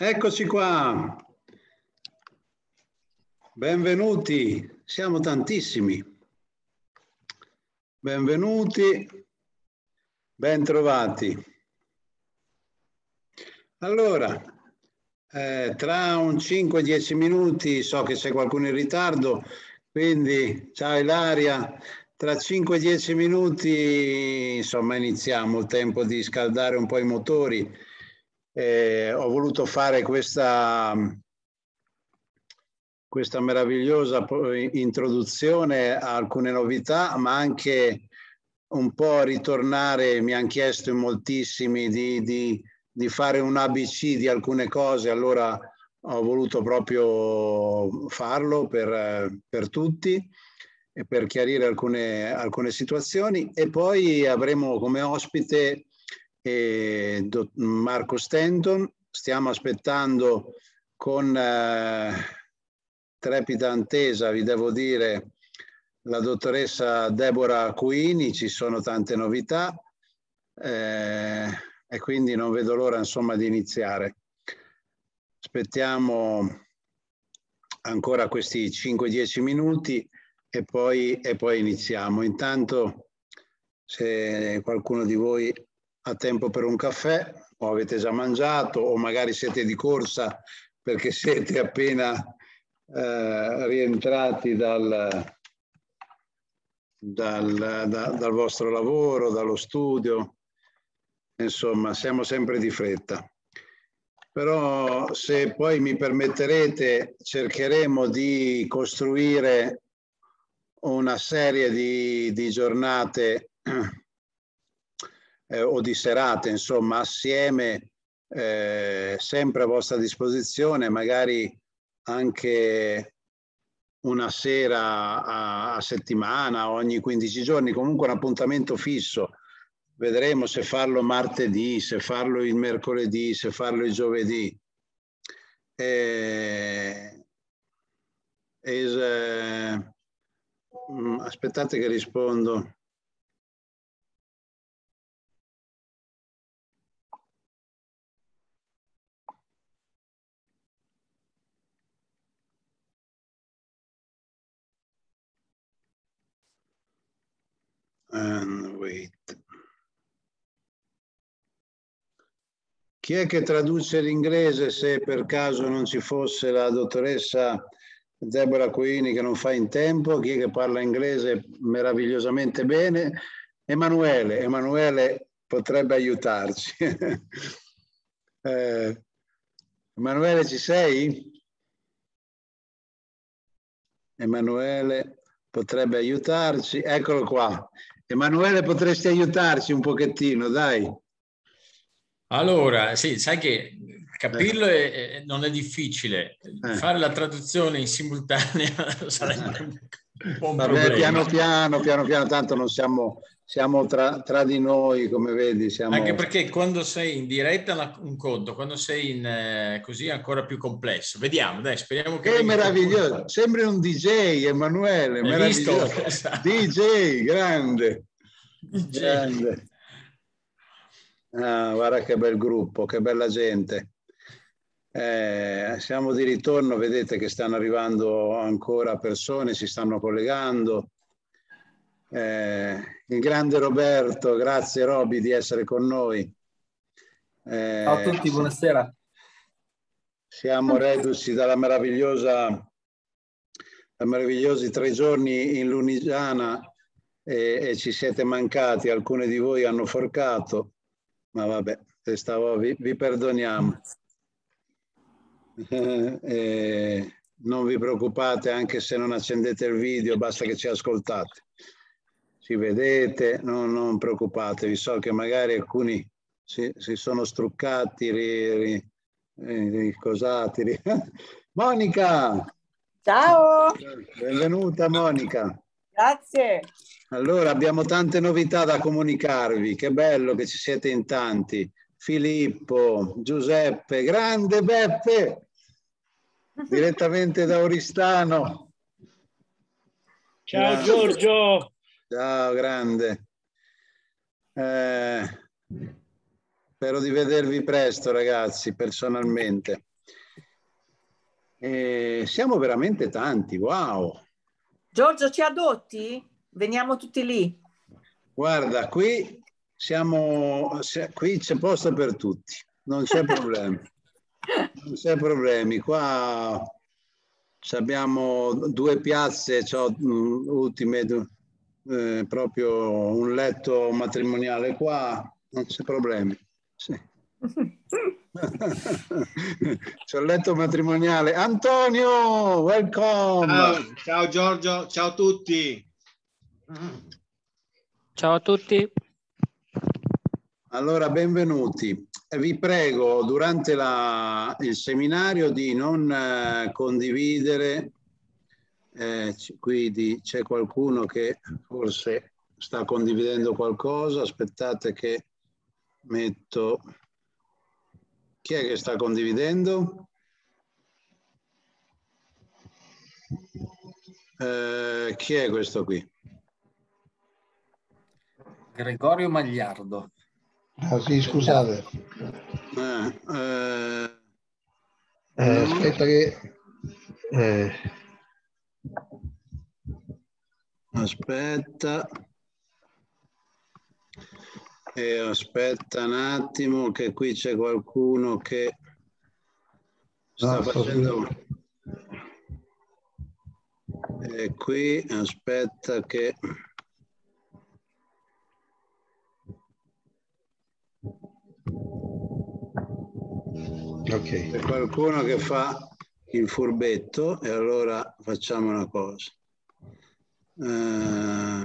Eccoci qua. Benvenuti, siamo tantissimi. Benvenuti, bentrovati. Allora, eh, tra un 5-10 minuti, so che c'è qualcuno in ritardo, quindi ciao Ilaria, tra 5-10 minuti insomma iniziamo il tempo di scaldare un po' i motori eh, ho voluto fare questa, questa meravigliosa introduzione a alcune novità, ma anche un po' ritornare, mi hanno chiesto in moltissimi di, di, di fare un ABC di alcune cose, allora ho voluto proprio farlo per, per tutti e per chiarire alcune, alcune situazioni e poi avremo come ospite e Marco Stanton. Stiamo aspettando con eh, trepida attesa, vi devo dire, la dottoressa Deborah Cuini, ci sono tante novità eh, e quindi non vedo l'ora insomma di iniziare. Aspettiamo ancora questi 5-10 minuti e poi, e poi iniziamo. Intanto se qualcuno di voi a tempo per un caffè o avete già mangiato o magari siete di corsa perché siete appena eh, rientrati dal, dal, da, dal vostro lavoro, dallo studio. Insomma, siamo sempre di fretta però se poi mi permetterete cercheremo di costruire una serie di, di giornate eh, o di serate, insomma, assieme, eh, sempre a vostra disposizione, magari anche una sera a, a settimana, ogni 15 giorni, comunque un appuntamento fisso. Vedremo se farlo martedì, se farlo il mercoledì, se farlo il giovedì. Eh, is, mm, eh, aspettate che rispondo. And wait. Chi è che traduce l'inglese se per caso non ci fosse la dottoressa Deborah Quini che non fa in tempo? Chi è che parla inglese meravigliosamente bene? Emanuele, Emanuele potrebbe aiutarci. eh, Emanuele ci sei? Emanuele potrebbe aiutarci. Eccolo qua. Emanuele, potresti aiutarci un pochettino, dai. Allora, sì, sai che capirlo eh. è, è, non è difficile, eh. fare la traduzione in simultanea sarebbe eh. un po' un Vabbè, problema. Piano piano, piano piano, tanto non siamo siamo tra, tra, di noi, come vedi. Siamo... Anche perché quando sei in diretta un conto, quando sei in, eh, così è ancora più complesso. Vediamo, dai, speriamo che... Che meraviglioso, qualcosa. sembri un DJ Emanuele, Hai meraviglioso. Visto? Esatto. DJ, grande. DJ. grande. Ah, guarda che bel gruppo, che bella gente. Eh, siamo di ritorno, vedete che stanno arrivando ancora persone, si stanno collegando eh, il grande Roberto, grazie Roby di essere con noi. Eh, Ciao a tutti, buonasera. Siamo reduci dalla meravigliosa, da meravigliosi tre giorni in Lunigiana e, e, ci siete mancati, alcuni di voi hanno forcato, ma vabbè, stavo, vi, vi perdoniamo. Eh, non vi preoccupate anche se non accendete il video, basta che ci ascoltate ci vedete, non, non preoccupatevi, so che magari alcuni si, si sono struccati, ri, ri, eh, Ri... Monica! Ciao! Benvenuta Monica! Grazie! Allora, abbiamo tante novità da comunicarvi, che bello che ci siete in tanti. Filippo, Giuseppe, grande Beppe, direttamente da Oristano. Ciao Giorgio! Ciao, grande. Eh, spero di vedervi presto, ragazzi, personalmente. Eh, siamo veramente tanti, wow. Giorgio, ci adotti? Veniamo tutti lì. Guarda, qui siamo, qui c'è posto per tutti, non c'è problema. non c'è problemi, qua abbiamo due piazze, cioè, ultime due eh, proprio un letto matrimoniale qua, non c'è problemi. Sì. c'è il letto matrimoniale. Antonio, welcome! Ciao, ciao Giorgio, ciao a tutti! Ciao a tutti! Allora, benvenuti. Eh, vi prego durante la, il seminario di non eh, condividere eh, quindi c'è qualcuno che forse sta condividendo qualcosa, aspettate che metto... Chi è che sta condividendo? Eh, chi è questo qui? Gregorio Magliardo. Ah, sì, scusate. Eh, eh, eh aspetta che... Eh, aspetta e aspetta un attimo che qui c'è qualcuno che sta ah, facendo e qui aspetta che okay. c'è qualcuno che fa il furbetto e allora facciamo una cosa eh,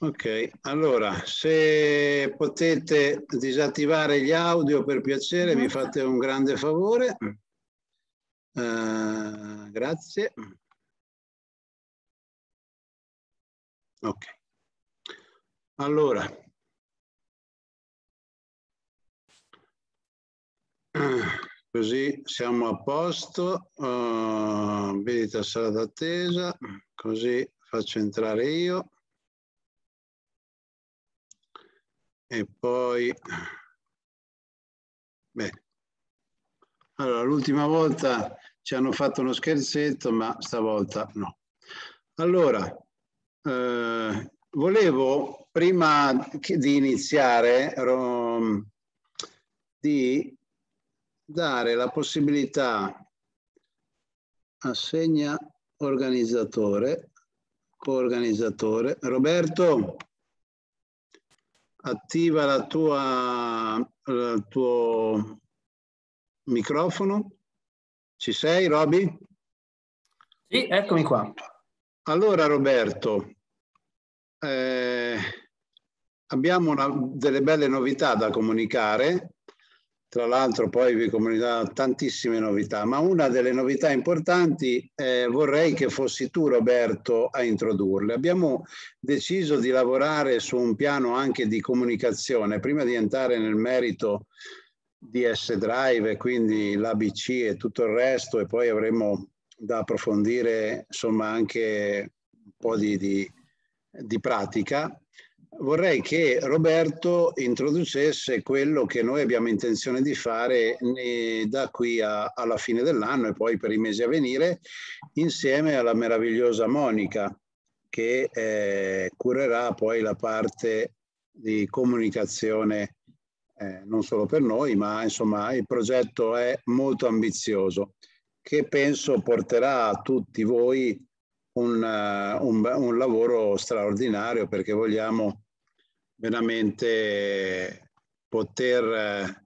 Ok, allora se potete disattivare gli audio per piacere mi fate un grande favore. Uh, grazie. Ok. Allora, Così siamo a posto, uh, eh, visita sala d'attesa, così faccio entrare io. E poi, bene. Allora, l'ultima volta ci hanno fatto uno scherzetto, ma stavolta no. Allora, eh, volevo prima di iniziare rom, ehm, di dare la possibilità a segna organizzatore, coorganizzatore. Roberto, attiva la tua, il tuo microfono. Ci sei, Roby? Sì, eccomi qua. Allora, Roberto, eh, abbiamo una, delle belle novità da comunicare tra l'altro poi vi comunicherò tantissime novità, ma una delle novità importanti eh, vorrei che fossi tu Roberto a introdurle. Abbiamo deciso di lavorare su un piano anche di comunicazione, prima di entrare nel merito di S-Drive, quindi l'ABC e tutto il resto, e poi avremo da approfondire insomma anche un po' di, di, di pratica vorrei che Roberto introducesse quello che noi abbiamo intenzione di fare eh, da qui a, alla fine dell'anno e poi per i mesi a venire insieme alla meravigliosa Monica che eh, curerà poi la parte di comunicazione eh, non solo per noi ma insomma il progetto è molto ambizioso che penso porterà a tutti voi un, eh, un, un, lavoro straordinario perché vogliamo veramente poter,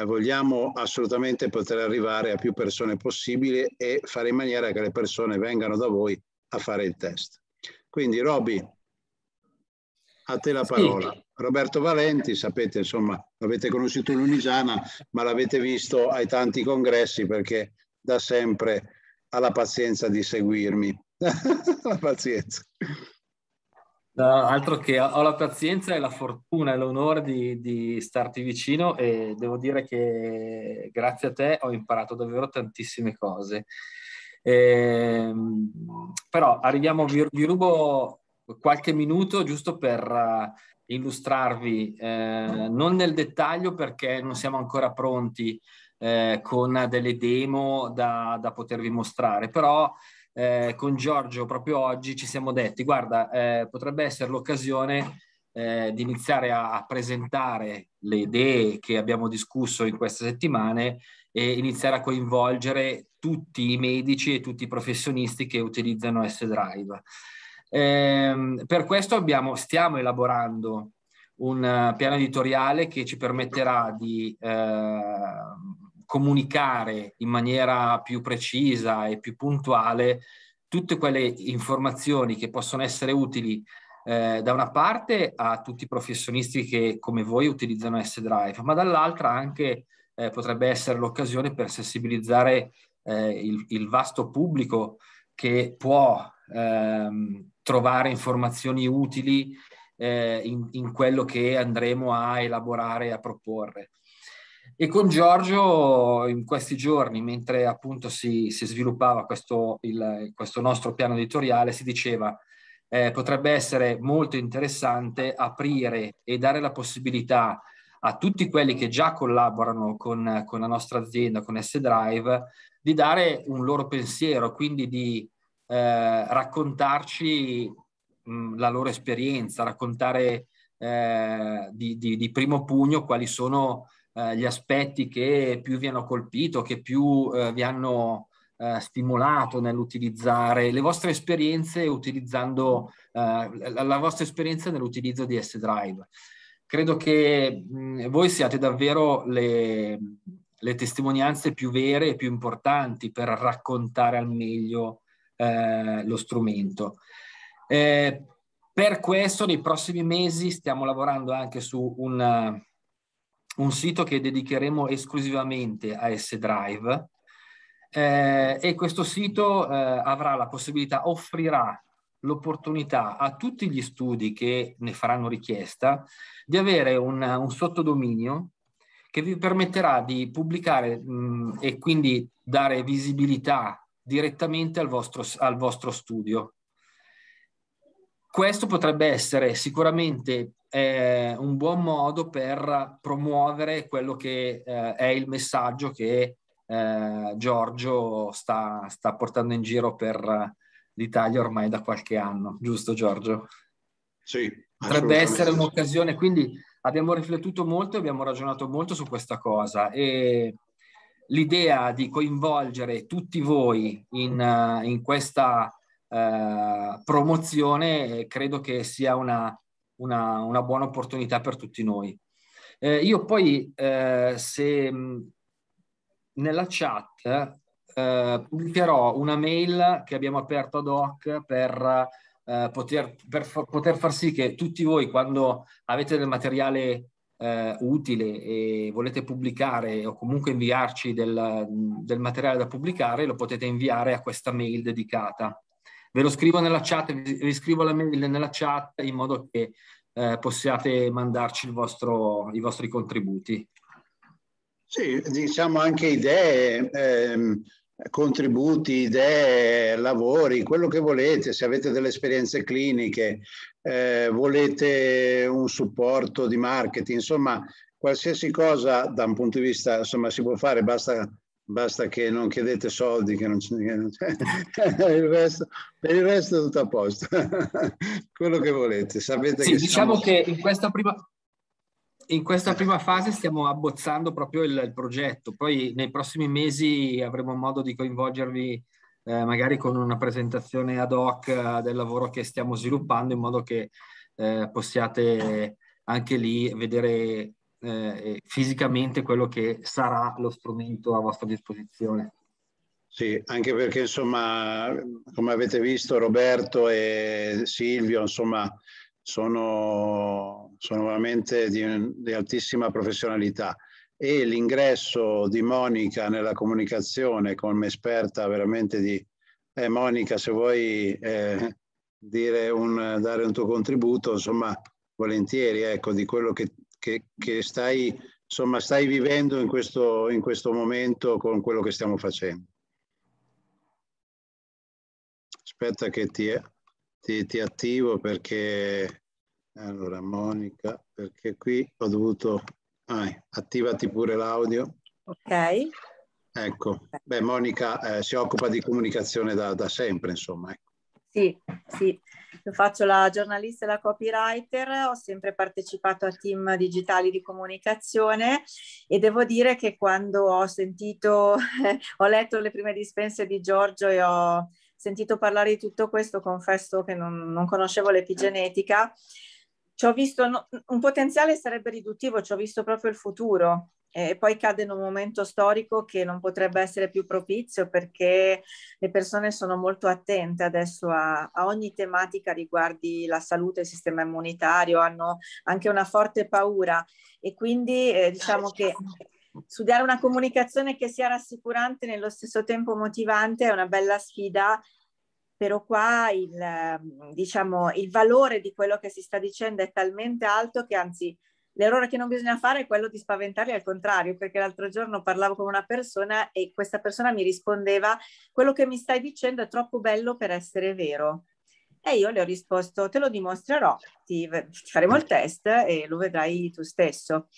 eh, vogliamo assolutamente poter arrivare a più persone possibile e fare in maniera che le persone vengano da voi a fare il test. Quindi Roby, a te la parola. Sì. Roberto Valenti, sapete, insomma, l'avete conosciuto in Unisana, ma l'avete visto ai tanti congressi perché da sempre ha la pazienza di seguirmi. la pazienza. No, altro che ho la pazienza e la fortuna e l'onore di, di, starti vicino e devo dire che grazie a te ho imparato davvero tantissime cose. Ehm, però arriviamo, vi, vi, rubo qualche minuto giusto per eh, illustrarvi, eh, non nel dettaglio perché non siamo ancora pronti eh, con delle demo da, da potervi mostrare, però eh, con Giorgio proprio oggi ci siamo detti, guarda, eh, potrebbe essere l'occasione eh, di iniziare a, a, presentare le idee che abbiamo discusso in queste settimane e iniziare a coinvolgere tutti i medici e tutti i professionisti che utilizzano S-Drive. Ehm, per questo abbiamo, stiamo elaborando un eh, piano editoriale che ci permetterà di eh, comunicare in maniera più precisa e più puntuale tutte quelle informazioni che possono essere utili eh, da una parte a tutti i professionisti che come voi utilizzano S-Drive, ma dall'altra anche eh, potrebbe essere l'occasione per sensibilizzare eh, il, il, vasto pubblico che può ehm, trovare informazioni utili eh, in, in, quello che andremo a elaborare e a proporre. E con Giorgio in questi giorni, mentre appunto si, si sviluppava questo, il, questo, nostro piano editoriale, si diceva eh, potrebbe essere molto interessante aprire e dare la possibilità a tutti quelli che già collaborano con, con la nostra azienda, con S-Drive, di dare un loro pensiero, quindi di eh, raccontarci mh, mm, la loro esperienza, raccontare eh, di, di, di primo pugno quali sono eh, gli aspetti che più vi hanno colpito, che più eh, vi hanno eh, stimolato nell'utilizzare le vostre esperienze utilizzando eh, la, la, vostra esperienza nell'utilizzo di S-Drive. Credo che mh, voi siate davvero le, le testimonianze più vere e più importanti per raccontare al meglio eh, lo strumento. Eh, per questo nei prossimi mesi stiamo lavorando anche su una, un sito che dedicheremo esclusivamente a S-Drive eh, e questo sito eh, avrà la possibilità, offrirà l'opportunità a tutti gli studi che ne faranno richiesta di avere un, un sottodominio che vi permetterà di pubblicare mh, mm, e quindi dare visibilità direttamente al vostro, al vostro studio. Questo potrebbe essere sicuramente è un buon modo per promuovere quello che eh, è il messaggio che eh, Giorgio sta, sta, portando in giro per l'Italia ormai da qualche anno, giusto Giorgio? Sì. Potrebbe essere un'occasione, quindi abbiamo riflettuto molto, e abbiamo ragionato molto su questa cosa e l'idea di coinvolgere tutti voi in, in questa eh, promozione eh, credo che sia una una, una buona opportunità per tutti noi. Eh, io poi, eh, se nella chat eh, pubblicherò una mail che abbiamo aperto ad hoc per, eh, poter, per poter, far sì che tutti voi, quando avete del materiale eh, utile e volete pubblicare o comunque inviarci del, del materiale da pubblicare, lo potete inviare a questa mail dedicata. Ve lo scrivo nella chat, vi scrivo la mail nella chat in modo che eh, possiate mandarci vostro, i vostri contributi. Sì, diciamo anche idee, ehm, contributi, idee, lavori, quello che volete, se avete delle esperienze cliniche, eh, volete un supporto di marketing, insomma, qualsiasi cosa da un punto di vista, insomma, si può fare, basta basta che non chiedete soldi, che non c'è, che non il resto, per il resto è tutto a posto, quello che volete. Sapete sì, che diciamo siamo... che in questa, prima, in questa prima fase stiamo abbozzando proprio il, il, progetto, poi nei prossimi mesi avremo modo di coinvolgervi eh, magari con una presentazione ad hoc eh, del lavoro che stiamo sviluppando in modo che eh, possiate anche lì vedere eh, fisicamente quello che sarà lo strumento a vostra disposizione. Sì, anche perché insomma, come avete visto Roberto e Silvio, insomma, sono, sono veramente di, di altissima professionalità e l'ingresso di Monica nella comunicazione come esperta veramente di... Eh, Monica, se vuoi eh, dire un, dare un tuo contributo, insomma, volentieri, ecco, di quello che che, che stai, insomma, stai, vivendo in questo, in questo momento con quello che stiamo facendo. Aspetta che ti, ti, ti attivo perché... Allora, Monica, perché qui ho dovuto... Ah, attivati pure l'audio. Ok. Ecco, beh, Monica eh, si occupa di comunicazione da, da sempre, insomma. Ecco. Sì, sì. Io faccio la giornalista e la copywriter, ho sempre partecipato a team digitali di comunicazione e devo dire che quando ho sentito, ho letto le prime dispense di Giorgio e ho sentito parlare di tutto questo, confesso che non, non conoscevo l'epigenetica, ci ho visto un potenziale sarebbe riduttivo, ci ho visto proprio il futuro, e poi cade in un momento storico che non potrebbe essere più propizio perché le persone sono molto attente adesso a, a ogni tematica riguardi la salute, il sistema immunitario, hanno anche una forte paura e quindi eh, diciamo che studiare una comunicazione che sia rassicurante e nello stesso tempo motivante è una bella sfida però qua il, ehm, diciamo, il valore di quello che si sta dicendo è talmente alto che anzi L'errore che non bisogna fare è quello di spaventarli al contrario, perché l'altro giorno parlavo con una persona e questa persona mi rispondeva quello che mi stai dicendo è troppo bello per essere vero. E io le ho risposto, te lo dimostrerò, ti faremo il test e lo vedrai tu stesso.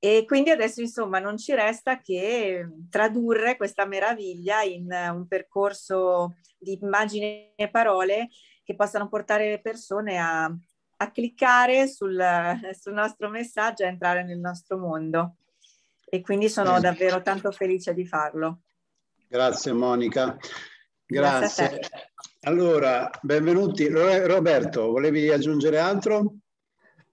E quindi adesso insomma non ci resta che tradurre questa meraviglia in un percorso di immagini e parole che possano portare le persone a a cliccare sul, sul nostro messaggio e entrare nel nostro mondo. E quindi sono davvero tanto felice di farlo. Grazie Monica. Grazie. Grazie allora, benvenuti. Roberto, volevi aggiungere altro?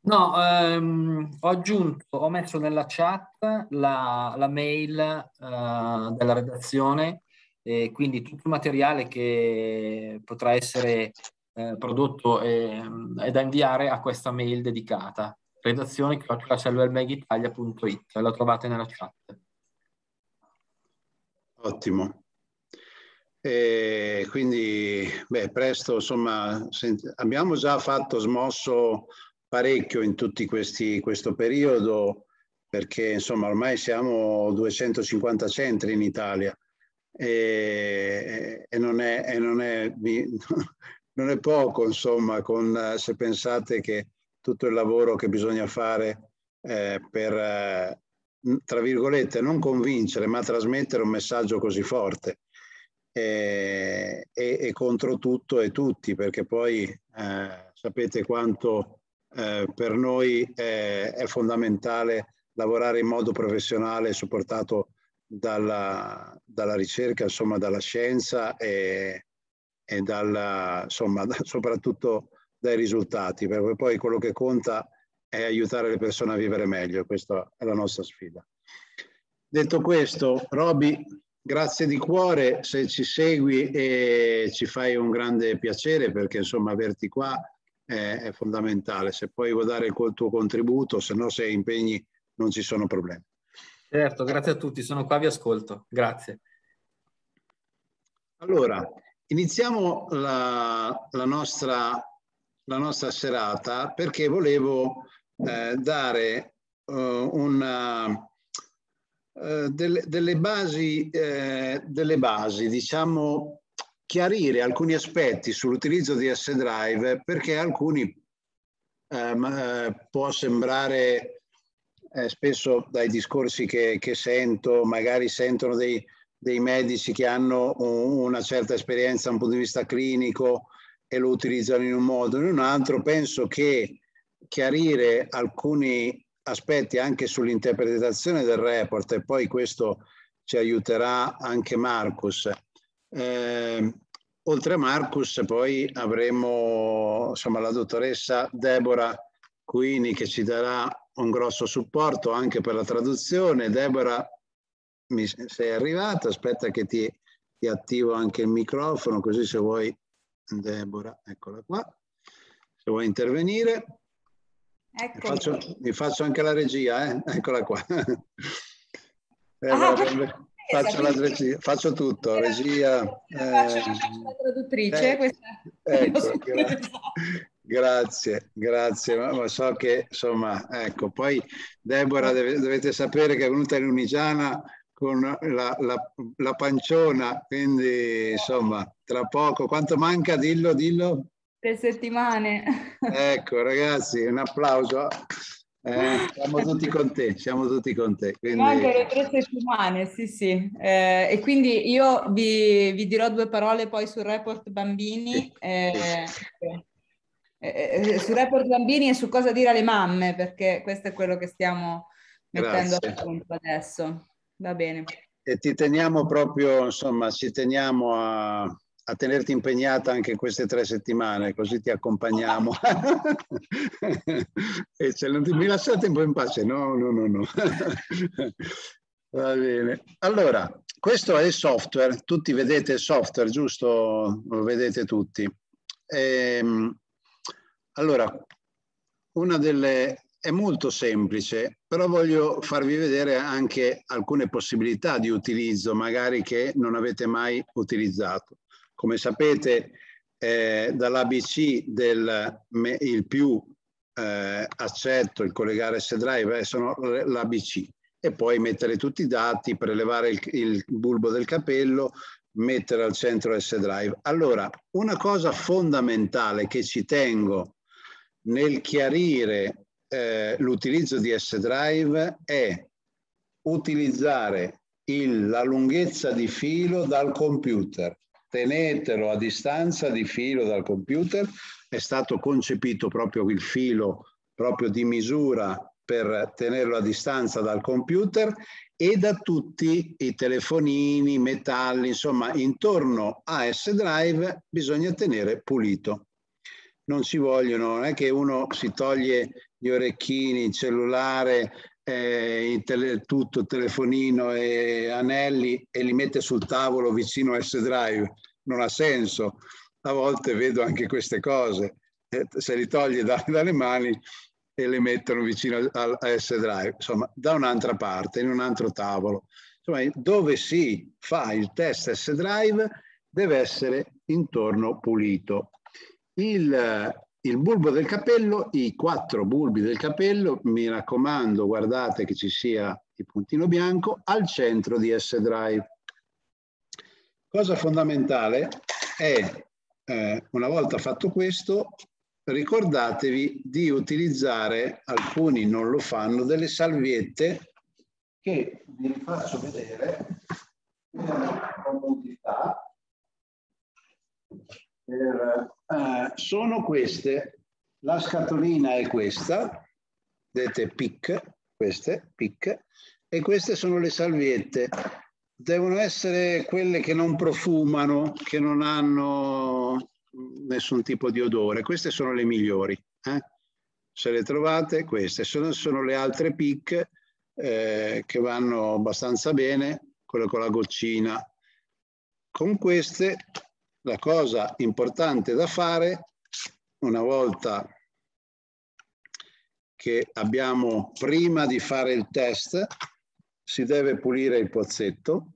No, ehm, ho aggiunto, ho messo nella chat la, la mail eh, della redazione, e quindi tutto il materiale che potrà essere eh, prodotto e, ehm, e, da inviare a questa mail dedicata, redazione chiocciolacellulmegitalia.it, la trovate nella chat. Ottimo. E quindi, beh, presto, insomma, abbiamo già fatto smosso parecchio in tutti questi, questo periodo, perché insomma ormai siamo 250 centri in Italia e, e non, è, e non è, non è poco, insomma, con, eh, se pensate che tutto il lavoro che bisogna fare eh, per, eh, tra virgolette, non convincere, ma trasmettere un messaggio così forte e, eh, e, e contro tutto e tutti, perché poi eh, sapete quanto eh, per noi è fondamentale lavorare in modo professionale supportato dalla, dalla ricerca, insomma, dalla scienza e, e dalla, insomma, soprattutto dai risultati, perché poi quello che conta è aiutare le persone a vivere meglio, questa è la nostra sfida. Detto questo, Roby, grazie di cuore se ci segui e ci fai un grande piacere perché insomma averti qua è, è fondamentale. Se puoi vuoi dare il tuo contributo, se no se hai impegni non ci sono problemi. Certo, grazie a tutti, sono qua, vi ascolto. Grazie. Allora, Iniziamo la, la, nostra, la, nostra, serata perché volevo eh, dare eh, una, eh, delle, delle, basi, eh, delle, basi, diciamo, chiarire alcuni aspetti sull'utilizzo di S-Drive perché alcuni eh, eh, può sembrare spesso dai discorsi che, che sento, magari sentono dei, dei medici che hanno una certa esperienza da un punto di vista clinico e lo utilizzano in un modo o in un altro, penso che chiarire alcuni aspetti anche sull'interpretazione del report e poi questo ci aiuterà anche Marcus. Eh, oltre a Marcus poi avremo insomma, la dottoressa Deborah Quini che ci darà un grosso supporto anche per la traduzione. Deborah mi sei arrivato, aspetta che ti, ti attivo anche il microfono, così se vuoi, Deborah, eccola qua, se vuoi intervenire. Ecco. Faccio, mi faccio anche la regia, eh? eccola qua. Deborah, ah, faccio, la regia, faccio tutto, regia. Faccio, eh, faccio la traduttrice. Eh, questa, ecco, gra grazie, grazie. Ma, ma, so che, insomma, ecco, poi Deborah deve, dovete sapere che è venuta in Unigiana con la, la, la, panciona, quindi insomma tra poco, quanto manca? Dillo, dillo. Tre settimane. Ecco ragazzi, un applauso. Eh, siamo tutti con te, siamo tutti con te. Quindi... Mancano tre settimane, sì sì. Eh, e quindi io vi, vi, dirò due parole poi sul report bambini. Sì. Eh, eh, eh sul report bambini e su cosa dire alle mamme, perché questo è quello che stiamo mettendo Grazie. a punto adesso va bene. E ti teniamo proprio, insomma, ci teniamo a, a tenerti impegnata anche queste tre settimane, così ti accompagniamo. e Eccellente, mi lasciate un po' in pace? No, no, no, no. Va bene. Allora, questo è il software, tutti vedete il software, giusto? Lo vedete tutti. Ehm, allora, una delle... è molto semplice, però voglio farvi vedere anche alcune possibilità di utilizzo magari che non avete mai utilizzato. Come sapete eh, dall'ABC del il più eh, accetto, il collegare S-Drive, eh, sono l'ABC e poi mettere tutti i dati, prelevare il, il bulbo del capello, mettere al centro S-Drive. Allora, una cosa fondamentale che ci tengo nel chiarire eh, l'utilizzo di S-Drive è utilizzare il, la lunghezza di filo dal computer. Tenetelo a distanza di filo dal computer. È stato concepito proprio il filo proprio di misura per tenerlo a distanza dal computer e da tutti i telefonini, metalli, insomma intorno a S-Drive bisogna tenere pulito non si vogliono, non è che uno si toglie gli orecchini, il cellulare, eh, il tele, tutto, telefonino e anelli e li mette sul tavolo vicino a S-Drive, non ha senso. A volte vedo anche queste cose, eh, se li toglie da, dalle mani e le mettono vicino a, a S-Drive, insomma, da un'altra parte, in un altro tavolo. Insomma, dove si fa il test S-Drive deve essere intorno pulito il, il bulbo del capello, i quattro bulbi del capello, mi raccomando, guardate che ci sia il puntino bianco al centro di S-Drive. Cosa fondamentale è, eh, una volta fatto questo, ricordatevi di utilizzare, alcuni non lo fanno, delle salviette che vi faccio vedere, una profondità per eh, sono queste. La scatolina è questa, vedete PIC, queste PIC, e queste sono le salviette. Devono essere quelle che non profumano, che non hanno nessun tipo di odore. Queste sono le migliori. Eh? Se le trovate, queste sono, sono le altre PIC eh, che vanno abbastanza bene, quelle con la goccina. Con queste la cosa importante da fare, una volta che abbiamo prima di fare il test, si deve pulire il pozzetto,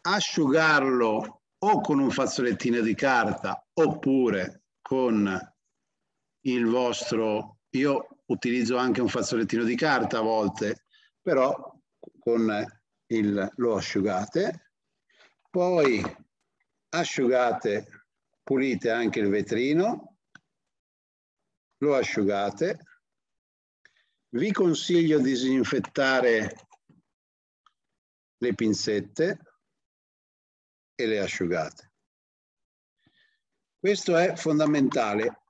asciugarlo o con un fazzolettino di carta oppure con il vostro, io utilizzo anche un fazzolettino di carta a volte, però con il, lo asciugate, poi asciugate, pulite anche il vetrino, lo asciugate. Vi consiglio di disinfettare le pinzette e le asciugate. Questo è fondamentale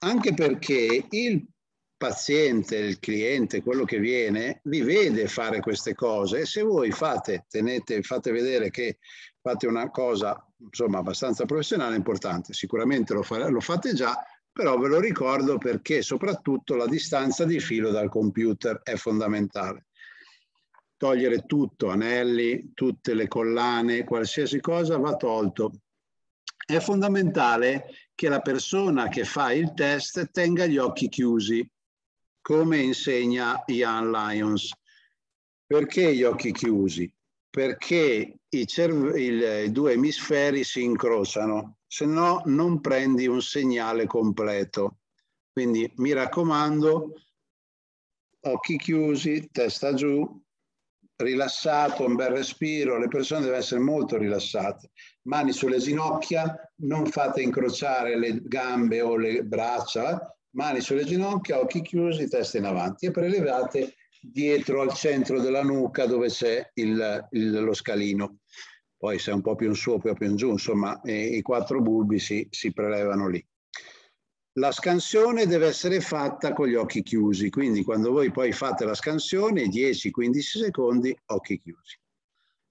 anche perché il paziente, il cliente, quello che viene, vi vede fare queste cose. e Se voi fate, tenete, fate vedere che fate una cosa insomma abbastanza professionale importante, sicuramente lo, fare, lo fate già, però ve lo ricordo perché soprattutto la distanza di filo dal computer è fondamentale. Togliere tutto, anelli, tutte le collane, qualsiasi cosa va tolto. È fondamentale che la persona che fa il test tenga gli occhi chiusi, come insegna Ian Lyons. Perché gli occhi chiusi? Perché i, il, i due emisferi si incrociano, se no non prendi un segnale completo. Quindi mi raccomando, occhi chiusi, testa giù, rilassato, un bel respiro, le persone devono essere molto rilassate, mani sulle ginocchia, non fate incrociare le gambe o le braccia, mani sulle ginocchia, occhi chiusi, testa in avanti e prelevate dietro al centro della nuca dove c'è il, il, lo scalino. Poi se è un po' più in su o più in giù, insomma eh, i quattro bulbi si, si prelevano lì. La scansione deve essere fatta con gli occhi chiusi, quindi quando voi poi fate la scansione, 10-15 secondi, occhi chiusi.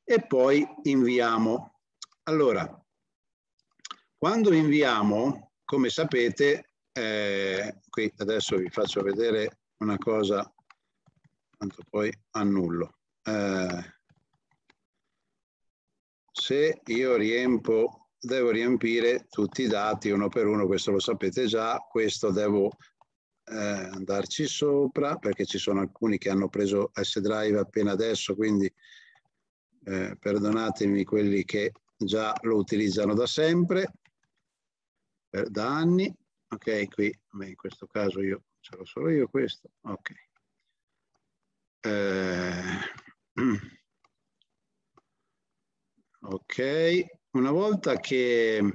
E poi inviamo. Allora, quando inviamo, come sapete, eh, qui adesso vi faccio vedere una cosa tanto poi annullo. Eh, se io riempo, devo riempire tutti i dati uno per uno, questo lo sapete già, questo devo eh, andarci sopra perché ci sono alcuni che hanno preso S-Drive appena adesso, quindi eh, perdonatemi quelli che già lo utilizzano da sempre, per, da anni. Ok, qui in questo caso io ce l'ho solo io questo. Ok. Eh, ok, una volta che eh,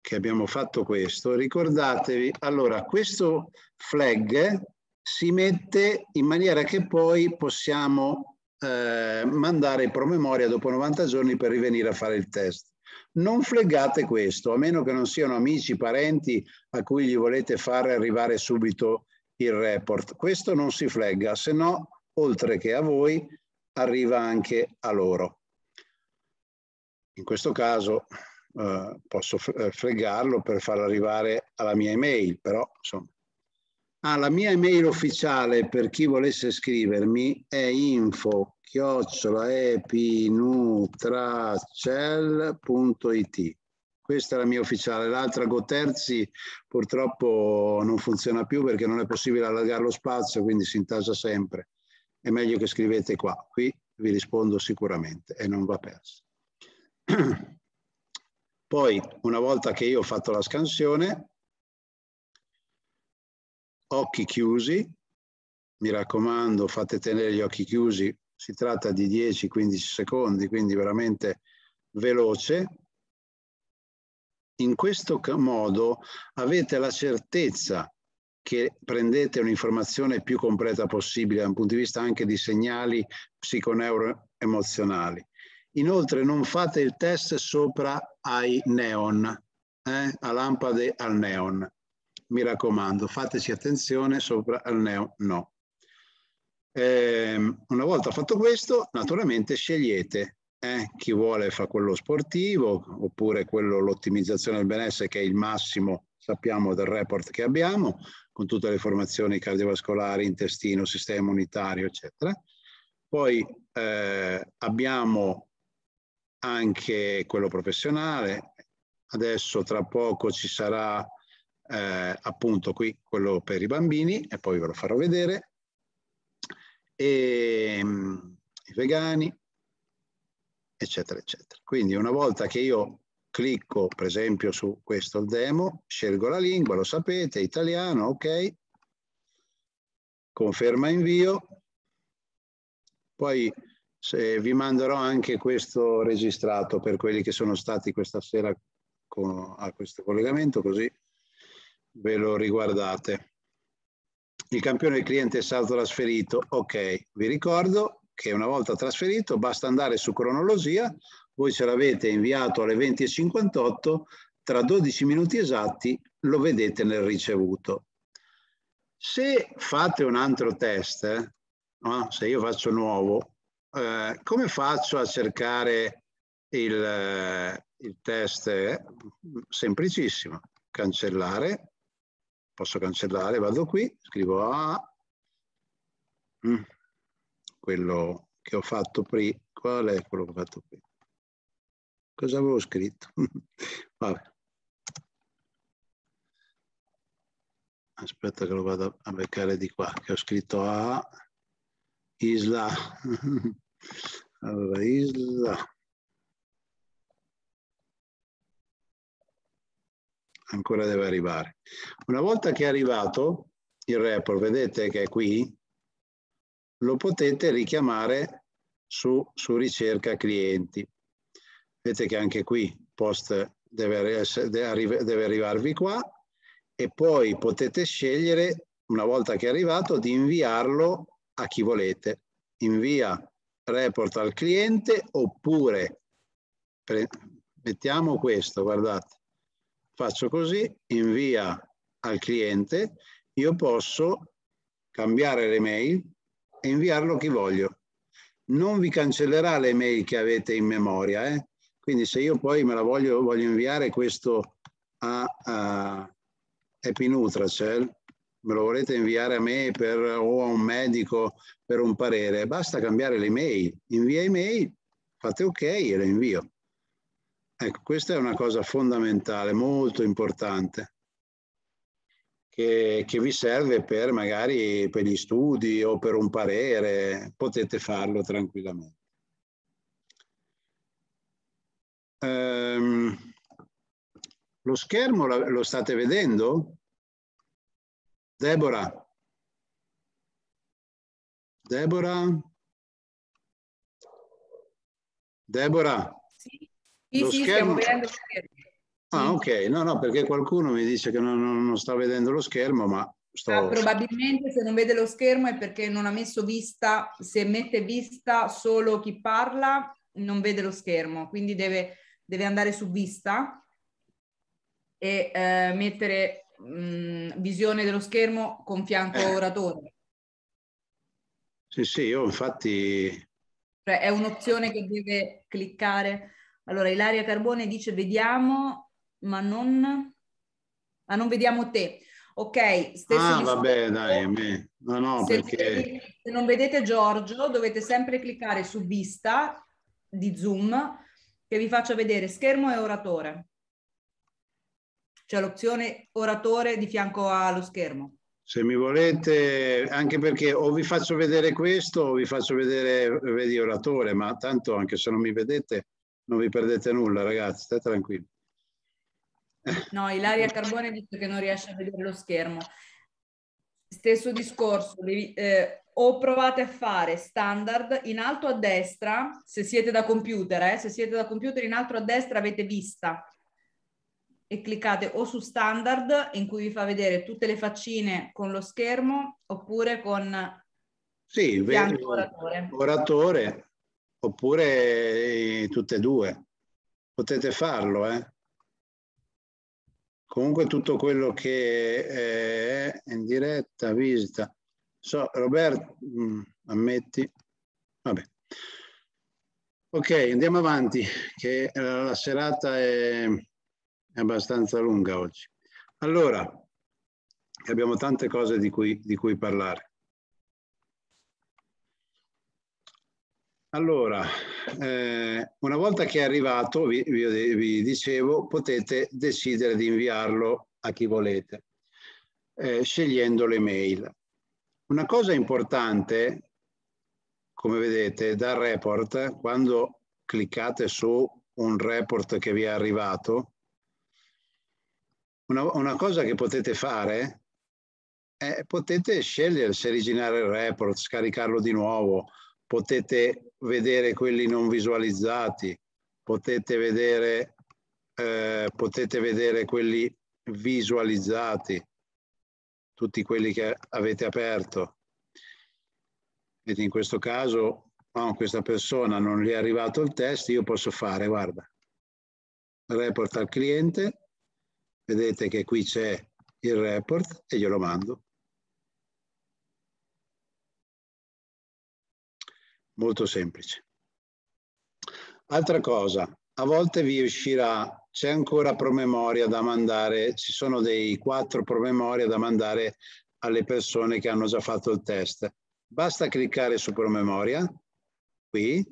che abbiamo fatto questo, ricordatevi, allora questo flag si mette in maniera che poi possiamo eh, mandare in promemoria dopo 90 giorni per rivenire a fare il test non fleggate questo, a meno che non siano amici, parenti a cui gli volete far arrivare subito il report. Questo non si flegga, se no, oltre che a voi, arriva anche a loro. In questo caso eh, posso flegarlo eh, per farlo arrivare alla mia email, però insomma. Ah, la mia email ufficiale per chi volesse scrivermi è info chiocciola.epinutracel.it questa è la mia ufficiale, l'altra Goterzi purtroppo non funziona più perché non è possibile allargare lo spazio, quindi si intasa sempre. È meglio che scrivete qua, qui vi rispondo sicuramente e non va perso. Poi, una volta che io ho fatto la scansione, occhi chiusi, mi raccomando fate tenere gli occhi chiusi si tratta di 10-15 secondi, quindi veramente veloce, in questo modo avete la certezza che prendete un'informazione più completa possibile da un punto di vista anche di segnali psiconeuroemozionali. Inoltre non fate il test sopra ai neon, eh? a lampade al neon. Mi raccomando, fateci attenzione sopra al neon, no. Eh, una volta fatto questo, naturalmente scegliete eh, chi vuole fare quello sportivo oppure quello l'ottimizzazione del benessere che è il massimo, sappiamo, del report che abbiamo, con tutte le formazioni cardiovascolari, intestino, sistema immunitario, eccetera. Poi eh, abbiamo anche quello professionale, adesso tra poco ci sarà eh, appunto qui quello per i bambini e poi ve lo farò vedere e ehm, i vegani, eccetera, eccetera. Quindi una volta che io clicco per esempio su questo demo, scelgo la lingua, lo sapete, italiano, ok, conferma invio, poi vi manderò anche questo registrato per quelli che sono stati questa sera con, a questo collegamento, così ve lo riguardate il campione cliente è stato trasferito, ok, vi ricordo che una volta trasferito basta andare su cronologia, voi ce l'avete inviato alle 20.58, tra 12 minuti esatti lo vedete nel ricevuto. Se fate un altro test, eh, no? se io faccio nuovo, eh, come faccio a cercare il, eh, il test? Semplicissimo, cancellare, posso cancellare, vado qui, scrivo A, mm, quello che ho fatto prima, qual è quello che ho fatto prima? Cosa avevo scritto? Vabbè. Aspetta che lo vado a beccare di qua, che ho scritto A, Isla. allora, Isla. ancora deve arrivare. Una volta che è arrivato il report, vedete che è qui, lo potete richiamare su, su ricerca clienti. Vedete che anche qui post deve, deve arrivarvi qua e poi potete scegliere, una volta che è arrivato, di inviarlo a chi volete. Invia report al cliente oppure mettiamo questo, guardate, faccio così, invia al cliente, io posso cambiare le mail e inviarlo a chi voglio. Non vi cancellerà le mail che avete in memoria, eh? quindi se io poi me la voglio, voglio inviare questo a, a Epinutracel, me lo volete inviare a me per, o a un medico per un parere, basta cambiare le mail, invia email, fate ok e le invio. Ecco, questa è una cosa fondamentale, molto importante, che, che, vi serve per magari per gli studi o per un parere, potete farlo tranquillamente. Ehm, lo schermo lo state vedendo? Deborah? Deborah? Deborah? Sì, sì, schermo... stiamo vedendo Ah, ok, no, no, perché qualcuno mi dice che non, non, non sta vedendo lo schermo, ma sto... Ah, probabilmente se non vede lo schermo è perché non ha messo vista, se mette vista solo chi parla, non vede lo schermo, quindi deve, deve andare su vista e eh, mettere mh, mm, visione dello schermo con fianco eh. oratore. Sì, sì, io infatti... Cioè, è un'opzione che deve cliccare allora, Ilaria Carbone dice vediamo, ma non, ma non vediamo te. Ok, stesso Ah, vabbè, dai, me. No, no, se perché... Vedete, se non vedete Giorgio, dovete sempre cliccare su vista di Zoom che vi faccia vedere schermo e oratore. C'è l'opzione oratore di fianco allo schermo. Se mi volete, anche perché o vi faccio vedere questo o vi faccio vedere, vedi, oratore, ma tanto anche se non mi vedete non vi perdete nulla, ragazzi, state tranquilli. No, Ilaria Carbone dice che non riesce a vedere lo schermo. Stesso discorso, devi, eh, o provate a fare standard in alto a destra, se siete da computer, eh, se siete da computer in alto a destra avete vista e cliccate o su standard in cui vi fa vedere tutte le faccine con lo schermo oppure con sì, oratore. oratore oppure eh, tutte e due. Potete farlo, eh? Comunque tutto quello che eh, è in diretta, visita. So, Roberto, mm, ammetti. Vabbè. Ok, andiamo avanti, che eh, la serata è, è abbastanza lunga oggi. Allora, abbiamo tante cose di cui, di cui parlare. Allora, eh, una volta che è arrivato, vi, vi, vi, dicevo, potete decidere di inviarlo a chi volete, eh, scegliendo le mail. Una cosa importante, come vedete, dal report, quando cliccate su un report che vi è arrivato, una, una cosa che potete fare è potete scegliere se originare il report, scaricarlo di nuovo, potete vedere quelli non visualizzati, potete vedere, eh, potete vedere quelli visualizzati, tutti quelli che avete aperto. Vedi, in questo caso, no, oh, questa persona non gli è arrivato il test, io posso fare, guarda, report al cliente, vedete che qui c'è il report e glielo mando. molto semplice. Altra cosa, a volte vi uscirà, c'è ancora promemoria da mandare, ci sono dei quattro promemoria da mandare alle persone che hanno già fatto il test. Basta cliccare su promemoria, qui,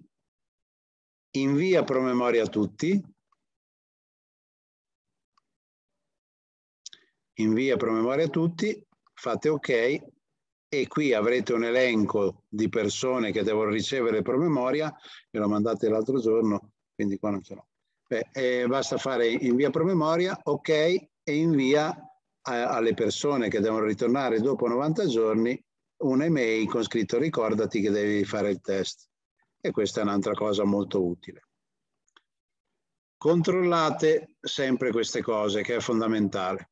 invia promemoria a tutti, invia promemoria a tutti, fate ok e qui avrete un elenco di persone che devono ricevere promemoria, ve lo mandate l'altro giorno, quindi qua non ce l'ho. Eh, basta fare invia promemoria, ok, e invia a, alle persone che devono ritornare dopo 90 giorni un'email con scritto ricordati che devi fare il test. E questa è un'altra cosa molto utile. Controllate sempre queste cose che è fondamentale.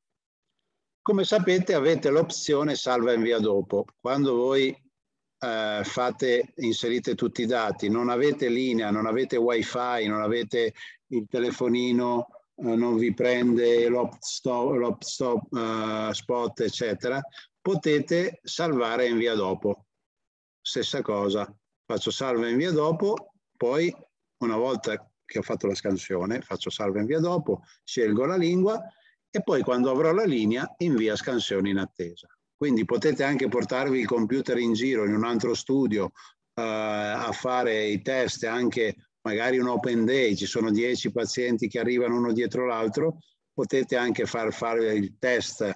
Come sapete avete l'opzione salva e invia dopo. Quando voi eh, fate, inserite tutti i dati, non avete linea, non avete wifi, non avete il telefonino, eh, non vi prende l'op eh, spot, eccetera, potete salvare e invia dopo. Stessa cosa, faccio salva e invia dopo, poi una volta che ho fatto la scansione, faccio salva e invia dopo, scelgo la lingua e poi quando avrò la linea invia scansione in attesa. Quindi potete anche portarvi il computer in giro in un altro studio eh, a fare i test, anche magari un open day, ci sono dieci pazienti che arrivano uno dietro l'altro, potete anche far fare il test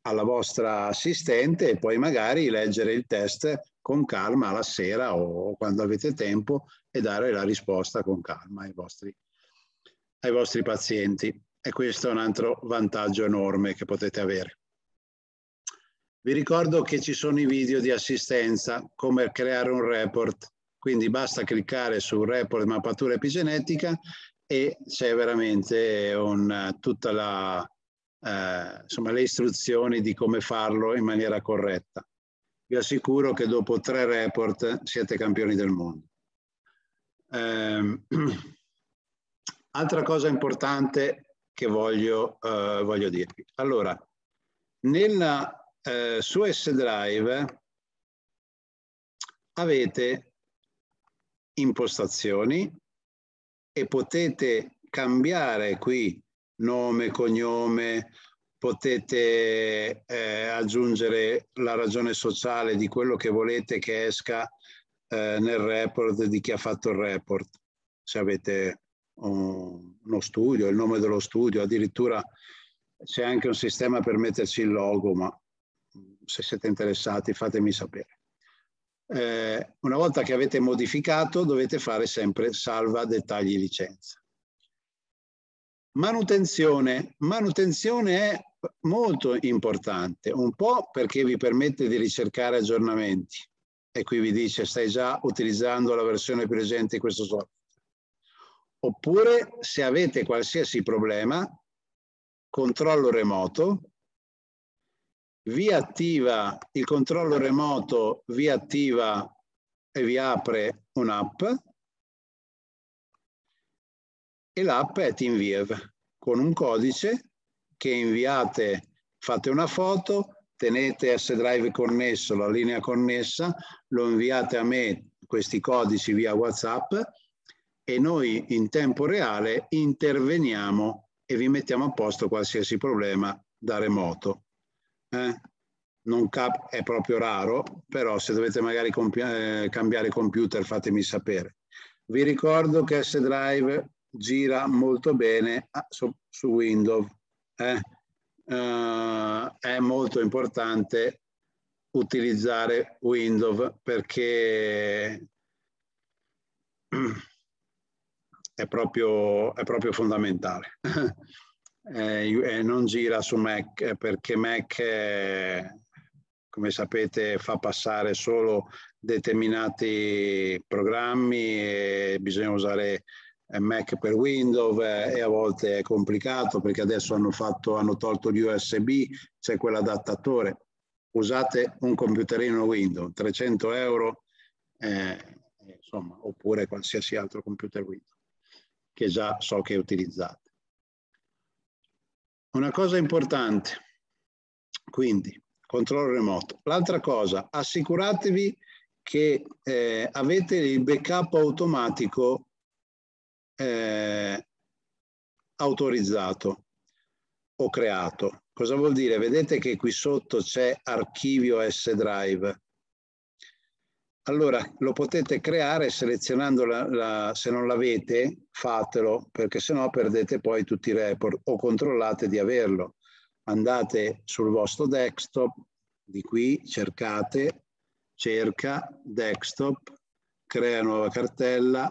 alla vostra assistente e poi magari leggere il test con calma la sera o quando avete tempo e dare la risposta con calma ai vostri, ai vostri pazienti e questo è un altro vantaggio enorme che potete avere. Vi ricordo che ci sono i video di assistenza, come creare un report, quindi basta cliccare su report mappatura epigenetica e c'è veramente un, tutta la, eh, insomma, le istruzioni di come farlo in maniera corretta. Vi assicuro che dopo tre report siete campioni del mondo. Eh, altra cosa importante che voglio, eh, voglio dirvi. Allora, nella, eh, su S-Drive avete impostazioni e potete cambiare qui nome, cognome, potete eh, aggiungere la ragione sociale di quello che volete che esca eh, nel report di chi ha fatto il report, se avete eh, uno studio, il nome dello studio, addirittura c'è anche un sistema per metterci il logo, ma se siete interessati fatemi sapere. Eh, una volta che avete modificato dovete fare sempre salva dettagli licenza. Manutenzione. Manutenzione è molto importante, un po' perché vi permette di ricercare aggiornamenti e qui vi dice stai già utilizzando la versione presente di questo software. Oppure se avete qualsiasi problema, controllo remoto, vi attiva il controllo remoto, vi attiva e vi apre un'app e l'app è TeamViev con un codice che inviate, fate una foto, tenete S-Drive connesso, la linea connessa, lo inviate a me questi codici via WhatsApp e noi in tempo reale interveniamo e vi mettiamo a posto qualsiasi problema da remoto. Eh? Non cap- è proprio raro, però se dovete magari compi- eh, cambiare computer fatemi sapere. Vi ricordo che S-Drive gira molto bene ah, su, su Windows. Eh? Uh, è molto importante utilizzare Windows perché mm, è proprio, è proprio fondamentale. eh, non gira su Mac perché Mac, eh, come sapete, fa passare solo determinati programmi e bisogna usare eh, Mac per Windows eh, e a volte è complicato perché adesso hanno, fatto, hanno tolto gli USB, c'è quell'adattatore. Usate un computerino Windows, 300 euro, eh, insomma, oppure qualsiasi altro computer Windows che già so che utilizzate. Una cosa importante, quindi, controllo remoto. L'altra cosa, assicuratevi che eh, avete il backup automatico eh, autorizzato o creato. Cosa vuol dire? Vedete che qui sotto c'è archivio S drive. Allora lo potete creare selezionando, la, la, se non l'avete fatelo perché sennò perdete poi tutti i report o controllate di averlo. Andate sul vostro desktop, di qui cercate, cerca, desktop, crea nuova cartella,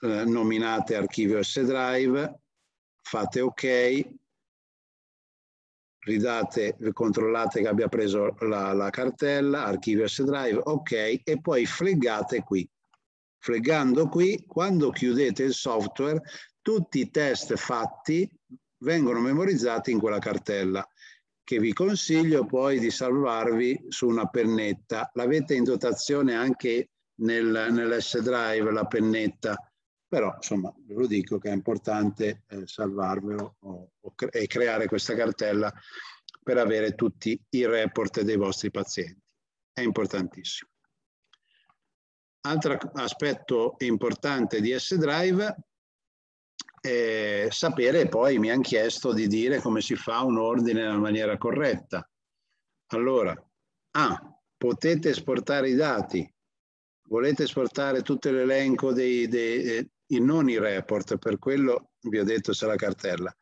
eh, nominate archivio S-Drive, fate ok, ridate, controllate che abbia preso la, la cartella, archivio S drive, ok, e poi fleggate qui. Fleggando qui, quando chiudete il software, tutti i test fatti vengono memorizzati in quella cartella che vi consiglio poi di salvarvi su una pennetta. L'avete in dotazione anche nel, nell'S drive la pennetta però insomma ve lo dico che è importante eh, salvarvelo o, o cre e creare questa cartella per avere tutti i report dei vostri pazienti. È importantissimo. Altro aspetto importante di S-Drive è sapere, poi mi hanno chiesto di dire come si fa un ordine nella maniera corretta. Allora, A, ah, potete esportare i dati volete esportare tutto l'elenco dei, dei, dei, eh, non i report, per quello vi ho detto c'è la cartella,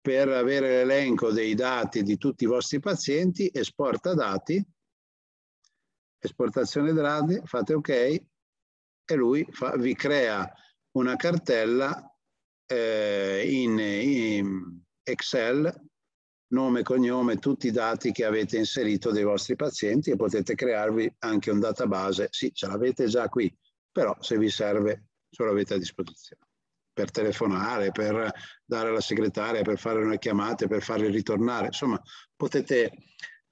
per avere l'elenco dei dati di tutti i vostri pazienti, esporta dati, esportazione dati, fate ok e lui fa, vi crea una cartella eh, in, in Excel nome, cognome, tutti i dati che avete inserito dei vostri pazienti e potete crearvi anche un database. Sì, ce l'avete già qui, però se vi serve ce l'avete a disposizione per telefonare, per dare alla segretaria, per fare una chiamata, per farle ritornare. Insomma, potete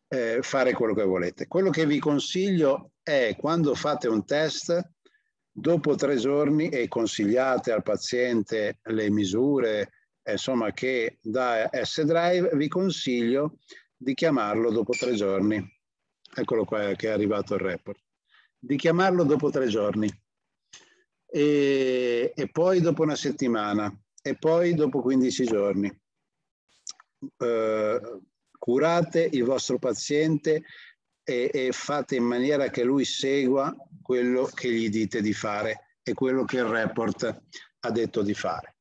eh, fare quello che volete. Quello che vi consiglio è quando fate un test, dopo tre giorni e consigliate al paziente le misure, eh, insomma, che da S-Drive, vi consiglio di chiamarlo dopo tre giorni. Eccolo qua eh, che è arrivato il report. Di chiamarlo dopo tre giorni. E, e poi dopo una settimana. E poi dopo 15 giorni. Eh, curate il vostro paziente e, e fate in maniera che lui segua quello che gli dite di fare e quello che il report ha detto di fare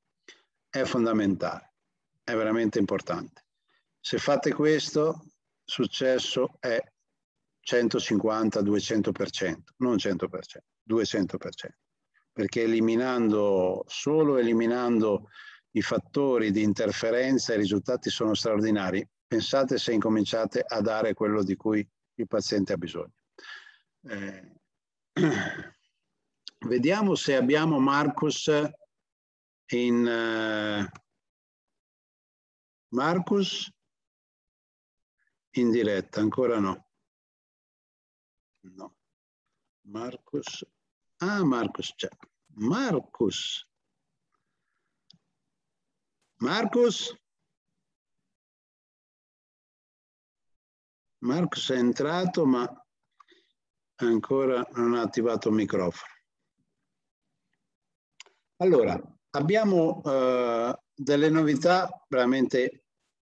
è fondamentale, è veramente importante. Se fate questo, successo è 150-200%, non 100%, 200%, perché eliminando, solo eliminando i fattori di interferenza i risultati sono straordinari. Pensate se incominciate a dare quello di cui il paziente ha bisogno. Eh. Vediamo se abbiamo Marcus in uh, Marcus in diretta, ancora no. No. Marcus. Ah, Marcus c'è. Marcus. Marcus. Marcus è entrato ma ancora non ha attivato il microfono. Allora, Abbiamo eh, delle novità veramente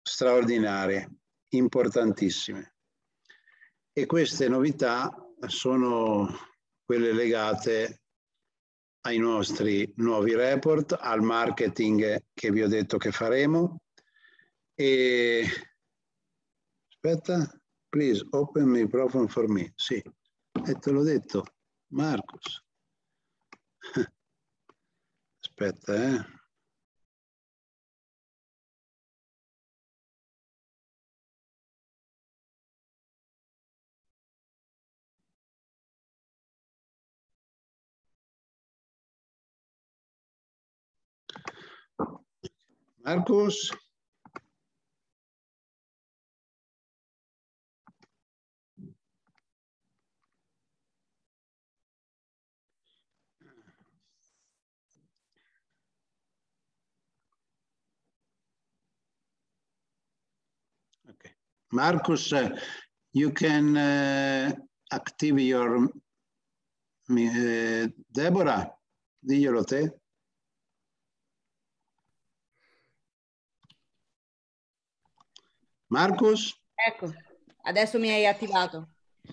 straordinarie, importantissime. E queste novità sono quelle legate ai nostri nuovi report, al marketing che vi ho detto che faremo. E aspetta, please open microphone for me. Sì, e te l'ho detto, Marcus. aspecto, Marcos. Marcus, uh, you can uh, activate your uh, Deborah, Digirote. Marcus? Ecco, adesso mi hai attivato.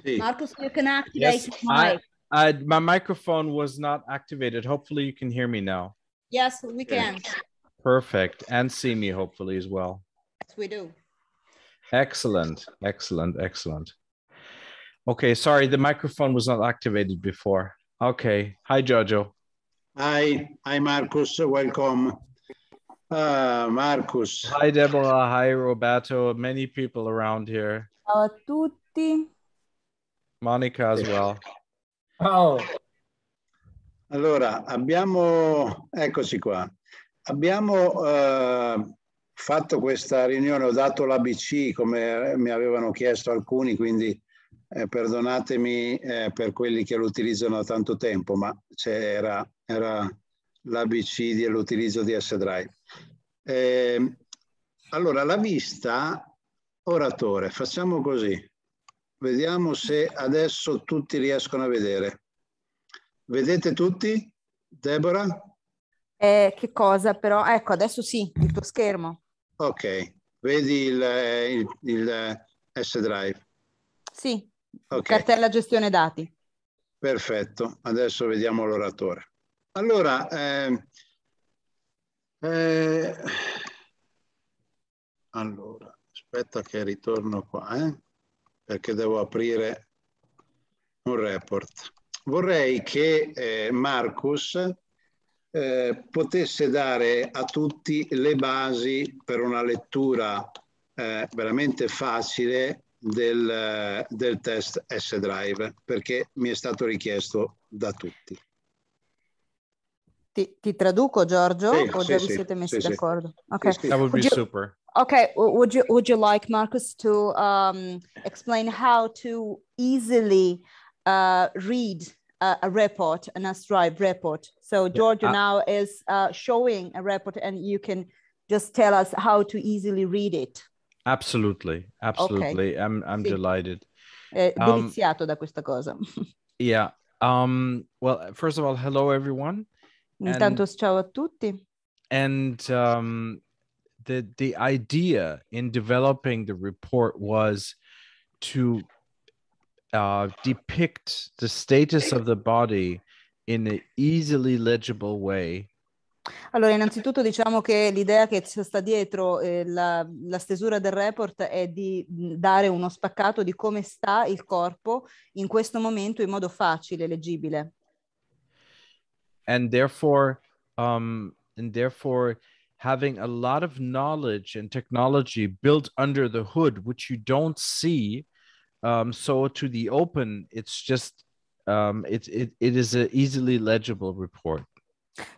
Sì. Marcus, you can activate yes, my mic. I, my microphone was not activated. Hopefully you can hear me now. Yes, we can. Perfect. And see me hopefully as well. Yes, we do. Excellent, excellent, excellent. Okay, sorry, the microphone was not activated before. Okay, hi Jojo. Hi, hi Marcus, welcome. Uh, Marcus. Hi Deborah, hi Roberto, many people around here. Ciao a tutti. Monica as well. Ciao. Allora, abbiamo, eccoci qua, abbiamo uh, fatto questa riunione, ho dato l'ABC come eh, mi avevano chiesto alcuni, quindi eh, perdonatemi eh, per quelli che lo utilizzano da tanto tempo, ma c'era l'ABC dell'utilizzo di S-Drive. Eh, allora, la vista oratore, facciamo così. Vediamo se adesso tutti riescono a vedere. Vedete tutti? Deborah? Eh, che cosa però? Ecco, adesso sì, il tuo schermo. Ok, vedi il, il, il eh, S-Drive? Sì, okay. cartella gestione dati. Perfetto, adesso vediamo l'oratore. Allora, eh, eh, allora, aspetta che ritorno qua, eh, perché devo aprire un report. Vorrei che eh, Marcus eh, potesse dare a tutti le basi per una lettura eh, veramente facile del, del test S-Drive, perché mi è stato richiesto da tutti. Ti, ti traduco, Giorgio, sì, o sì, già vi siete messi sì, d'accordo? Sì. Okay. That would be would you, super. Okay, would you, would you like, Marcus, to um, explain how to easily uh, read uh, a report, an Astrive report. So Georgia yeah. Uh, now is uh, showing a report and you can just tell us how to easily read it. Absolutely, absolutely. Okay. I'm, I'm sì. delighted. Eh, deliziato da questa cosa. yeah. Um, well, first of all, hello everyone. Intanto and, ciao a tutti. And um, the the idea in developing the report was to uh, depict the status of the body in an easily legible way. Allora, innanzitutto diciamo che l'idea che sta dietro eh, la, la, stesura del report è di dare uno spaccato di come sta il corpo in questo momento in modo facile, leggibile. And therefore, um, and therefore having a lot of knowledge and technology built under the hood, which you don't see um, so to the open, it's just um, it, it, it is an easily legible report.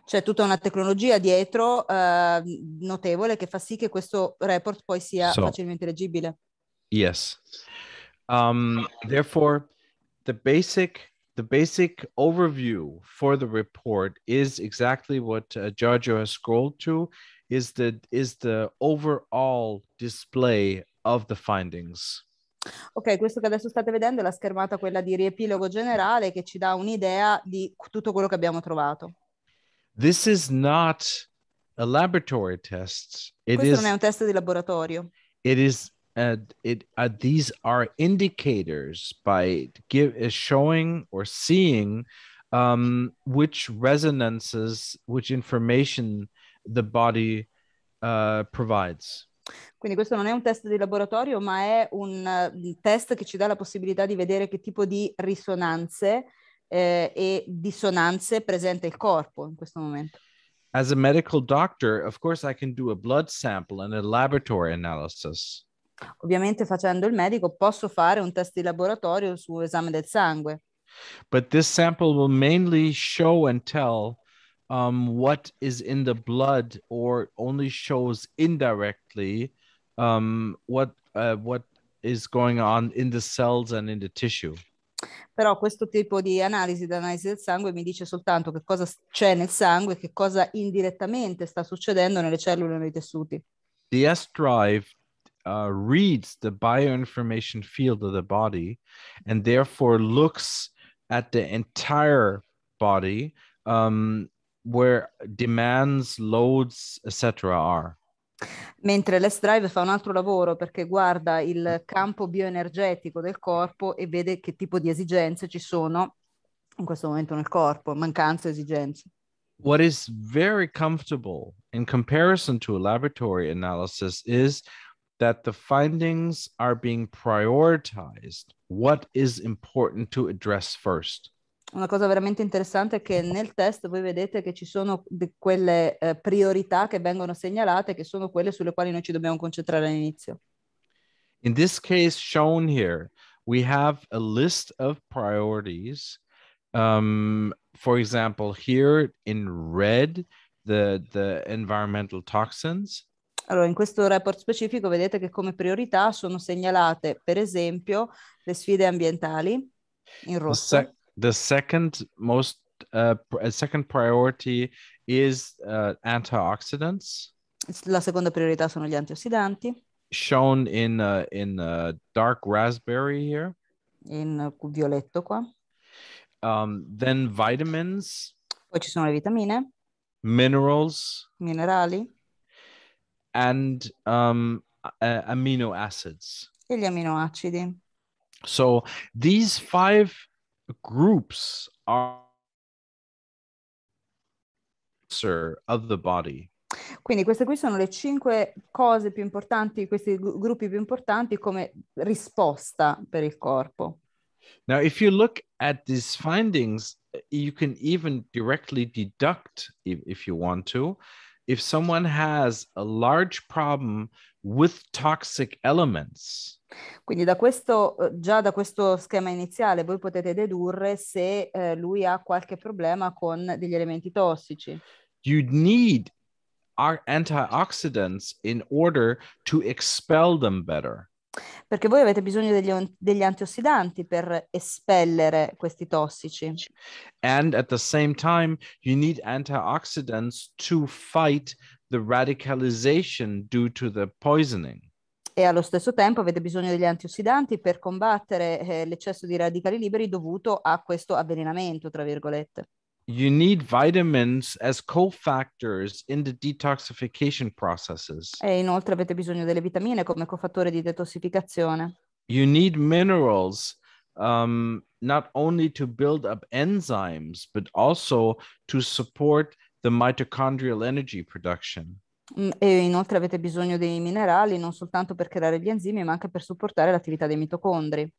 C'è tutta una tecnologia dietro uh, notevole che fa sì che questo report poi sia so, facilmente leggibile. Yes. Um, therefore, the basic the basic overview for the report is exactly what uh, Giorgio has scrolled to is the is the overall display of the findings. Ok, questo che adesso state vedendo è la schermata quella di riepilogo generale che ci dà un'idea di tutto quello che abbiamo trovato. This is not a laboratory test. It questo is, non è un test di laboratorio. It is uh, it, uh, these are indicators by give, uh, showing or seeing um, which resonances, which information the body uh, provides. Quindi questo non è un test di laboratorio, ma è un eh, test che ci dà la possibilità di vedere che tipo di risonanze eh, e dissonanze presenta il corpo in questo momento. As a medical doctor, of course I can do a blood sample and a laboratory analysis. Ovviamente facendo il medico posso fare un test di laboratorio su esame del sangue. But this sample will mainly show and tell um, what is in the blood or only shows indirectly um, what uh, what is going on in the cells and in the tissue. Però questo tipo di analisi dell'analisi del sangue mi dice soltanto che cosa c'è nel sangue, che cosa indirettamente sta succedendo nelle cellule e nei tessuti. The S-Drive uh, reads the bioinformation field of the body and therefore looks at the entire body um, where demands, loads, etc. are. Mentre l'S Drive fa un altro lavoro perché guarda il campo bioenergetico del corpo e vede che tipo di esigenze ci sono in questo momento nel corpo, mancanze, esigenze. What is very comfortable in comparison to a laboratory analysis is that the findings are being prioritized. What is important to address first? una cosa veramente interessante è che nel test voi vedete che ci sono quelle eh, priorità che vengono segnalate, che sono quelle sulle quali noi ci dobbiamo concentrare all'inizio. In this case shown here, we have a list of priorities. Um, for example, here in red, the, the environmental toxins. Allora, in questo report specifico vedete che come priorità sono segnalate, per esempio, le sfide ambientali in rosso. the second most uh, uh, second priority is uh, antioxidants. La seconda priorità sono gli antiossidanti. Shown in uh, in uh, dark raspberry here. In uh, violetto qua. Um, then vitamins. Poi ci sono le vitamine. Minerals. Minerali. And um, amino acids. E gli aminoacidi. So these five groups are of the body. Quindi queste qui sono le cinque cose più importanti, questi gruppi più importanti come risposta per il corpo. Now if you look at these findings, you can even directly deduct if, if you want to, if someone has a large problem with toxic elements. Quindi da questo, eh, già da questo schema iniziale voi potete dedurre se eh, lui ha qualche problema con degli elementi tossici. You need antioxidants in order to expel them better. Perché voi avete bisogno degli, degli antiossidanti per espellere questi tossici. And at the same time you need antioxidants to fight the radicalization due to the poisoning e allo stesso tempo avete bisogno degli antiossidanti per combattere eh, l'eccesso di radicali liberi dovuto a questo avvelenamento, tra virgolette. You need vitamins as cofactors in the detoxification processes. E inoltre avete bisogno delle vitamine come cofattore di detossificazione. You need minerals um, not only to build up enzymes but also to support the mitochondrial energy production. Mm, e inoltre avete bisogno dei minerali non soltanto per creare gli enzimi, ma anche per supportare l'attività dei mitocondri.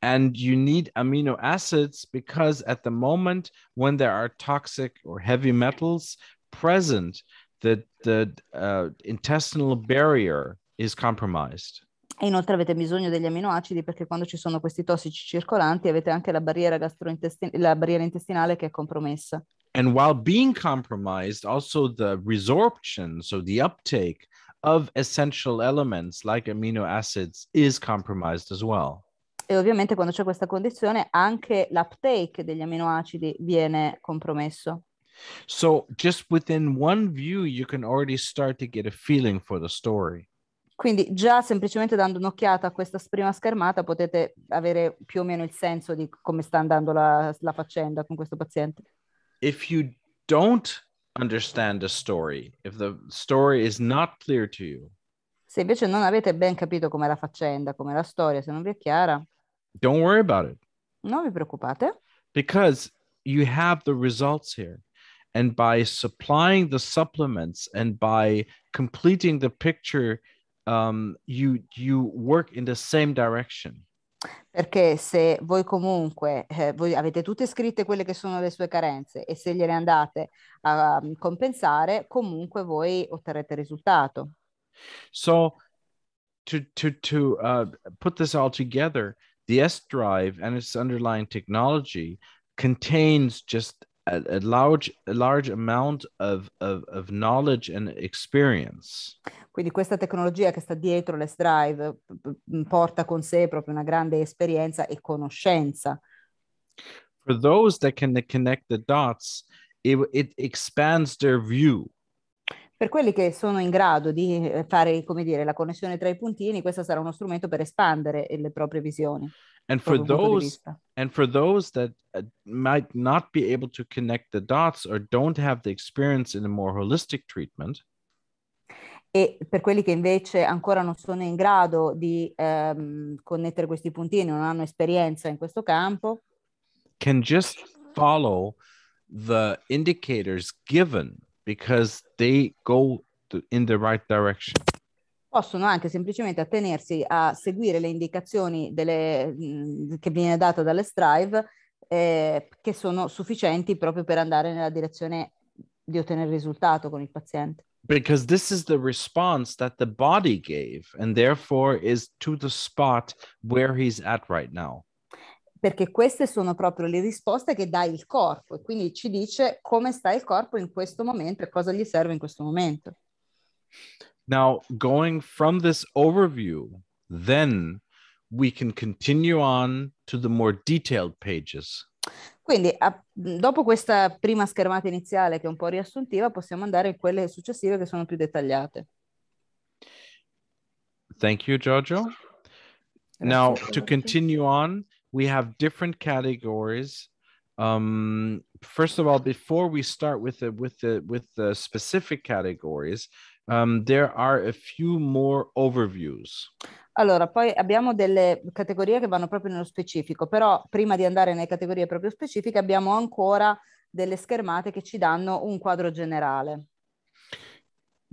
And you need amino acids because at the moment when there are toxic or heavy metals present, the, the uh, intestinal barrier is compromised. E inoltre avete bisogno degli aminoacidi perché quando ci sono questi tossici circolanti avete anche la barriera, gastrointestin- la barriera intestinale che è compromessa. and while being compromised, also the resorption, so the uptake of essential elements like amino acids is compromised as well. E ovviamente quando c'è questa condizione anche l'uptake degli aminoacidi viene compromesso. So just within one view you can already start to get a feeling for the story. Quindi già semplicemente dando un'occhiata a questa prima schermata potete avere più o meno il senso di come sta andando la, la faccenda con questo paziente if you don't understand the story, if the story is not clear to you, se invece non avete ben capito com'è la faccenda, com'è la storia, se non vi è chiara, don't worry about it non vi preoccupate. because you have the results here. And by supplying the supplements and by completing the picture, um, you you work in the same direction. Perché se voi comunque eh, voi avete tutte scritte quelle che sono le sue carenze e se gliele andate a um, compensare, comunque voi otterrete risultato. So to to to uh, put this all together, the S drive and its underlying technology contains just a, a large a large amount of, of, of knowledge and experience. Quindi questa tecnologia che sta dietro l'S-Drive porta con sé proprio una grande esperienza e conoscenza. For those that can connect the dots, it, it expands their view. Per quelli che sono in grado di eh, fare, come dire, la connessione tra i puntini, questo sarà uno strumento per espandere le proprie visioni. And for those and for those that uh, might not be able to connect the dots or don't have the experience in a more holistic treatment, e per quelli che invece ancora non sono in grado di ehm, connettere questi puntini, non hanno esperienza in questo campo, can just follow the indicators given because they go in the right direction. Possono anche semplicemente attenersi a seguire le indicazioni delle, che viene data dalle Strive eh, che sono sufficienti proprio per andare nella direzione di ottenere il risultato con il paziente. because this is the response that the body gave and therefore is to the spot where he's at right now. Perché queste sono proprio le risposte che dà il corpo e quindi ci dice come sta il corpo in questo momento e cosa gli serve in questo momento. Now, going from this overview, then we can continue on to the more detailed pages. Quindi a, dopo questa prima schermata iniziale che è un po' riassuntiva, possiamo andare in quelle successive che sono più dettagliate. Thank you, Jojo. Now, to continue on, we have different categories. Um, first of all, before we start with the with the with the specific categories, um, there are a few more overviews. Allora, poi abbiamo delle categorie che vanno proprio nello specifico, però prima di andare nelle categorie proprio specifiche abbiamo ancora delle schermate che ci danno un quadro generale.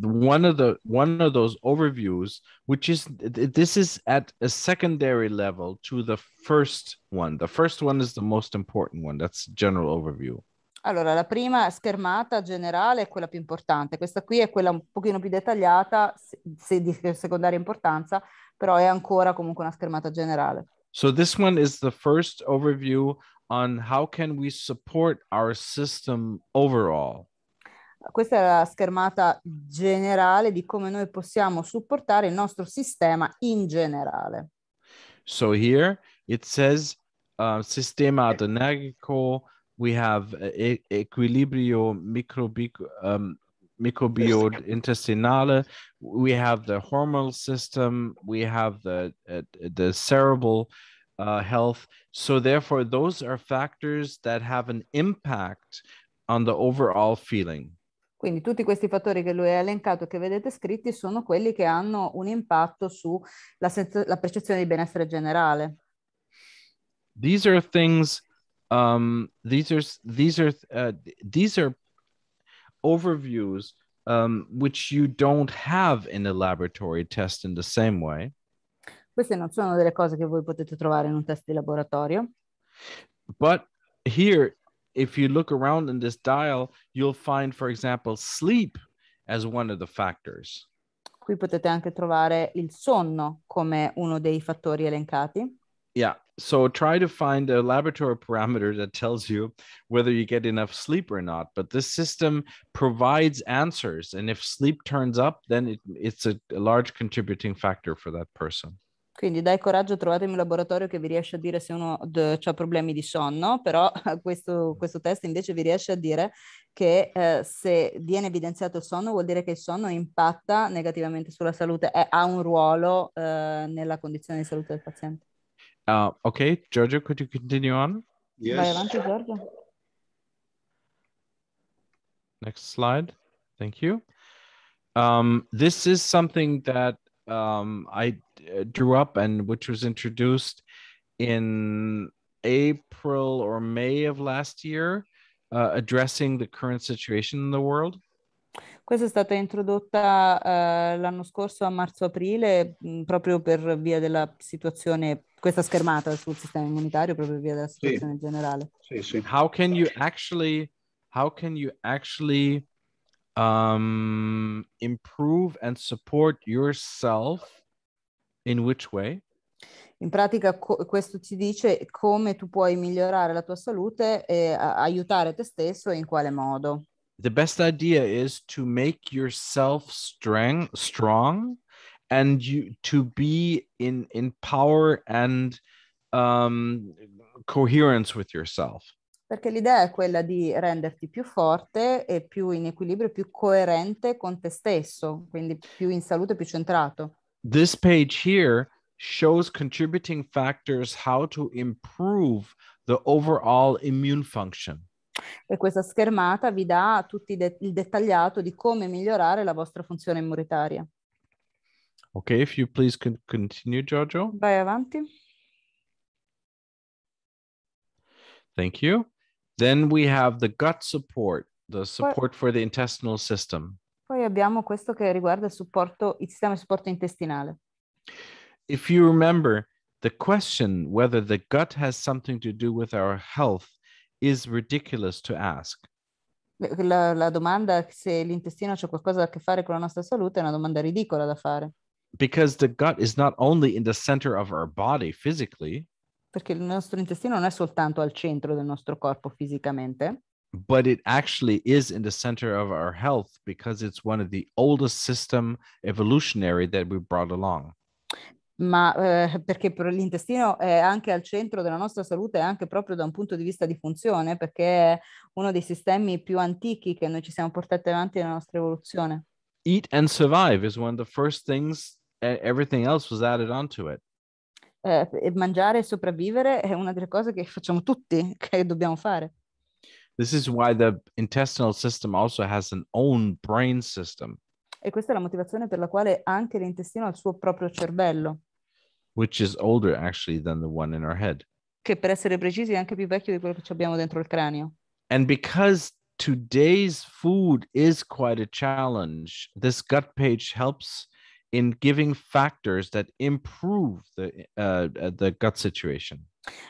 One of the one of those overviews, which is this is at a secondary level to the first one. The first one is the most important one. That's general overview. Allora, la prima schermata generale è quella più importante, questa qui è quella un pochino più dettagliata, se di secondaria importanza, però è ancora comunque una schermata generale. So this one is the first overview on how can we support our system overall. Questa è la schermata generale di come noi possiamo supportare il nostro sistema in generale. So here it says uh, sistema adrenergico, we have eh, equilibrio microbico, um, microbiota intestinale. We have the hormonal system. We have the uh, the cerebral uh, health. So therefore, those are factors that have an impact on the overall feeling. Quindi tutti questi fattori che lui ha elencato e che vedete scritti sono quelli che hanno un impatto sulla sens- la percezione di benessere generale. These are things um, these are these are uh, these are overviews um, which you don't have in a laboratory test in the same way. Queste non sono delle cose che voi potete trovare in un test di laboratorio. But here, if you look around in this dial, you'll find, for example, sleep as one of the factors. Qui potete anche trovare il sonno come uno dei fattori elencati. Yeah, so try to find a laboratory parameter that tells you whether you get enough sleep or not but this system provides answers and if sleep turns up then it, it's a, a large contributing factor for that person Quindi dai coraggio, trovatemi un laboratorio che vi riesce a dire se uno ha problemi di sonno, però questo, questo, test invece vi riesce a dire che eh, se viene evidenziato il sonno vuol dire che il sonno impatta negativamente sulla salute, è, ha un ruolo eh, nella condizione di salute del paziente. Uh, okay, Giorgio, could you continue on? Yes. Next slide. Thank you. Um, this is something that um, I uh, drew up and which was introduced in April or May of last year, uh, addressing the current situation in the world. Questa è stata introdotta uh, l'anno scorso a marzo-aprile proprio per via della situazione questa schermata sul sistema immunitario proprio via della situazione sì. generale. Sì, sì. How can you actually, how can you actually um, improve and support yourself in which way? In pratica co- questo ti dice come tu puoi migliorare la tua salute e aiutare te stesso e in quale modo. The best idea is to make yourself strong, strong and you to be in in power and um, coherence with yourself. Perché l'idea è quella di renderti più forte e più in equilibrio, più coerente con te stesso, quindi più in salute, più centrato. This page here shows contributing factors how to improve the overall immune function. E questa schermata vi dà tutti de- il dettagliato di come migliorare la vostra funzione immunitaria. Okay, if you please can continue, Giorgio. Vai avanti. Thank you. Then we have the gut support, the support poi, for the intestinal system. Poi abbiamo questo che riguarda il supporto, il sistema di supporto intestinale. If you remember, the question whether the gut has something to do with our health is ridiculous to ask. La, la domanda se l'intestino c'è qualcosa a che fare con la nostra salute è una domanda ridicola da fare because the gut is not only in the center of our body physically perché il nostro intestino non è soltanto al centro del nostro corpo fisicamente but it actually is in the center of our health because it's one of the oldest system evolutionary that we brought along ma eh, perché l'intestino è anche al centro della nostra salute anche proprio da un punto di vista di funzione perché è uno dei sistemi più antichi che noi ci siamo portati avanti nella nostra evoluzione Eat and Survive is one of the first things everything else was added onto it. Eh, mangiare e sopravvivere è una delle cose che facciamo tutti, che dobbiamo fare. This is why the intestinal system also has an own brain system. E questa è la motivazione per la quale anche l'intestino ha il suo proprio cervello. Which is older actually than the one in our head. Che per essere precisi è anche più vecchio di quello che abbiamo dentro il cranio. And because today's food is quite a challenge, this gut page helps in giving factors that improve the, uh, the gut situation.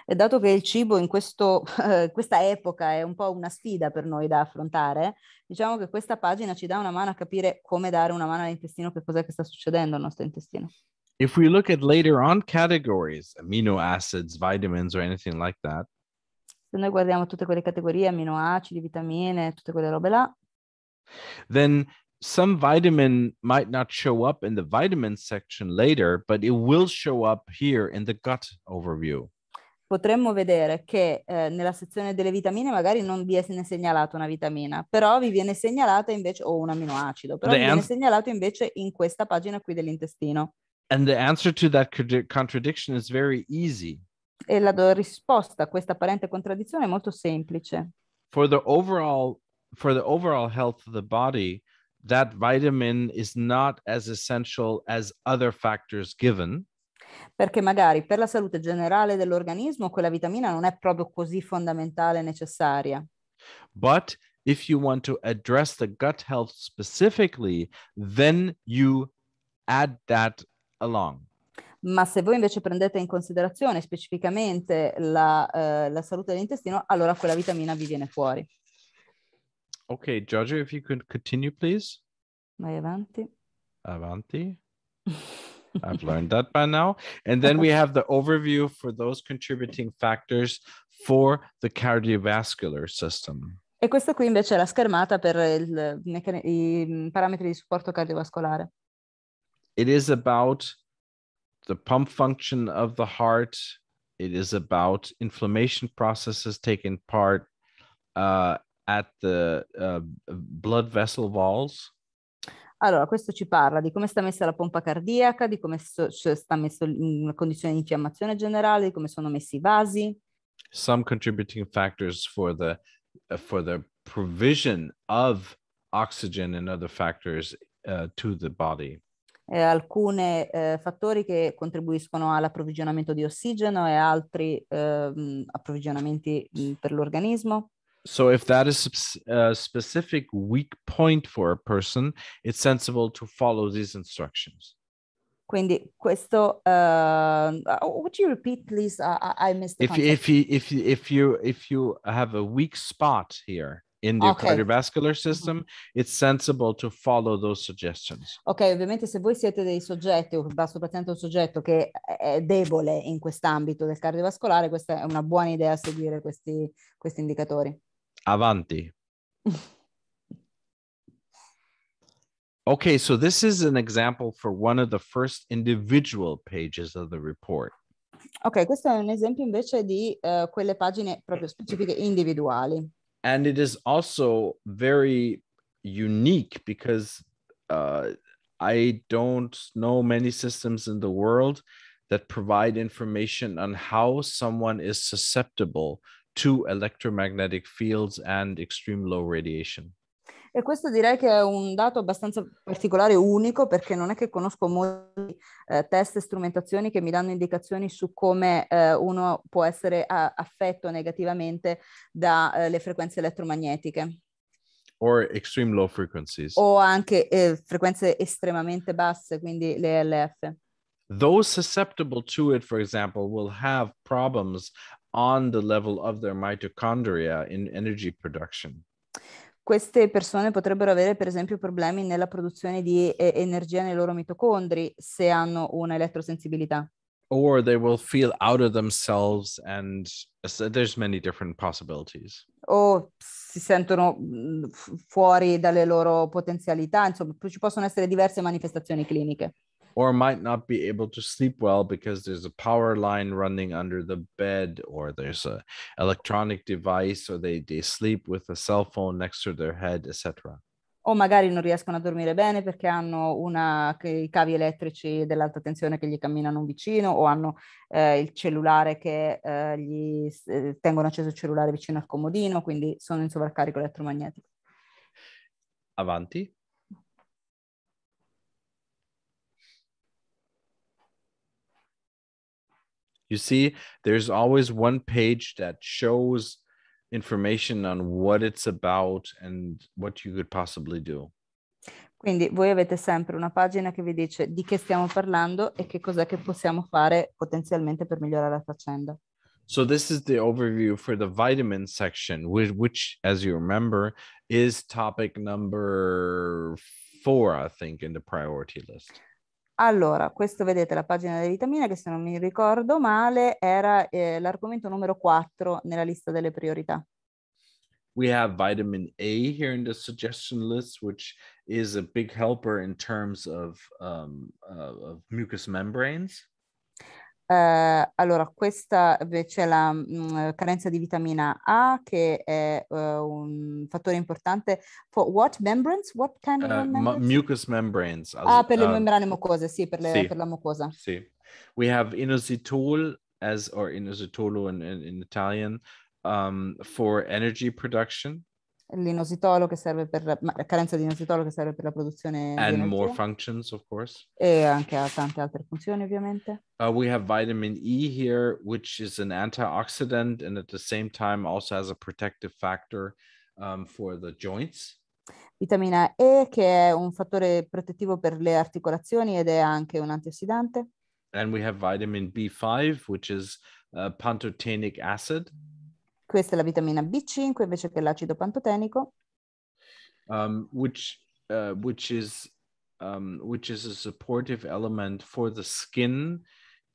E dato che il cibo in questo, uh, questa epoca è un po' una sfida per noi da affrontare, diciamo che questa pagina ci dà una mano a capire come dare una mano all'intestino, che cos'è che sta succedendo al nostro intestino. If we look at later on categories, amino acids, vitamins or anything like that. Se noi guardiamo tutte quelle categorie, aminoacidi, vitamine, tutte quelle robe là. Then some vitamin might not show up in the vitamin section later, but it will show up here in the gut overview. Potremmo vedere che eh, nella sezione delle vitamine magari non vi è segnalata una vitamina, però vi viene segnalata invece, o un aminoacido, però the vi viene segnalato invece in questa pagina qui dell'intestino. And the answer to that contradiction is very easy. E la risposta a questa apparente contraddizione è molto semplice. For the overall, for the overall health of the body, that vitamin is not as essential as other factors given. Perché magari per la salute generale dell'organismo quella vitamina non è proprio così fondamentale e necessaria. But if you want to address the gut health specifically, then you add that along. Ma se voi invece prendete in considerazione specificamente la, uh, la salute dell'intestino, allora quella vitamina vi viene fuori. Okay, Giorgio, if you could continue, please. Vai avanti. Avanti. I've learned that by now. And then we have the overview for those contributing factors for the cardiovascular system. E questa qui invece è la schermata per il, i parametri di supporto cardiovascolare. It is about the pump function of the heart. It is about inflammation processes taking part uh, at the uh, blood vessel walls? Allora, questo ci parla di come sta messa la pompa cardiaca, di come so, cioè, sta messa mm, la condizione di infiammazione generale, di come sono messi i vasi. Some contributing factors for the, uh, for the provision of oxygen and other factors uh, to the body. Eh, alcuni eh, fattori che contribuiscono all'approvvigionamento di ossigeno e altri eh, approvvigionamenti mh, mm, per l'organismo. So, if that is a uh, specific weak point for a person, it's sensible to follow these instructions. Quindi questo. Ehm, uh, oh, would you repeat, please? I, I missed. if if you if you, if you if you have a weak spot here, in the okay. cardiovascular mm-hmm. system, it's sensible to follow those suggestions. Ok, ovviamente se voi siete dei soggetti o va soprattutto un soggetto che è debole in quest'ambito del cardiovascolare, questa è una buona idea seguire questi, questi indicatori. Avanti. okay, so this is an example for one of the first individual pages of the report. Ok, questo è un esempio invece di uh, quelle pagine proprio specifiche individuali. And it is also very unique because uh, I don't know many systems in the world that provide information on how someone is susceptible to electromagnetic fields and extreme low radiation. E questo direi che è un dato abbastanza particolare, unico, perché non è che conosco molti eh, test e strumentazioni che mi danno indicazioni su come eh, uno può essere a- affetto negativamente dalle eh, frequenze elettromagnetiche. Or extreme low frequencies. O anche eh, frequenze estremamente basse, quindi le LF. Those susceptible to it, for example, will have problems on the level of their mitochondria in energy production. Queste persone potrebbero avere, per esempio, problemi nella produzione di eh, energia nei loro mitocondri se hanno un'elettrosensibilità. Or they will feel out of themselves and so there's many different possibilities. O si sentono mm, fuori dalle loro potenzialità, insomma, ci possono essere diverse manifestazioni cliniche. or might not be able to sleep well because there's a power line running under the bed or there's a electronic device or they, they sleep with a cell phone next to their head etc o magari non riescono a dormire bene perché hanno una, i cavi elettrici dell'alta tensione che gli camminano vicino o hanno eh, il cellulare che eh, gli eh, tengono acceso il cellulare vicino al comodino, quindi sono in sovraccarico elettromagnetico. Avanti. You see, there's always one page that shows information on what it's about and what you could possibly do. Quindi voi avete sempre una pagina che vi dice di che stiamo parlando e che cos'è che possiamo fare potenzialmente per migliorare la faccenda. So this is the overview for the vitamin section, which, which as you remember, is topic number four, I think, in the priority list. Allora, questo vedete la pagina delle vitamine che se non mi ricordo male era eh, l'argomento numero 4 nella lista delle priorità. We have vitamin A here in the suggestion list, which is a big helper in terms of, um, uh, of mucous membranes. Eh, allora, questa c'è la mh, mm, carenza di vitamina A che è uh, un fattore importante. For what membranes? What kind of uh, membranes? mucous membranes. ah, per le um, membrane mucose, sì, per, le, sì, per la mucosa. Sì. We have inositol as or inositolo in, in, in Italian um, for energy production l'inositolo che serve per la, carenza di inositolo che serve per la produzione and di more functions of course e anche a tante altre funzioni ovviamente uh, we have vitamin E here which is an antioxidant and at the same time also has a protective factor um, for the joints vitamina E che è un fattore protettivo per le articolazioni ed è anche un antiossidante and we have vitamin B5 which is uh, pantothenic acid questa è la vitamina B5 invece che l'acido pantotenico. Um, which, uh, which, is, um, which is a supportive element for the skin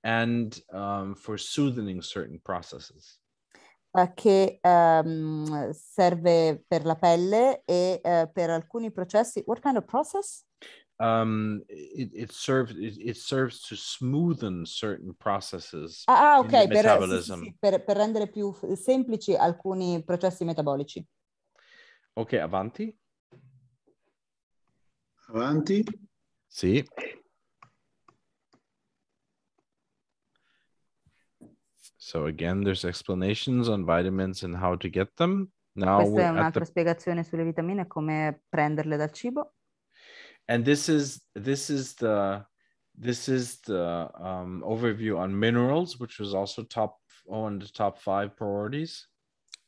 and um, for soothing certain processes. Uh, che um, serve per la pelle e uh, per alcuni processi. What kind of process? um, it, it serves it, it, serves to smoothen certain processes ah, ah ok per, sì, sì, per, per, rendere più semplici alcuni processi metabolici ok avanti avanti sì so again there's explanations on vitamins and how to get them Now, Questa è un'altra the... spiegazione sulle vitamine, e come prenderle dal cibo. and this is this is the this is the um, overview on minerals, which was also top oh, on the top five priorities.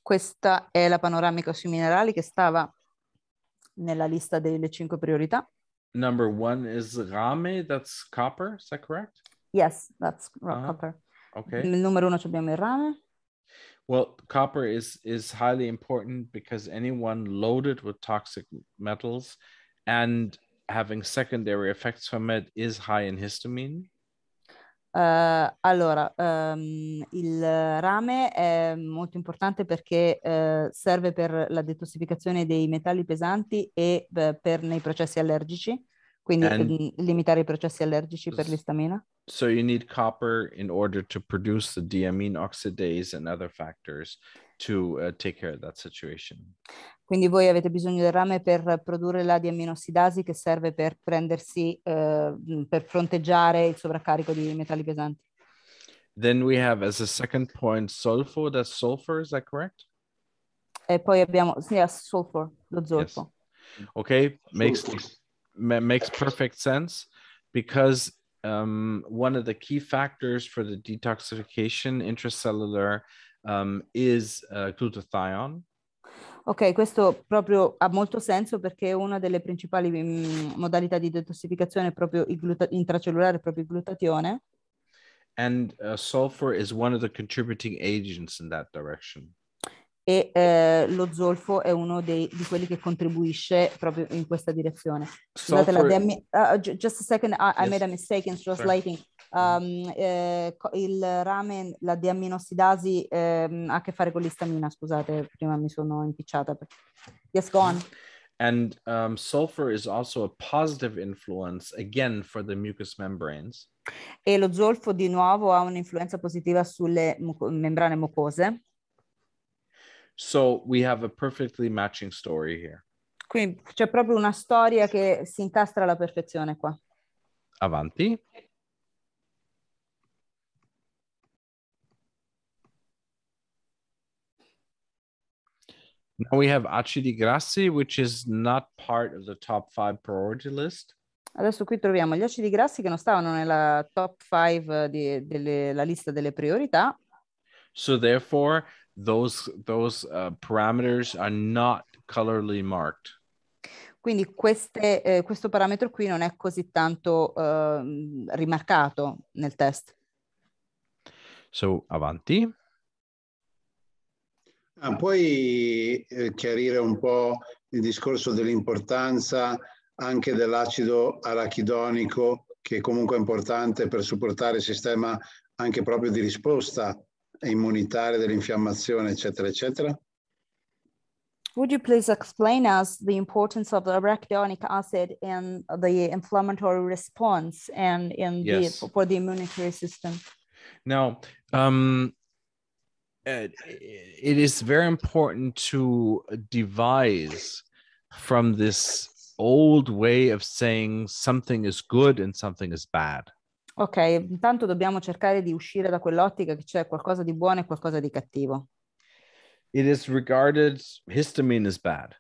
Questa è la panoramica sui minerali che stava nella lista delle cinque priorità. Number one is rame, that's copper, is that correct? Yes, that's uh-huh. rock uh -huh. copper. Okay. Nel numero uno abbiamo il rame. Well, copper is is highly important because anyone loaded with toxic metals and having secondary effects from it is high in histamine? Uh, allora, um, il rame è molto importante perché uh, serve per la detossificazione dei metalli pesanti e uh, per nei processi allergici, quindi um, limitare i processi allergici per l'istamina. So you need copper in order to produce the diamine oxidase and other factors to eh, take care of that situation. Quindi voi avete bisogno del rame per produrre la diaminoossidasi che serve per prendersi, eh, per fronteggiare il sovraccarico di metalli pesanti. Then we have as a second point sulfur, that's sulfur, is that correct? E poi abbiamo, sì, yes, sulfur, lo zolfo. Yes. Ok, makes, makes perfect sense because um, one of the key factors for the detoxification intracellular um, is uh, glutathione. Ok, questo proprio ha molto senso perché una delle principali mh, mm, modalità di detossificazione è proprio il gluta- intracellulare, è proprio il glutatione. And uh, sulfur is one of the contributing agents in that direction e eh, lo zolfo è uno dei, di quelli che contribuisce proprio in questa direzione. Scusate, la demi- uh, just a second, I, yes. I made a mistake in translating. Um, eh, il ramen, la deaminosidasi eh, ha a che fare con l'istamina, scusate, prima mi sono impicciata. Yes, go on. And um, sulfur is also a positive influence, again, for the mucous membranes. E lo zolfo di nuovo ha un'influenza positiva sulle mu- membrane mucose. So we have a perfectly matching story here. Quindi c'è proprio una storia che si incastra alla perfezione qua. Avanti. Now we have Aci di Grassi, which is not part of the top five priority list. Adesso qui troviamo gli acidi grassi che non stavano nella top 5 eh, della lista delle priorità. So therefore, those, those uh, parameters are not colorly marked. Quindi queste, eh, questo parametro qui non è così tanto eh, rimarcato nel test. So, avanti. Ah, puoi eh, chiarire un po' il discorso dell'importanza anche dell'acido arachidonico, che comunque è importante per supportare il sistema anche proprio di risposta immunitaria dell'infiammazione, eccetera, eccetera? Would you please explain us the importance of the arachidonic acid in the inflammatory response and in yes. the, for the immunitary system? Now, um, uh, it is very important to devise from this old way of saying something is good and something is bad Ok, intanto dobbiamo cercare di uscire da quell'ottica che c'è qualcosa di buono e qualcosa di cattivo. It is regarded histamine is bad.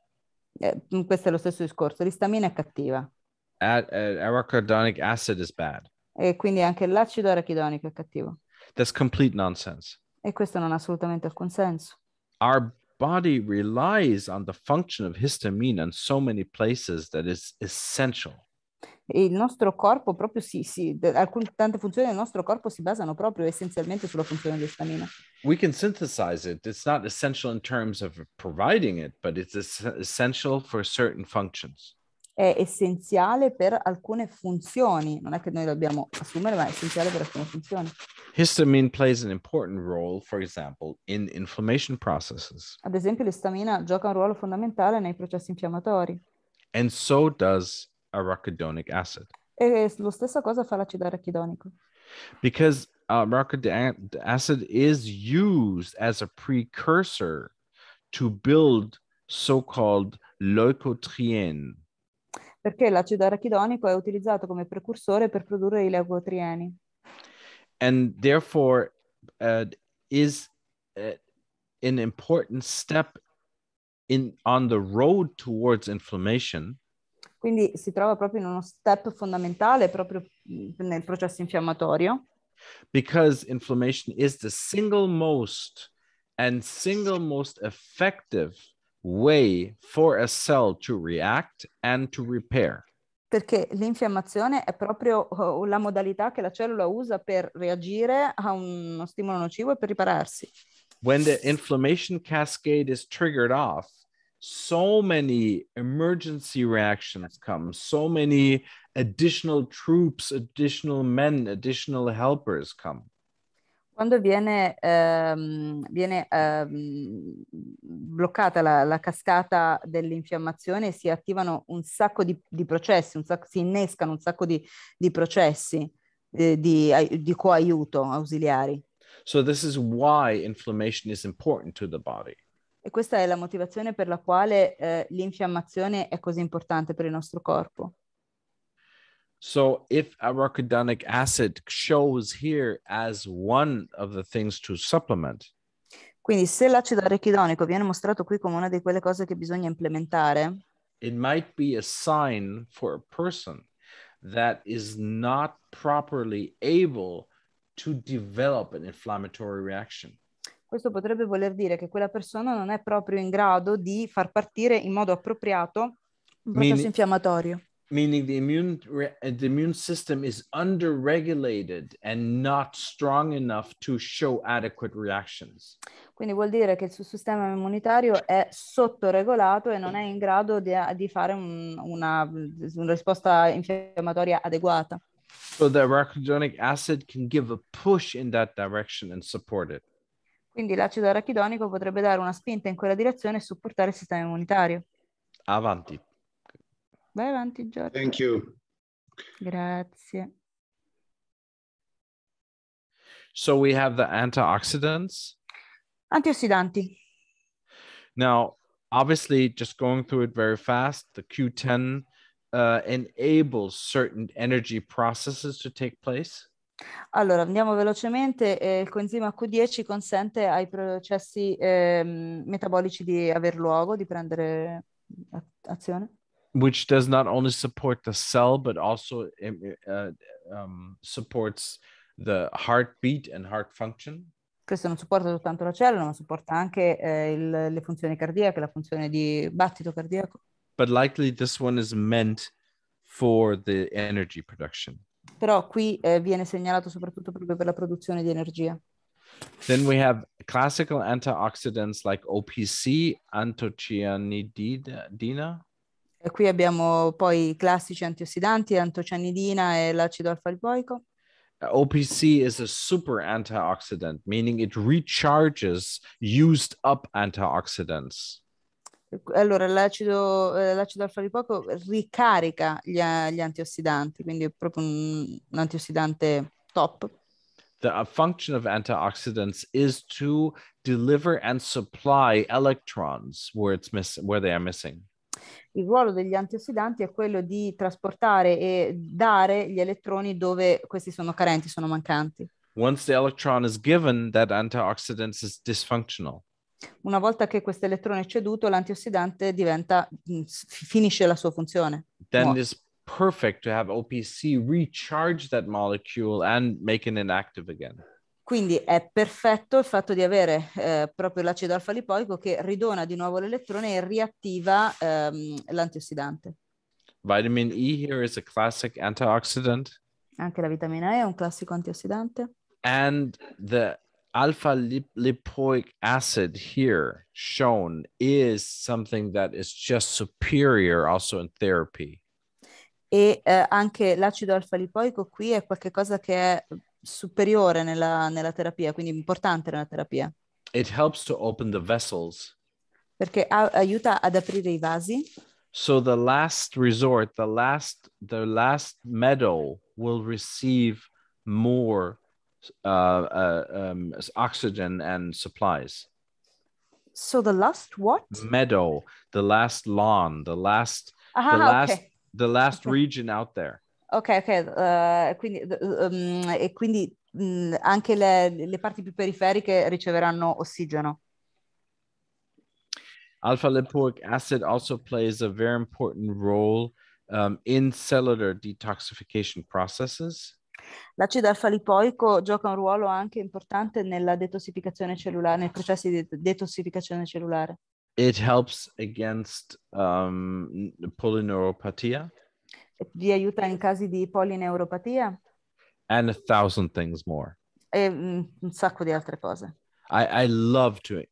Eh, mm, questo è lo stesso discorso, l'istamina è cattiva. At, uh, eh, arachidonic acid is bad. E quindi anche l'acido arachidonico è cattivo. That's complete nonsense. E questo non ha assolutamente alcun senso. Our body relies on the function of histamine in so many places that is essential il nostro corpo proprio si, si alcune, tante funzioni del nostro corpo si basano proprio essenzialmente sulla funzione dell'estamina. We can synthesize it. It's not essential in terms of providing it, but it's essential for certain functions. È essenziale per alcune funzioni, non è che noi dobbiamo assumere, ma è essenziale per alcune funzioni. Histamine plays an important role, for example, in inflammation processes. Ad esempio, l'estamina gioca un ruolo fondamentale nei processi infiammatori. And so does arachidonic acid. E lo stessa cosa fa l'acido arachidonico. Because uh, arachidonic acid is used as a precursor to build so-called leucotriene. Perché l'acido arachidonico è utilizzato come precursore per produrre i leucotrieni. And therefore uh, is uh, an important step in on the road towards inflammation. Quindi si trova proprio in uno step fondamentale proprio nel processo infiammatorio. Because inflammation is the single most and single most effective way for a cell to react and to repair. Perché l'infiammazione è proprio uh, la modalità che la cellula usa per reagire a uno stimolo nocivo e per ripararsi. When the inflammation cascade is triggered off, so many emergency reactions come, so many additional troops, additional men, additional helpers come. Quando viene, um, viene um, bloccata la, la, cascata dell'infiammazione si attivano un sacco di, di processi, sacco, si innescano un sacco di, di processi eh, di di, di coaiuto ausiliari. So this is why inflammation is important to the body. E questa è la motivazione per la quale eh, l'infiammazione è così importante per il nostro corpo. So, if arachidonic acid shows here as one of the things to supplement. Quindi, se l'acido arachidonico viene mostrato qui come una di quelle cose che bisogna implementare, it might be a sign for a person that is not properly able to develop an inflammatory reaction questo potrebbe voler dire che quella persona non è proprio in grado di far partire in modo appropriato un processo meaning, infiammatorio. Meaning the immune, the immune system is underregulated and not strong enough to show adequate reactions. Quindi vuol dire che il suo sistema immunitario è sottoregolato e non è in grado di, di fare un, una, una risposta infiammatoria adeguata. So the arachidonic acid can give a push in that direction and support it. Quindi l'acido arachidonico potrebbe dare una spinta in quella direzione e supportare il sistema immunitario. Avanti. Vai avanti, Giorgio. Thank you. Grazie. So we have the antioxidants. Antiossidanti. Now, obviously, just going through it very fast, the Q10 uh, enables certain energy processes to take place. Allora, andiamo velocemente. Eh, il coenzima Q10 consente ai processi eh, metabolici di aver luogo, di prendere azione. Which does not only support the cell, but also uh, um, supports the heartbeat and heart function. Questo non supporta soltanto la cellula, ma supporta anche eh, il, le funzioni cardiache, la funzione di battito cardiaco. But likely this one is meant for the energy production. però qui eh, viene segnalato soprattutto proprio per la produzione di energia. Then we have classical antioxidants like OPC, antocianidina. E qui abbiamo poi i classici antiossidanti, antocianidina e l'acido alfa-lipoico. OPC is a super antioxidant, meaning it recharges used up antioxidants. Allora, l'acido, eh, l'acido alfa-lipoico ricarica gli, eh, gli, antiossidanti, quindi è proprio un, un antiossidante top. the function of antioxidants is to deliver and supply electrons where it's miss- where they are missing. Il ruolo degli antiossidanti è quello di trasportare e dare gli elettroni dove questi sono carenti, sono mancanti. Once the electron is given, that antioxidant is dysfunctional. Una volta che questo elettrone è ceduto, l'antiossidante diventa, mm, finisce la sua funzione. Then it's perfect to have OPC recharge that molecule and make it inactive again. Quindi è perfetto il fatto di avere eh, proprio l'acido alfa lipoico che ridona di nuovo l'elettrone e riattiva ehm, l'antiossidante. Vitamin E here is a classic antioxidant. Anche la vitamina E è un classico antiossidante. And the alpha lipoic acid here shown is something that is just superior also in therapy. E eh, anche l'acido alfa lipoico qui è qualcosa che è superiore nella, nella terapia, quindi importante nella terapia. It helps to open the vessels. Perché a- aiuta ad aprire i vasi. So the last resort, the last, the last meadow will receive more uh, uh, um, oxygen and supplies. So the last what? Meadow, the last lawn, the last, ah, the last, okay. the last okay. region out there. Ok, ok, uh, quindi, um, e quindi mh, mm, anche le, le, parti più periferiche riceveranno ossigeno. Alpha lipoic acid also plays a very important role um, in cellular detoxification processes. L'acido alfa-lipoico gioca un ruolo anche importante nella detossificazione cellulare, nel processo di detossificazione cellulare. It helps against um, polyneuropatia. Vi aiuta in casi di polineuropatia. And a thousand things more. E mm, un sacco di altre cose. I, I love to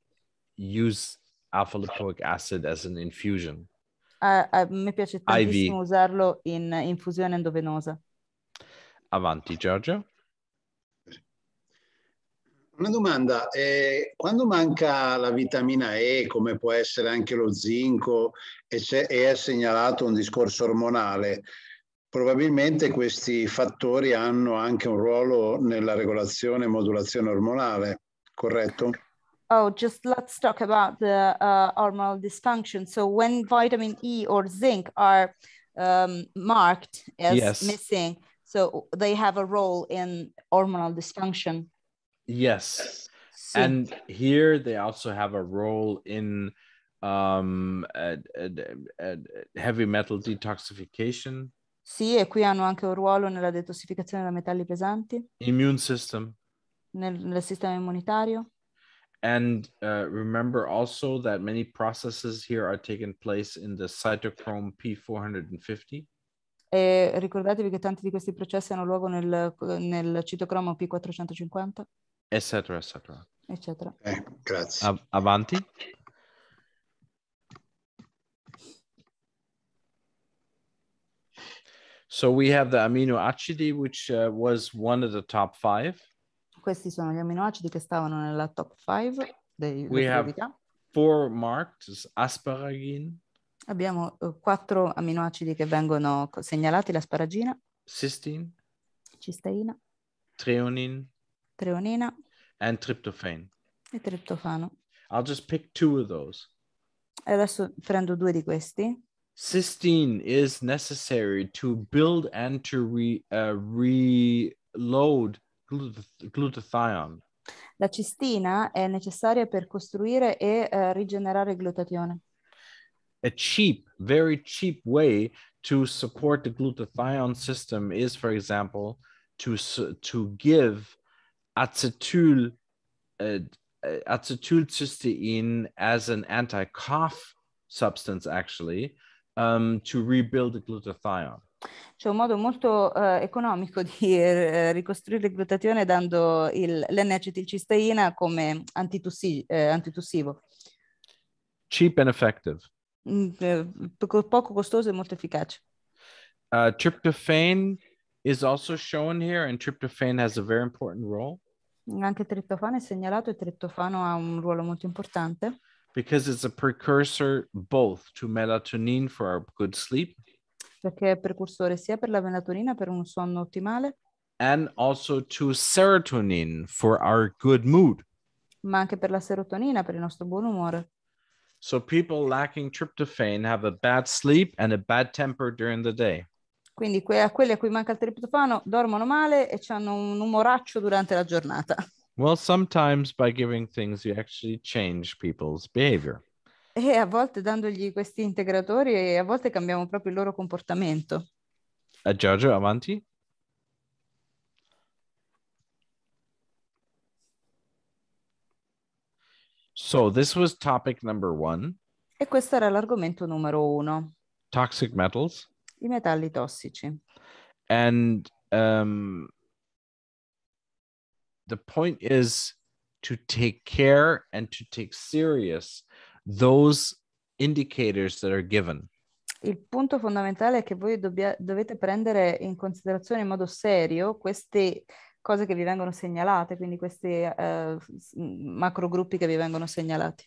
use alpha-lipoic acid as an infusion. Uh, uh, mi piace tantissimo IV. usarlo in infusione endovenosa. Avanti Giorgio. Una domanda, eh, quando manca la vitamina E, come può essere anche lo zinco, e, e è segnalato un discorso ormonale, probabilmente questi fattori hanno anche un ruolo nella regolazione e modulazione ormonale, corretto? Oh, just let's talk about the uh, hormonal dysfunction. So when vitamin E or zinc are um, marked as yes. missing, So they have a role in hormonal dysfunction. Yes. So. and here they also have a role in um, heavy metal detoxification. Sì, e qui hanno anche un ruolo nella detossificazione da metalli pesanti. Immune system. Nel, nel sistema immunitario. And uh, remember also that many processes here are taking place in the cytochrome P450. E ricordatevi che tanti di questi processi hanno luogo nel, nel citocromo P450. Eccetera, eccetera. eccetera. Eh, grazie. Av- avanti. So we have the amino acidi, which uh, was one of the top five. Questi sono gli aminoacidi che stavano nella top five dei, we have priorità. four marked asparagine. Abbiamo eh, quattro aminoacidi che vengono segnalati, l'asparagina, cysteine, cisteina, treonin, treonina and tryptophan. E triptofano. I'll just pick two of those. E adesso prendo due di questi. Cysteine is necessary to build and to re, uh, reload glutathione. La cistina è necessaria per costruire e uh, rigenerare il glutatione. a cheap, very cheap way to support the glutathione system is, for example, to to give acetyl uh, uh, acetylcysteine as an anti-cough substance, actually, um, to rebuild the glutathione. C'è un modo molto uh, economico di uh, ricostruire il glutatione dando il, l'N-acetilcisteina come antitussi, uh, antitussivo. Cheap and effective. Mm, eh, poco costoso e molto efficace. Uh, tryptophan is also shown here and tryptophan has a very important role. Anche triptofano è segnalato e triptofano ha un ruolo molto importante. Because it's a precursor both to melatonin for our good sleep. Perché è precursore sia per la melatonina per un sonno ottimale. And also to serotonin for our good mood. Ma anche per la serotonina per il nostro buon umore. So people lacking tryptophan have a bad sleep and a bad temper during the day. Quindi que- a quelli a cui manca il triptofano dormono male e hanno un umoraccio durante la giornata. Well, sometimes by giving things you actually change people's behavior. E a volte dandogli questi integratori e a volte cambiamo proprio il loro comportamento. A Giorgio, avanti. So this was topic number one. E questo era l'argomento numero uno. Toxic metals. I metalli tossici. And um, the point is to take care and to take serious those indicators that are given. Il punto fondamentale è che voi dobbia, dovete prendere in considerazione in modo serio queste cose che vi vengono segnalate, quindi questi uh, eh, macro gruppi che vi vengono segnalati.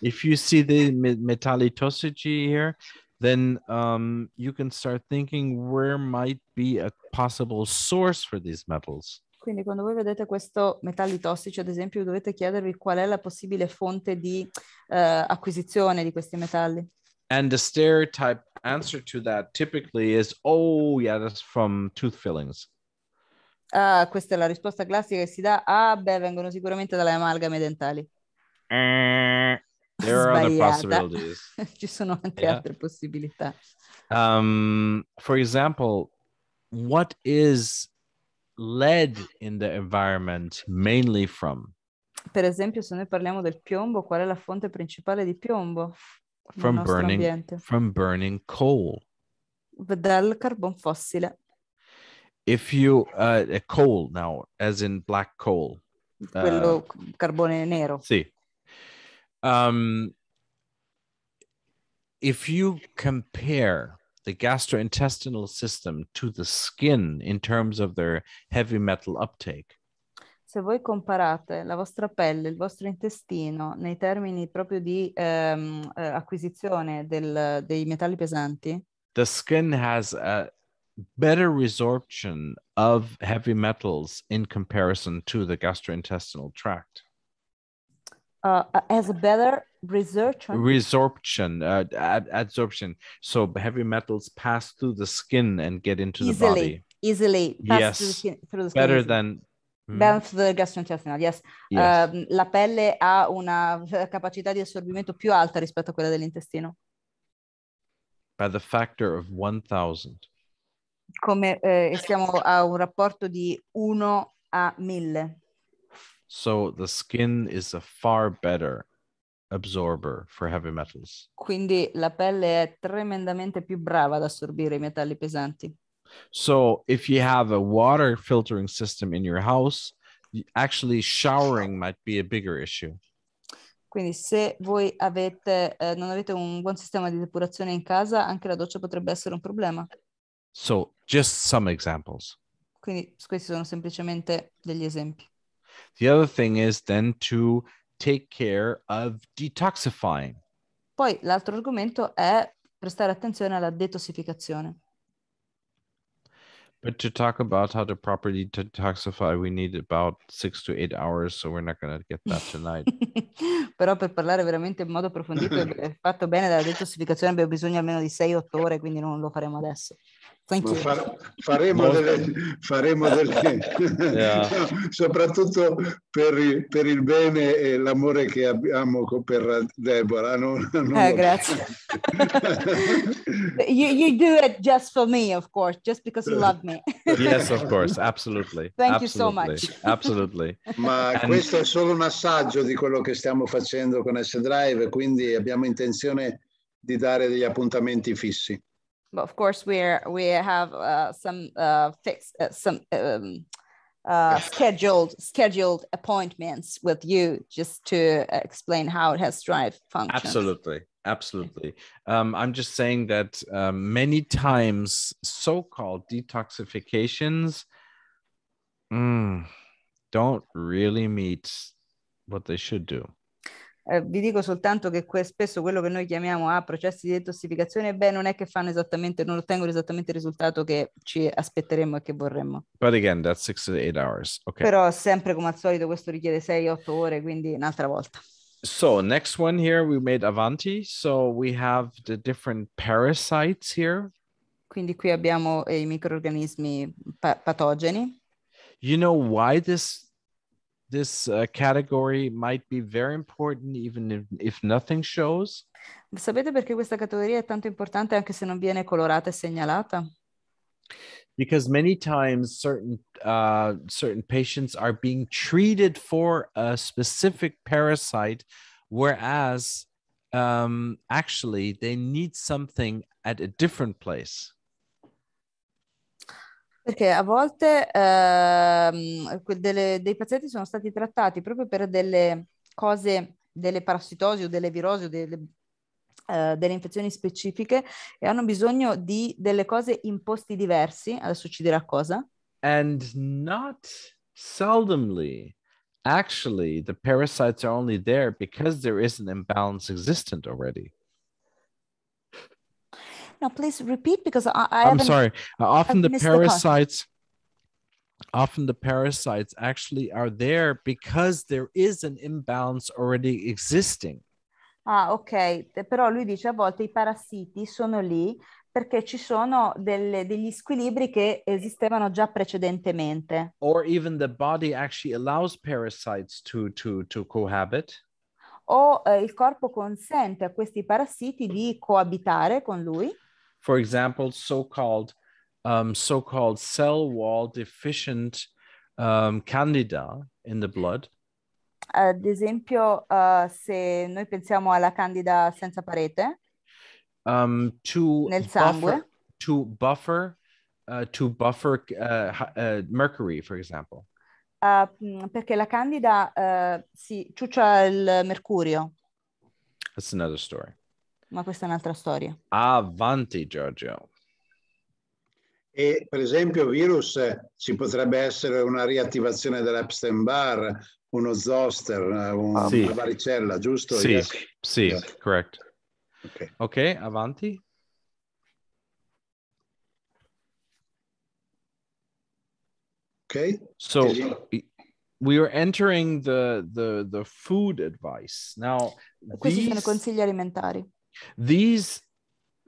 If you see the metalli tossici here, then um, you can start thinking where might be a possible source for these metals. Quindi quando voi vedete questo metalli tossici, ad esempio, dovete chiedervi qual è la possibile fonte di uh, acquisizione di questi metalli. And the stereotype answer to that typically is, oh yeah, that's from tooth fillings. Ah, questa è la risposta classica che si dà. Ah, beh, vengono sicuramente dalle amalgame dentali. there are other possibilities. Ci sono anche yeah. altre possibilità. Um, for example, what is lead in the environment mainly from? Per esempio, se noi parliamo del piombo, qual è la fonte principale di piombo? From burning, ambiente? from burning coal. Dal carbon fossile. if you uh, a coal now as in black coal uh, quello uh, carbone nero sì um, if you compare the gastrointestinal system to the skin in terms of their heavy metal uptake se voi comparate la vostra pelle, il vostro intestino nei termini proprio di um, acquisizione del, dei metalli pesanti, the skin has a, better resorption of heavy metals in comparison to the gastrointestinal tract? Uh, as a better resorption. Resorption, uh, ad- adsorption. So heavy metals pass through the skin and get into easily, the body. Easily, pass yes. through the skin. Through the better easily. than Ben hmm? the gastrointestinal, yes. yes. Uh, la pelle ha una eh, capacità di assorbimento più alta rispetto a quella dell'intestino. By the factor of 1000. come eh, siamo a un rapporto di 1 a 1000. So the skin is a far better absorber for heavy metals. Quindi la pelle è tremendamente più brava ad assorbire i metalli pesanti. So if you have a water filtering system in your house, actually showering might be a bigger issue. Quindi se voi avete, eh, non avete un buon sistema di depurazione in casa, anche la doccia potrebbe essere un problema. So Just some examples. Quindi questi sono semplicemente degli esempi. The other thing is then to take care of detoxifying. Poi l'altro argomento è prestare attenzione alla detossificazione. But to talk about how to properly detoxify, we need about six to eight hours, so we're not going to get that tonight. Però per parlare veramente in modo approfondito e fatto bene della detossificazione abbiamo bisogno almeno di 6-8 ore, quindi non lo faremo adesso. Fa, faremo, delle, faremo delle, yeah. soprattutto per il, per il, bene e l'amore che abbiamo per Deborah. Non, non oh, grazie. you, you do it just for me, of course, just because you love me. yes, of course, absolutely. Thank absolutely. you so much. Absolutely. Ma And... questo è solo un assaggio di quello che stiamo facendo con S-Drive, quindi abbiamo intenzione di dare degli appuntamenti fissi. but of course we're we have uh, some uh, fixed uh, some um, uh, scheduled scheduled appointments with you just to explain how it has drive functions. Absolutely, absolutely. Um, I'm just saying that um, many times so-called detoxifications mm, don't really meet what they should do. Eh, vi dico soltanto che que- spesso quello che noi chiamiamo ah, processi di detossificazione, beh, non è che fanno esattamente, non ottengono esattamente il risultato che ci aspetteremmo e che vorremmo. But again, that's six to eight hours. Okay. Però sempre come al solito questo richiede 6-8 ore, quindi un'altra volta. So next one here we made Avanti. So we have the different parasites here. Quindi qui abbiamo eh, i microorganismi pa- patogeni. You know why this this uh, category might be very important even if, if nothing shows? Sapete perché questa categoria è tanto importante anche se non viene colorata e segnalata? Because many times certain uh, certain patients are being treated for a specific parasite, whereas um, actually they need something at a different place. Perché a volte ehm, delle, dei pazienti sono stati trattati proprio per delle cose, delle parassitosi o delle virosi o delle, eh, delle infezioni specifiche e hanno bisogno di delle cose in posti diversi. Adesso ci dirà cosa. And not seldomly. Actually, the parasites are only there because there is an imbalance existent already. Now, please repeat because I, I am sorry. Uh, often the parasites. The often the parasites actually are there because there is an imbalance already existing. Ah, ok, però lui dice a volte i parassiti sono lì perché ci sono delle, degli squilibri che esistevano già precedentemente. Or even the body actually allows parasites to, to, to cohabit. O eh, il corpo consente a questi parassiti di coabitare con lui for example, so-called um, so-called cell wall deficient um, candida in the blood. Ad esempio, uh, se noi pensiamo alla candida senza parete um, to nel sangue, buffer, to buffer, uh, to buffer uh, uh mercury, for example. Uh, mm, perché la candida uh, si ciuccia il mercurio. That's another story. Ma questa è un'altra storia. Avanti Giorgio. E per esempio virus eh, ci potrebbe essere una riattivazione dellepstein Bar, uno zoster, eh, una sì. varicella, giusto? Sì, yes. sì, yes. correct. Okay. ok, avanti. Ok. So we are entering the the the food advice. Now, questi these... sono consigli alimentari. These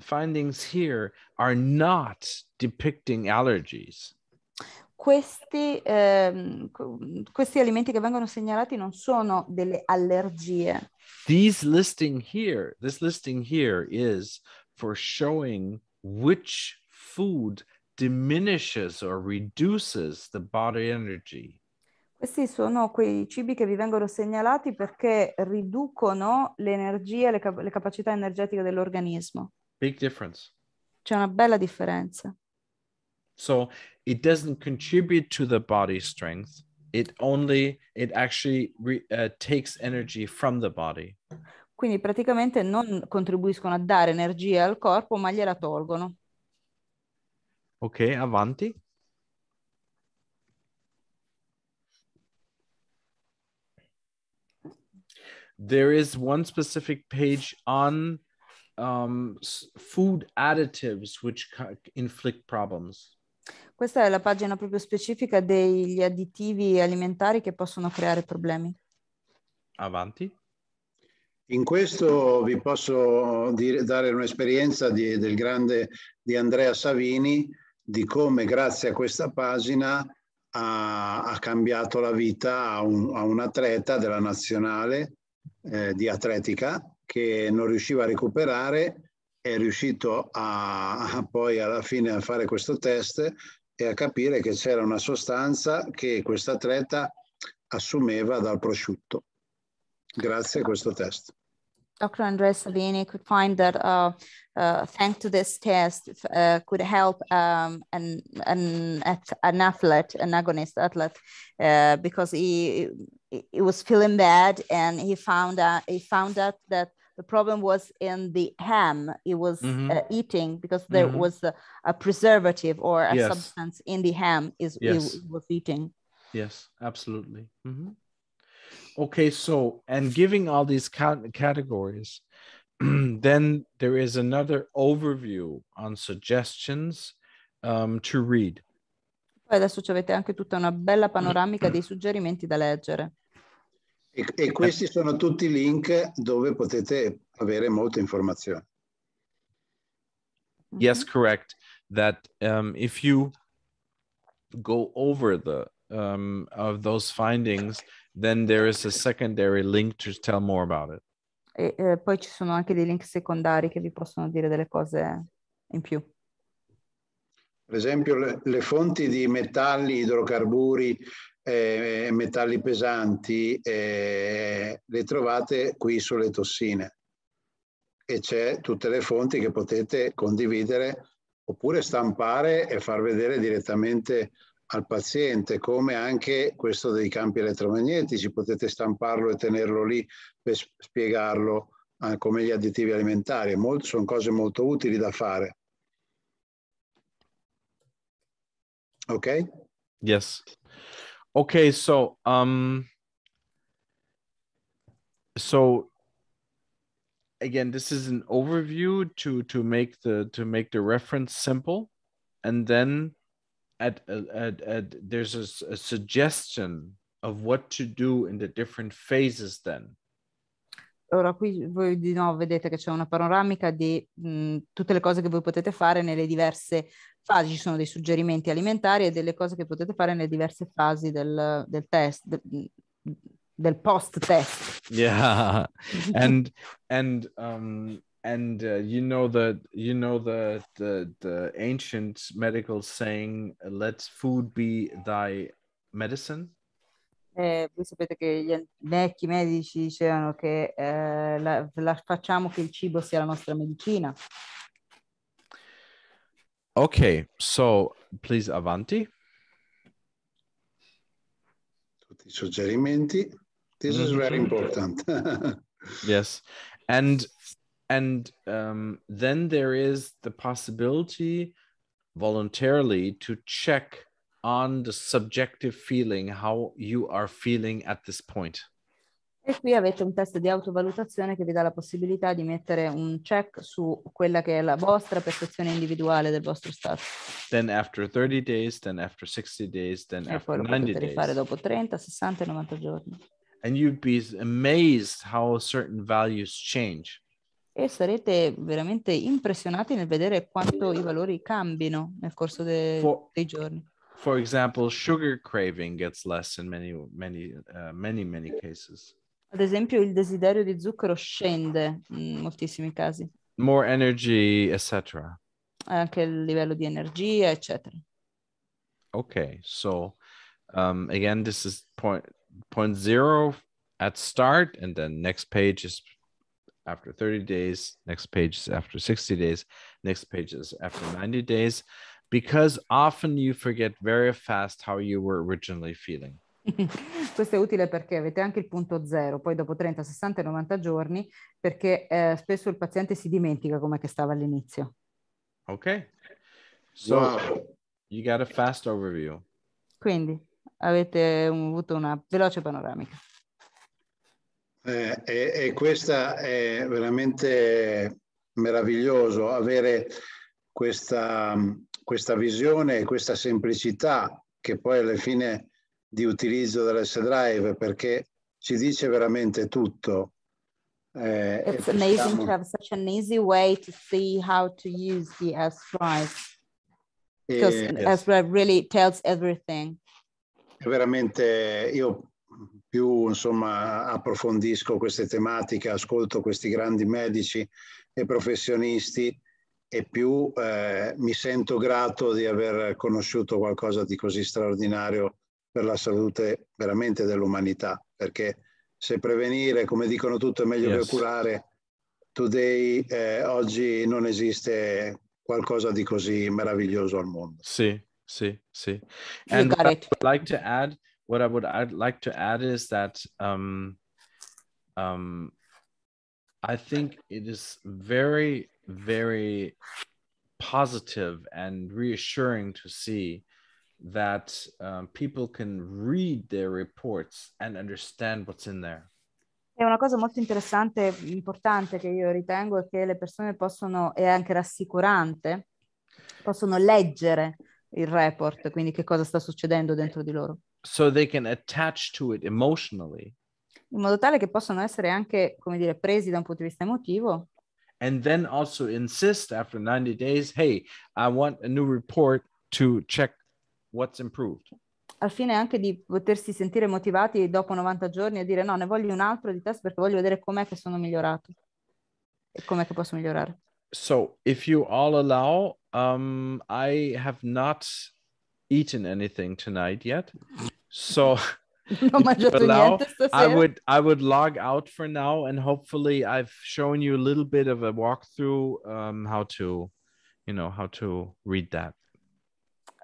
findings here are not depicting allergies. Questi, ehm, questi alimenti che vengono segnalati non sono delle allergie. These listing here, this listing here is for showing which food diminishes or reduces the body energy. Questi sono quei cibi che vi vengono segnalati perché riducono l'energia, le, cap- le capacità energetiche dell'organismo. Big difference. C'è una bella differenza. So it doesn't contribute to the body strength. It only, it actually re- uh, takes energy from the body. Quindi praticamente non contribuiscono a dare energia al corpo, ma gliela tolgono. Ok, avanti. there is one specific page on um, food additives which inflict problems. Questa è la pagina proprio specifica degli additivi alimentari che possono creare problemi. Avanti. In questo vi posso dire, dare un'esperienza di, del grande di Andrea Savini di come grazie a questa pagina ha, ha cambiato la vita a un, a un atleta della nazionale eh, di atletica che non riusciva a recuperare, è riuscito a, a poi alla fine a fare questo test e a capire che c'era una sostanza che questo atleta assumeva dal prosciutto, grazie a questo test. Dr. Andrea Savini could find that uh, uh, thanks to this test uh, could help um, an, an, an athlete, an agonist athlete, uh, because he, he was feeling bad and he found out, he found out that the problem was in the ham he was mm -hmm. uh, eating because there mm -hmm. was a, a, preservative or a yes. substance in the ham is yes. he, he, was eating yes absolutely mm -hmm okay so and giving all these categories then there is another overview on suggestions um, to read poi adesso ci avete anche tutta una bella panoramica dei suggerimenti da leggere e, e questi sono tutti link dove potete avere molte informazioni mm-hmm. yes correct that um, if you go over the um, of those findings then there is a secondary link to tell more about it. E eh, poi ci sono anche dei link secondari che vi possono dire delle cose in più. Per esempio le, le fonti di metalli, idrocarburi, eh, metalli pesanti, eh, le trovate qui sulle tossine e c'è tutte le fonti che potete condividere oppure stampare e far vedere direttamente al paziente, come anche questo dei campi elettromagnetici, potete stamparlo e tenerlo lì per spiegarlo eh, come gli additivi alimentari, Mol sono cose molto utili da fare. Ok? Yes. Ok, so um so again this is an overview to to make the to make the reference simple and then at, at, at there's a, a suggestion of what to do in the different phases then. Ora qui voi di nuovo vedete che c'è una panoramica di mh, mm, tutte le cose che voi potete fare nelle diverse fasi, ci sono dei suggerimenti alimentari e delle cose che potete fare nelle diverse fasi del, del test, del, del post test. Yeah, and, and um, and uh, you know the you know the, the the ancient medical saying let food be thy medicine eh, voi sapete che gli vecchi medici dicevano che eh, la, la, facciamo che il cibo sia la nostra medicina ok so please avanti tutti i suggerimenti this is very mm-hmm. important yes and and um, then there is the possibility voluntarily to check on the subjective feeling how you are feeling at this point. E qui avete un test di autovalutazione che vi dà la possibilità di mettere un check su quella che è la vostra percezione individuale del vostro stato. Then after 30 days, then after 60 days, then e after 90 days. rifare dopo 30, 60 e 90 giorni. And you'd be amazed how certain values change. e sarete veramente impressionati nel vedere quanto i valori cambino nel corso de- for, dei giorni. For example, sugar craving gets less in many, many, uh, many, many cases. Ad esempio, il desiderio di zucchero scende in moltissimi casi. More energy, etc. Anche il livello di energia, eccetera. Ok, so um, again, this is point, point zero at start, and then next page is after 30 days, next page is after 60 days, next page is after 90 days, because often you forget very fast how you were originally feeling. Questo è utile perché avete anche il punto zero, poi dopo 30, 60 90 giorni, perché eh, spesso il paziente si dimentica come stava all'inizio. Ok, so wow. you got a fast overview. Quindi avete un, avuto una veloce panoramica. Eh, e, e questa è veramente meraviglioso avere questa, questa visione e questa semplicità che poi alla fine di utilizzo dell'S-Drive perché ci dice veramente tutto. Eh, It's amazing to have such an easy way to see how to use the S-Drive because eh, S-Drive really tells everything. È veramente, io più insomma, approfondisco queste tematiche, ascolto questi grandi medici e professionisti e più eh, mi sento grato di aver conosciuto qualcosa di così straordinario per la salute veramente dell'umanità, perché se prevenire, come dicono tutti, è meglio yes. che curare, today eh, oggi non esiste qualcosa di così meraviglioso al mondo. Sì, sì, sì. And I'd like to add what I would I'd like to add is that um, um, I think it is very, very positive and reassuring to see that um, people can read their reports and understand what's in there. È una cosa molto interessante, e importante che io ritengo è che le persone possono, e anche rassicurante, possono leggere il report, quindi che cosa sta succedendo dentro di loro so they can attach to it emotionally. In modo tale che possano essere anche, come dire, presi da un punto di vista emotivo. And then also insist after 90 days, hey, I want a new report to check what's improved. Al fine anche di potersi sentire motivati dopo 90 giorni a dire no, ne voglio un altro di test perché voglio vedere com'è che sono migliorato e com'è che posso migliorare. So, if you all allow, um, I have not eaten anything tonight yet. So no allow, I would I would log out for now and hopefully I've shown you a little bit of a walkthrough um, how to you know how to read that.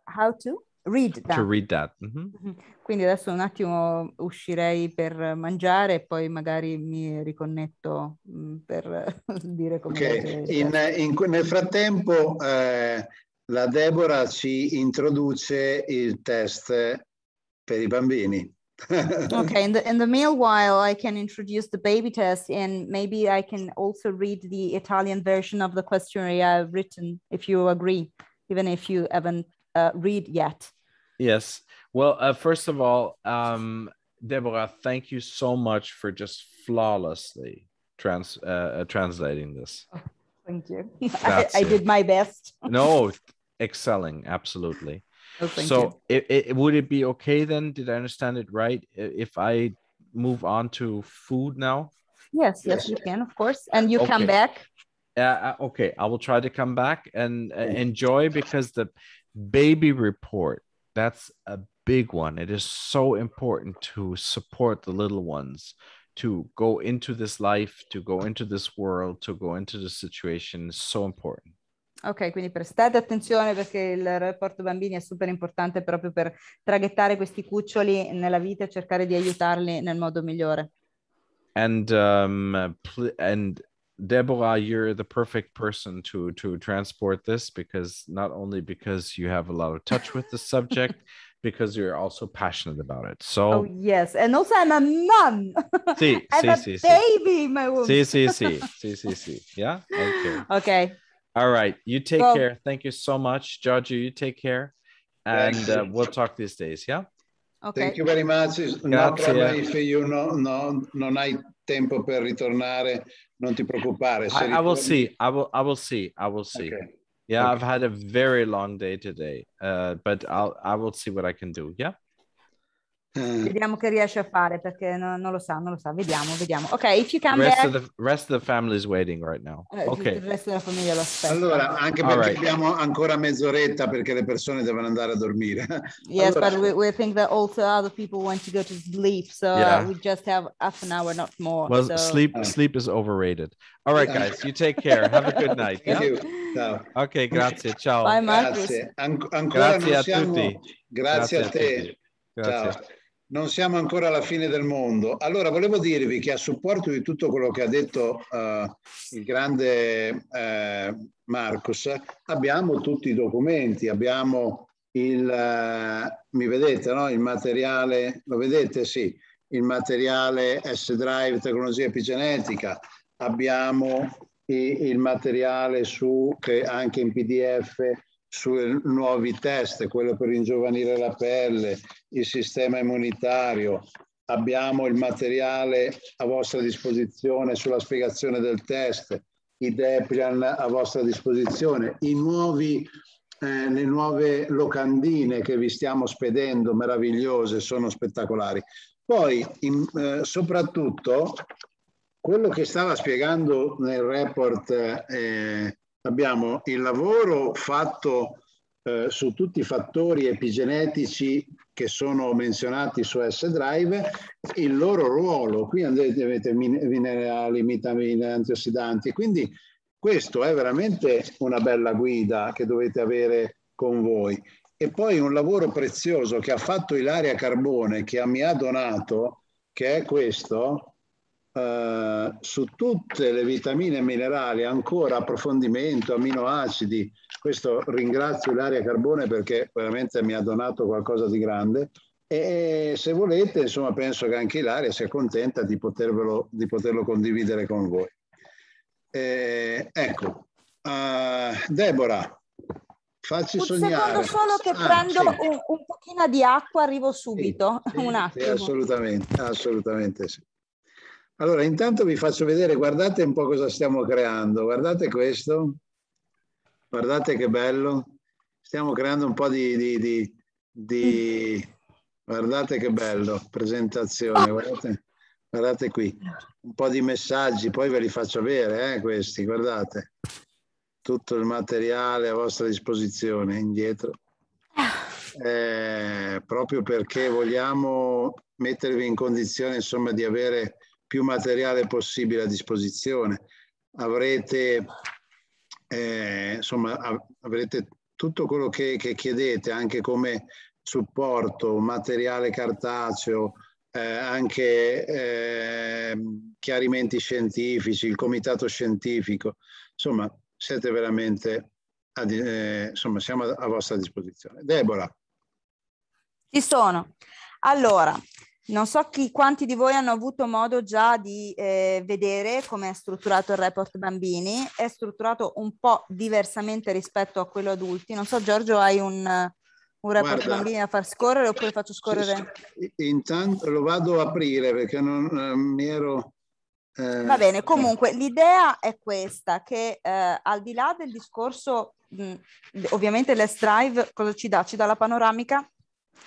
How to? Read that. To read that. Mm -hmm. Quindi adesso un attimo uscirei per mangiare e poi magari mi riconnetto mm, per dire come... Okay. In, in, nel frattempo eh, la Deborah ci introduce il test per i bambini. okay, in the in the meanwhile, I can introduce the baby test, and maybe I can also read the Italian version of the questionnaire I've written, if you agree, even if you haven't uh, read yet. Yes. Well, uh, first of all, um, Deborah, thank you so much for just flawlessly trans uh, uh translating this. Oh, thank you. I, I, did my best. no, excelling absolutely oh, so it, it, would it be okay then did i understand it right if i move on to food now yes yes, yes you can of course and you okay. come back uh, okay i will try to come back and uh, enjoy because the baby report that's a big one it is so important to support the little ones to go into this life to go into this world to go into this situation is so important Ok, quindi prestate attenzione perché il rapporto bambini è super importante proprio per traghettare questi cuccioli nella vita e cercare di aiutarli nel modo migliore. And, um, pl- and Deborah, you're the perfect person to to transport this because not only because you have a lot of touch with the subject, because you're also passionate about it. So oh, yes, and also I'm a mom. See, si, see, si, see, baby my womb. See, see, see, see, see, see. Yeah. Okay. Okay. All right. You take well, care. Thank you so much, Georgie. You take care. And uh, we'll talk these days. Yeah. Okay. Thank you very much. Grazie. No, if you no, no, non hai tempo per ritornare, non ti preoccupare. I, I, will see. I will. I will see. I will see. Okay. Yeah, okay. I've had a very long day today, uh, but I'll. I will see what I can do. Yeah. Eh. Vediamo che riesce a fare perché no, non lo sa, non lo sa. Vediamo, vediamo. Ok, if you come rest back... Of the, rest of the family is waiting right now. Eh, okay. Il resto della famiglia lo aspetta. Allora, anche perché right. abbiamo ancora mezz'oretta perché le persone devono andare a dormire. Yes, allora. but we, we, think that also other people want to go to sleep, so yeah. we just have half an hour, not more. Well, so... sleep, ah. sleep is overrated. All right, guys, you take care. Have a good night. Thank yeah? you. Ciao. Ok, grazie, ciao. Bye, grazie. An- grazie a siamo... tutti. Grazie, grazie, a te. A tutti. Grazie. Ciao non siamo ancora alla fine del mondo. Allora, volevo dirvi che a supporto di tutto quello che ha detto eh, il grande eh, Marcos, abbiamo tutti i documenti, abbiamo il, eh, mi vedete, no? il materiale, lo vedete? Sì, il materiale S-Drive, tecnologia epigenetica, abbiamo il materiale su, che anche in PDF sui nuovi test, quello per ingiovanire la pelle, il sistema immunitario. Abbiamo il materiale a vostra disposizione sulla spiegazione del test, i Deplian a vostra disposizione, i nuovi eh, le nuove locandine che vi stiamo spedendo, meravigliose, sono spettacolari. Poi, in, eh, soprattutto, quello che stava spiegando nel report eh, abbiamo il lavoro fatto eh, su tutti i fattori epigenetici che sono menzionati su S-Drive, il loro ruolo. Qui avete minerali, vitamine, antiossidanti. Quindi questo è veramente una bella guida che dovete avere con voi. E poi un lavoro prezioso che ha fatto Ilaria Carbone, che mi ha donato, che è questo, eh, su tutte le vitamine e minerali, ancora approfondimento, aminoacidi. Questo ringrazio Ilaria Carbone perché veramente mi ha donato qualcosa di grande. E se volete, insomma, penso che anche Ilaria sia contenta di, potervelo, di poterlo condividere con voi. Ecco, eh, ecco, uh, Deborah, facci un sognare. Un secondo solo che ah, prendo sì. un, un pochino di acqua, arrivo subito. Sì, un attimo. Sì, assolutamente, assolutamente sì. Allora, intanto vi faccio vedere, guardate un po' cosa stiamo creando. Guardate questo, guardate che bello. Stiamo creando un po' di... di, di, di... Guardate che bello, presentazione, guardate, guardate, qui. Un po' di messaggi, poi ve li faccio avere, eh, questi, guardate. Tutto il materiale a vostra disposizione, indietro. Eh, proprio perché vogliamo mettervi in condizione, insomma, di avere più materiale possibile a disposizione. Avrete, eh, insomma, avrete tutto quello che, che, chiedete, anche come supporto, materiale cartaceo, eh, anche eh, chiarimenti scientifici, il comitato scientifico. Insomma, siete veramente, a, eh, insomma, siamo a vostra disposizione. Debora. Ci sono. Allora, non so chi, quanti di voi hanno avuto modo già di eh, vedere come è strutturato il report bambini, è strutturato un po' diversamente rispetto a quello adulti. Non so Giorgio, hai un, un report Guarda, bambini da far scorrere oppure faccio scorrere? Intanto lo vado a aprire perché non eh, mi ero... Eh... Va bene, eh. comunque l'idea è questa, che eh, al di là del discorso, mh, ovviamente l'S-Drive cosa ci dà? Ci dà la panoramica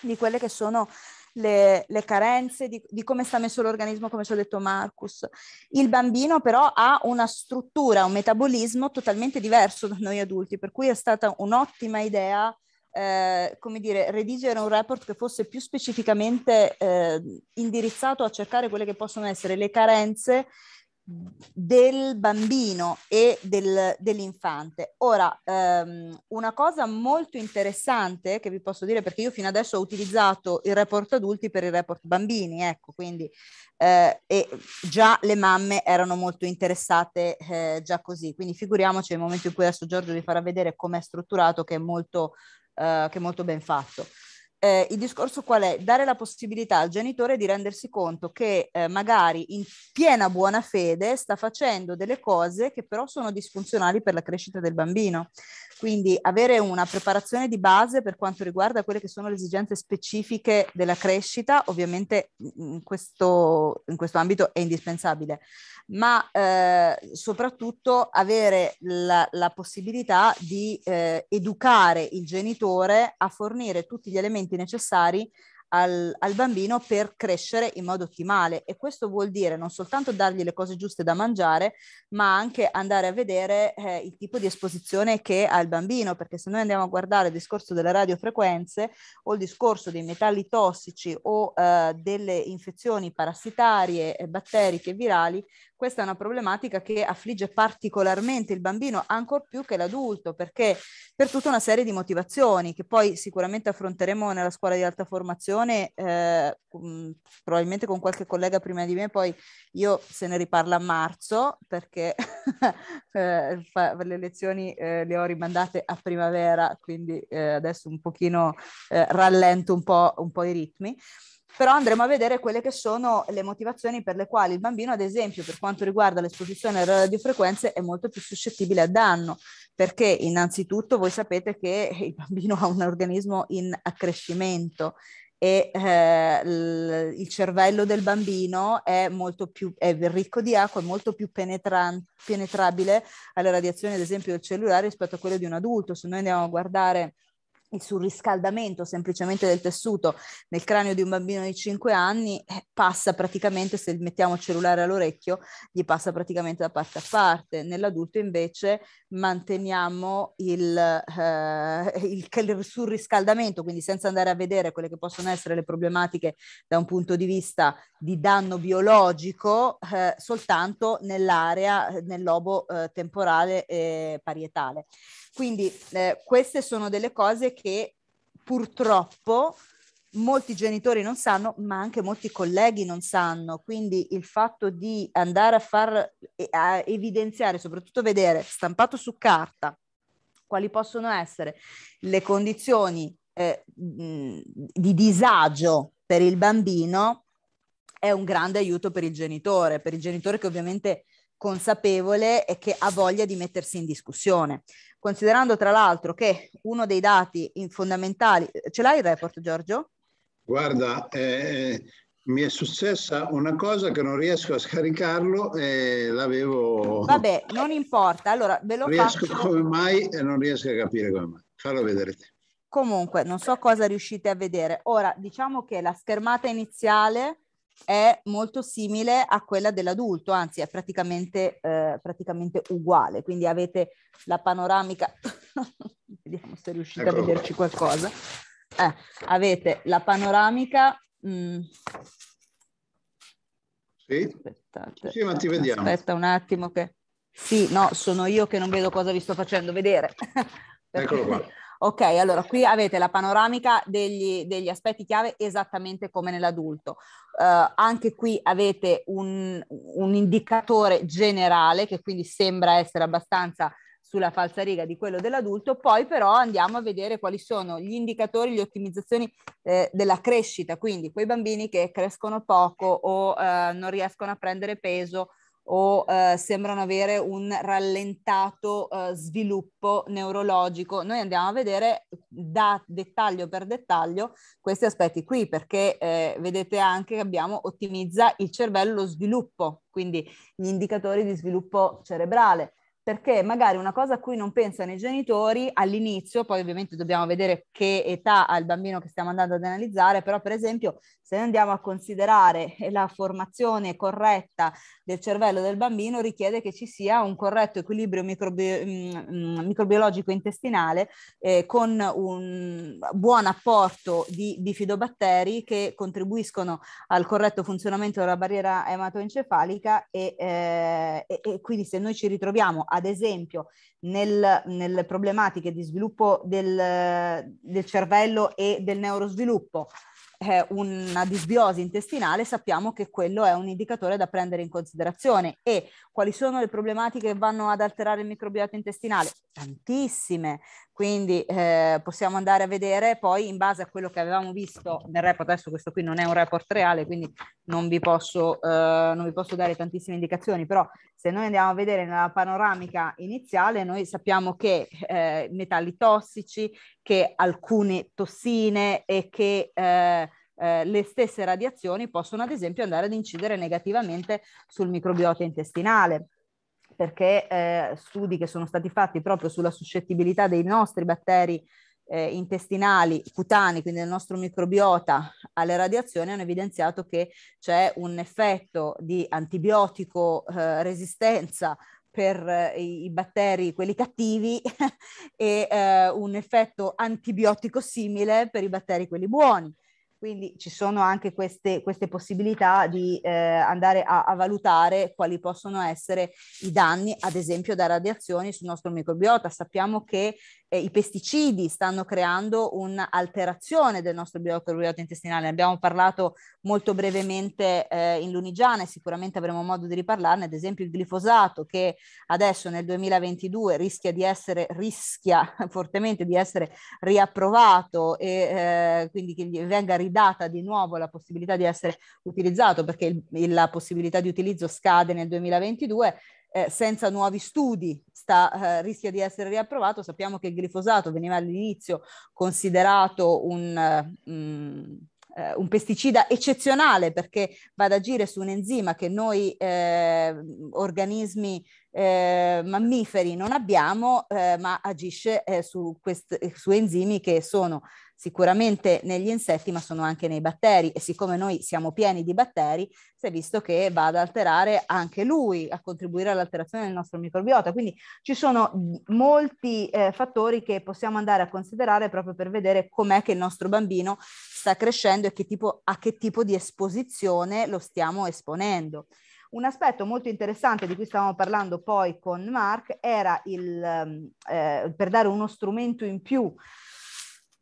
di quelle che sono le, le carenze, di, di, come sta messo l'organismo, come ci ha detto Marcus. Il bambino però ha una struttura, un metabolismo totalmente diverso da noi adulti, per cui è stata un'ottima idea, eh, come dire, redigere un report che fosse più specificamente eh, indirizzato a cercare quelle che possono essere le carenze del bambino e del, dell'infante. Ora, ehm, una cosa molto interessante che vi posso dire, perché io fino adesso ho utilizzato il report adulti per il report bambini, ecco, quindi eh, e già le mamme erano molto interessate eh, già così, quindi figuriamoci nel momento in cui adesso Giorgio vi farà vedere com'è strutturato, che è molto, eh, che è molto ben fatto eh, il discorso qual è? Dare la possibilità al genitore di rendersi conto che eh, magari in piena buona fede sta facendo delle cose che però sono disfunzionali per la crescita del bambino. Quindi avere una preparazione di base per quanto riguarda quelle che sono le esigenze specifiche della crescita, ovviamente in questo, in questo ambito è indispensabile, ma eh, soprattutto avere la, la possibilità di eh, educare il genitore a fornire tutti gli elementi necessari al, al, bambino per crescere in modo ottimale e questo vuol dire non soltanto dargli le cose giuste da mangiare, ma anche andare a vedere eh, il tipo di esposizione che ha il bambino, perché se noi andiamo a guardare il discorso delle radiofrequenze o il discorso dei metalli tossici o eh, delle infezioni parassitarie, batteriche virali, questa è una problematica che affligge particolarmente il bambino, ancor più che l'adulto, perché per tutta una serie di motivazioni che poi sicuramente affronteremo nella scuola di alta formazione, eh, probabilmente con qualche collega prima di me, poi io se ne riparlo a marzo, perché eh, fa, le lezioni eh, le ho rimandate a primavera, quindi eh, adesso un pochino eh, rallento un po', un po' i ritmi però andremo a vedere quelle che sono le motivazioni per le quali il bambino, ad esempio, per quanto riguarda l'esposizione alle radiofrequenze, è molto più suscettibile a danno, perché innanzitutto voi sapete che il bambino ha un organismo in accrescimento e eh, l- il cervello del bambino è molto più è ricco di acqua, è molto più penetran- penetrabile alle radiazioni, ad esempio, del cellulare rispetto a quello di un adulto. Se noi andiamo a guardare il surriscaldamento semplicemente del tessuto nel cranio di un bambino di 5 anni eh, passa praticamente, se mettiamo il cellulare all'orecchio, gli passa praticamente da parte a parte. Nell'adulto invece manteniamo il, eh, il, il surriscaldamento, quindi senza andare a vedere quelle che possono essere le problematiche da un punto di vista di danno biologico, eh, soltanto nell'area, nel lobo eh, temporale e parietale. Quindi eh, queste sono delle cose che purtroppo molti genitori non sanno, ma anche molti colleghi non sanno. Quindi il fatto di andare a far a evidenziare, soprattutto vedere stampato su carta quali possono essere le condizioni eh, di disagio per il bambino è un grande aiuto per il genitore, per il genitore che ovviamente consapevole e che ha voglia di mettersi in discussione. Considerando tra l'altro che uno dei dati fondamentali, eh, ce l'hai il report Giorgio? Guarda, eh, mi è successa una cosa che non riesco a scaricarlo e l'avevo... Vabbè, non importa, allora ve lo riesco faccio... come mai e non riesco a capire come mai. Fallo vedere te. Comunque, non so cosa riuscite a vedere. Ora, diciamo che la schermata iniziale è molto simile a quella dell'adulto, anzi è praticamente, eh, praticamente uguale, quindi avete la panoramica, vediamo se riuscite ecco. a vederci qualcosa, eh, avete la panoramica... Mh... Mm. Sì, Aspettate, sì ma ti vediamo. Aspetta un attimo che... Sì, no, sono io che non vedo cosa vi sto facendo vedere. Eccolo qua. Ok, allora qui avete la panoramica degli, degli aspetti chiave esattamente come nell'adulto. Uh, anche qui avete un, un indicatore generale che quindi sembra essere abbastanza sulla falsariga di quello dell'adulto, poi però andiamo a vedere quali sono gli indicatori, le ottimizzazioni eh, della crescita, quindi quei bambini che crescono poco o eh, non riescono a prendere peso o eh, sembrano avere un rallentato eh, sviluppo neurologico. Noi andiamo a vedere da dettaglio per dettaglio questi aspetti qui, perché eh, vedete anche che abbiamo ottimizza il cervello lo sviluppo, quindi gli indicatori di sviluppo cerebrale. Perché magari una cosa a cui non pensano i genitori all'inizio, poi ovviamente dobbiamo vedere che età ha il bambino che stiamo andando ad analizzare, però per esempio se andiamo a considerare la formazione corretta del cervello del bambino richiede che ci sia un corretto equilibrio microbi- mm, mm, microbiologico intestinale eh, con un buon apporto di bifidobatteri che contribuiscono al corretto funzionamento della barriera ematoencefalica e, eh, e, e quindi se noi ci ritroviamo ad esempio nel, nelle problematiche di sviluppo del, del cervello e del neurosviluppo eh, una disbiosi intestinale, sappiamo che quello è un indicatore da prendere in considerazione. E quali sono le problematiche che vanno ad alterare il microbiota intestinale? Tantissime. Quindi eh, possiamo andare a vedere poi in base a quello che avevamo visto nel report, adesso questo qui non è un report reale, quindi non vi posso, eh, non vi posso dare tantissime indicazioni, però se noi andiamo a vedere nella panoramica iniziale, noi sappiamo che eh, metalli tossici, che alcune tossine e che eh, eh, le stesse radiazioni possono ad esempio andare ad incidere negativamente sul microbiota intestinale perché eh, studi che sono stati fatti proprio sulla suscettibilità dei nostri batteri eh, intestinali, cutanei, quindi del nostro microbiota, alle radiazioni hanno evidenziato che c'è un effetto di antibiotico eh, resistenza per eh, i batteri, quelli cattivi, e eh, un effetto antibiotico simile per i batteri, quelli buoni. Quindi ci sono anche queste, queste possibilità di eh, andare a, a, valutare quali possono essere i danni, ad esempio, da radiazioni sul nostro microbiota. Sappiamo che eh, i pesticidi stanno creando un'alterazione del nostro microbiota intestinale. Ne abbiamo parlato molto brevemente eh, in Lunigiana e sicuramente avremo modo di riparlarne. Ad esempio, il glifosato, che adesso nel 2022 rischia di essere, rischia fortemente di essere riapprovato e eh, quindi che venga riapprovato ridata di nuovo la possibilità di essere utilizzato perché il, la possibilità di utilizzo scade nel 2022, eh, senza nuovi studi sta, eh, rischia di essere riapprovato. Sappiamo che il glifosato veniva all'inizio considerato un, uh, eh, mh, mm, eh, uh, un, pesticida eccezionale perché va ad agire su un enzima che noi eh, organismi eh, mammiferi non abbiamo, ma agisce su, quest- su enzimi che sono sicuramente negli insetti ma sono anche nei batteri e siccome noi siamo pieni di batteri si è visto che va ad alterare anche lui, a contribuire all'alterazione del nostro microbiota. Quindi ci sono molti eh, fattori che possiamo andare a considerare proprio per vedere com'è che il nostro bambino sta crescendo e che tipo, a che tipo di esposizione lo stiamo esponendo. Un aspetto molto interessante di cui stavamo parlando poi con Mark era il, ehm, eh, per dare uno strumento in più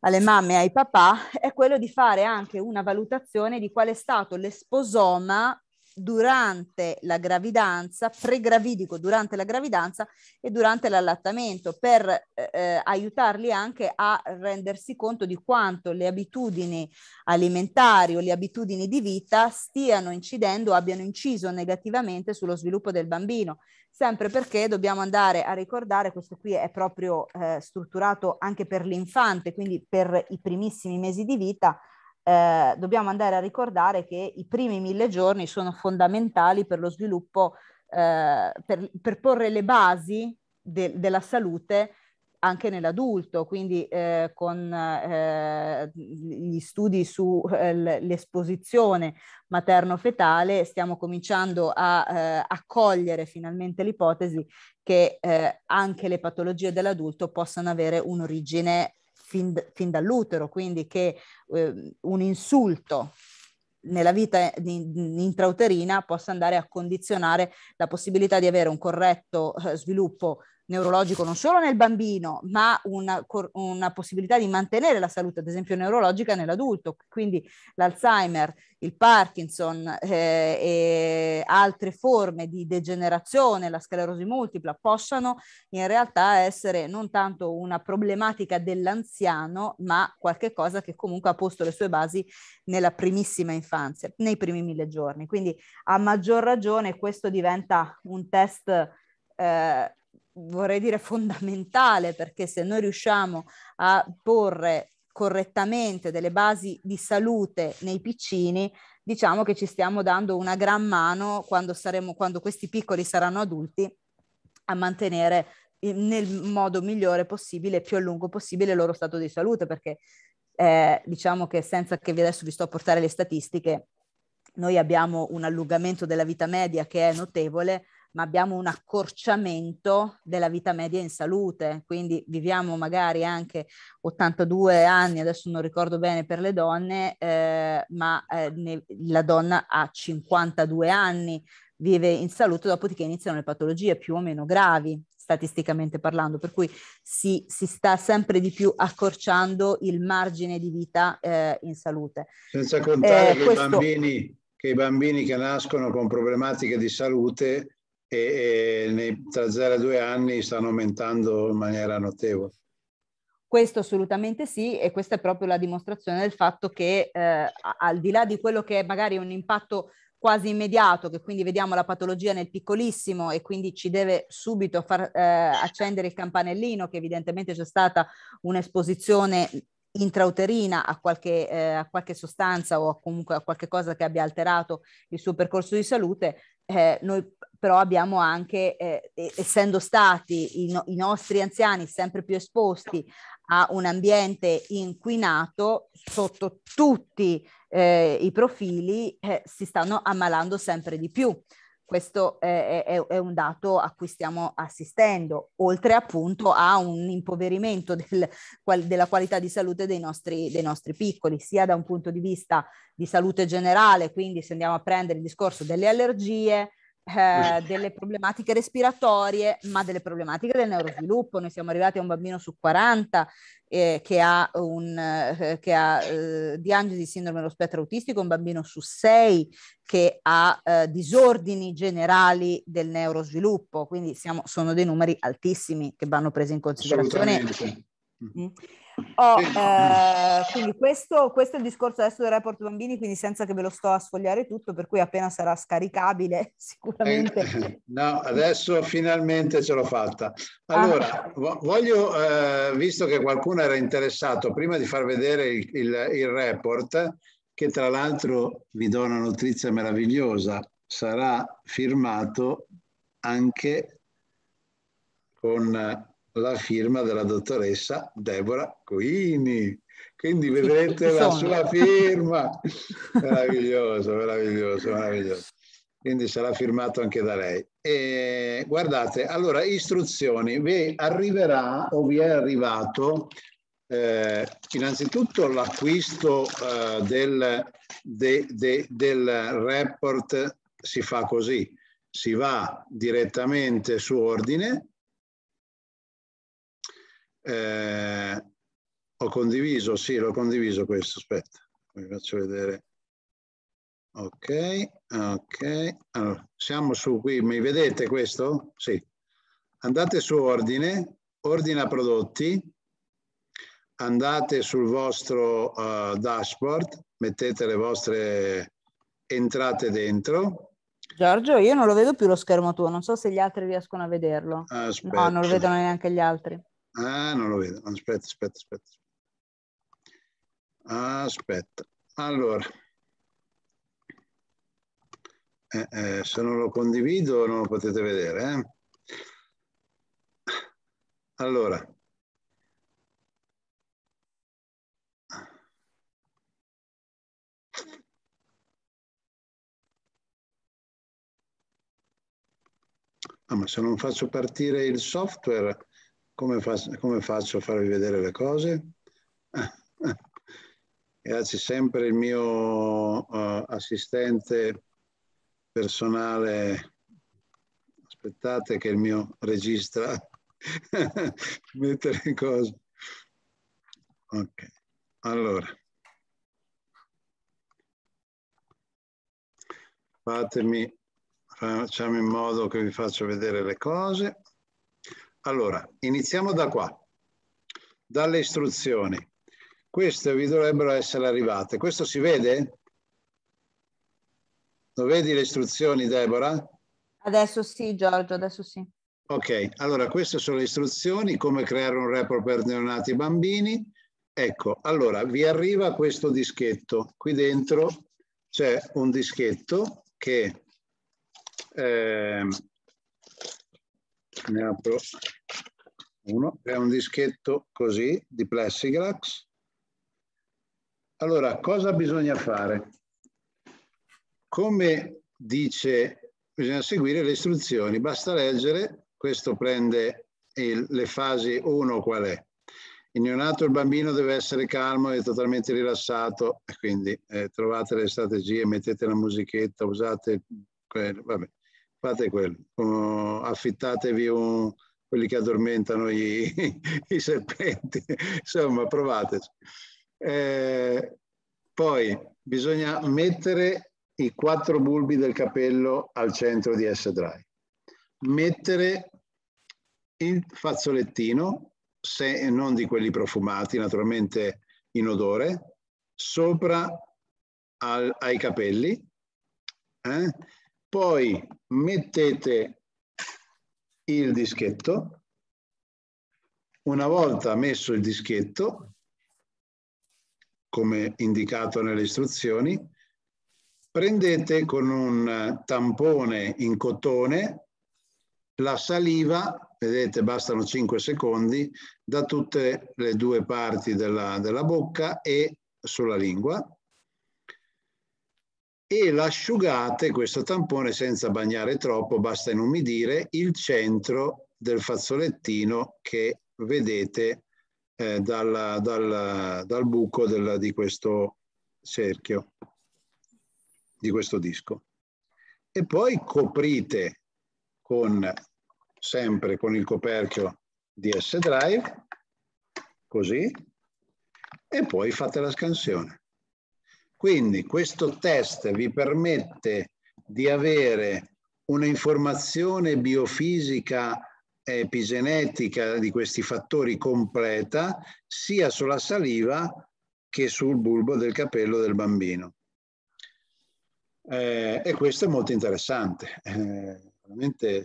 alle mamme e ai papà è quello di fare anche una valutazione di qual è stato l'esposoma durante la gravidanza, pregravidico durante la gravidanza e durante l'allattamento per eh, eh aiutarli anche a rendersi conto di quanto le abitudini alimentari o le abitudini di vita stiano incidendo, abbiano inciso negativamente sullo sviluppo del bambino sempre perché dobbiamo andare a ricordare, questo qui è proprio eh, strutturato anche per l'infante, quindi per i primissimi mesi di vita, eh, dobbiamo andare a ricordare che i primi mille giorni sono fondamentali per lo sviluppo, eh, per, per, porre le basi de, della salute anche nell'adulto, quindi eh, con eh, gli studi sull'esposizione eh, materno-fetale stiamo cominciando a eh, accogliere finalmente l'ipotesi che eh, anche le patologie dell'adulto possano avere un'origine fin, fin dall'utero, quindi che eh, un insulto nella vita intrauterina possa andare a condizionare la possibilità di avere un corretto sviluppo neurologico non solo nel bambino, ma una, una, possibilità di mantenere la salute, ad esempio neurologica, nell'adulto. Quindi l'Alzheimer, il Parkinson eh, e altre forme di degenerazione, la sclerosi multipla, possano in realtà essere non tanto una problematica dell'anziano, ma qualcosa che comunque ha posto le sue basi nella primissima infanzia, nei primi mille giorni. Quindi a maggior ragione questo diventa un test eh, vorrei dire fondamentale perché se noi riusciamo a porre correttamente delle basi di salute nei piccini, diciamo che ci stiamo dando una gran mano quando, saremo, quando questi piccoli saranno adulti a mantenere nel modo migliore possibile, più a lungo possibile, il loro stato di salute, perché eh, diciamo che senza che vi adesso vi sto a portare le statistiche, noi abbiamo un allungamento della vita media che è notevole, ma abbiamo un accorciamento della vita media in salute, quindi viviamo magari anche 82 anni, adesso non ricordo bene per le donne, eh, ma eh, ne, la donna ha 52 anni, vive in salute, dopodiché iniziano le patologie più o meno gravi statisticamente parlando, per cui si, si sta sempre di più accorciando il margine di vita eh, in salute. Senza contare eh, che questo... i bambini che i bambini che nascono con problematiche di salute e, e nei, tra 0 e 2 anni stanno aumentando in maniera notevole. Questo assolutamente sì e questa è proprio la dimostrazione del fatto che eh, al di là di quello che è magari un impatto quasi immediato, che quindi vediamo la patologia nel piccolissimo e quindi ci deve subito far eh, accendere il campanellino, che evidentemente c'è stata un'esposizione intrauterina a qualche, eh, a qualche sostanza o comunque a qualche cosa che abbia alterato il suo percorso di salute, eh, noi però abbiamo anche, eh, essendo stati i, no- i, nostri anziani sempre più esposti a un ambiente inquinato, sotto tutti eh, i profili eh, si stanno ammalando sempre di più. Questo è, è, è, un dato a cui stiamo assistendo, oltre appunto a un impoverimento del, qual, della qualità di salute dei nostri, dei nostri, piccoli, sia da un punto di vista di salute generale, quindi se andiamo a prendere il discorso delle allergie, eh, delle problematiche respiratorie, ma delle problematiche del neurosviluppo. Noi siamo arrivati a un bambino su 40 eh, che ha, un, eh, che ha eh, diagnosi di sindrome dello spettro autistico, un bambino su 6 che ha eh, disordini generali del neurosviluppo. Quindi siamo, sono dei numeri altissimi che vanno presi in considerazione. mm Oh, eh, quindi questo, questo, è il discorso adesso del report bambini, quindi senza che ve lo sto a sfogliare tutto, per cui appena sarà scaricabile sicuramente. Eh, no, adesso finalmente ce l'ho fatta. Ah. Allora, ah. voglio, eh, visto che qualcuno era interessato, prima di far vedere il, il, il report, che tra l'altro vi do una notizia meravigliosa, sarà firmato anche con la firma della dottoressa Deborah Coini. Quindi vedrete la sua firma. meraviglioso, meraviglioso, meraviglioso. Quindi sarà firmato anche da lei. E guardate, allora, istruzioni. Vi arriverà o vi è arrivato eh, innanzitutto l'acquisto eh, del, de, de, del report si fa così. Si va direttamente su ordine eh, ho condiviso, sì, l'ho condiviso questo, aspetta, vi faccio vedere. Ok, ok, allora, siamo su qui, mi vedete questo? Sì. Andate su ordine, ordina prodotti, andate sul vostro uh, dashboard, mettete le vostre entrate dentro. Giorgio, io non lo vedo più lo schermo tuo, non so se gli altri riescono a vederlo. Aspetta. No, non lo vedono neanche gli altri. Ah, non lo vedo. Aspetta, aspetta, aspetta. Aspetta. Allora. Eh, eh, se non lo condivido non lo potete vedere. Eh? Allora. Ah, ma se non faccio partire il software come, fa, come faccio a farvi vedere le cose? Grazie sempre il mio uh, assistente personale. Aspettate che il mio regista mette le cose. Ok, allora. Fatemi, facciamo in modo che vi faccio vedere le cose. Allora, iniziamo da qua, dalle istruzioni. Queste vi dovrebbero essere arrivate. Questo si vede? Lo vedi le istruzioni, Deborah? Adesso sì, Giorgio, adesso sì. Ok, allora queste sono le istruzioni, come creare un report per neonati e bambini. Ecco, allora vi arriva questo dischetto. Qui dentro c'è un dischetto che eh, ne apro uno è un dischetto così di plexiglass. Allora, cosa bisogna fare? Come dice, bisogna seguire le istruzioni, basta leggere, questo prende il, le fasi 1 qual è. Il neonato, il bambino deve essere calmo e totalmente rilassato, e quindi eh, trovate le strategie, mettete la musichetta, usate quello, vabbè, fate quello, affittatevi un, quelli che addormentano i, i serpenti, insomma provateci. Eh, poi bisogna mettere i quattro bulbi del capello al centro di S-Dry, mettere il fazzolettino, se, non di quelli profumati, naturalmente in odore, sopra al, ai capelli, eh? poi mettete il dischetto. Una volta messo il dischetto, come indicato nelle istruzioni, prendete con un tampone in cotone la saliva, vedete bastano 5 secondi, da tutte le due parti della, della bocca e sulla lingua e l'asciugate, questo tampone senza bagnare troppo, basta inumidire il centro del fazzolettino che vedete eh, dal, dal, dal, buco del, di questo cerchio, di questo disco. E poi coprite con, sempre con il coperchio di s Drive, così, e poi fate la scansione. Quindi questo test vi permette di avere un'informazione biofisica epigenetica di questi fattori completa sia sulla saliva che sul bulbo del capello del bambino. Eh, e questo è molto interessante, eh, veramente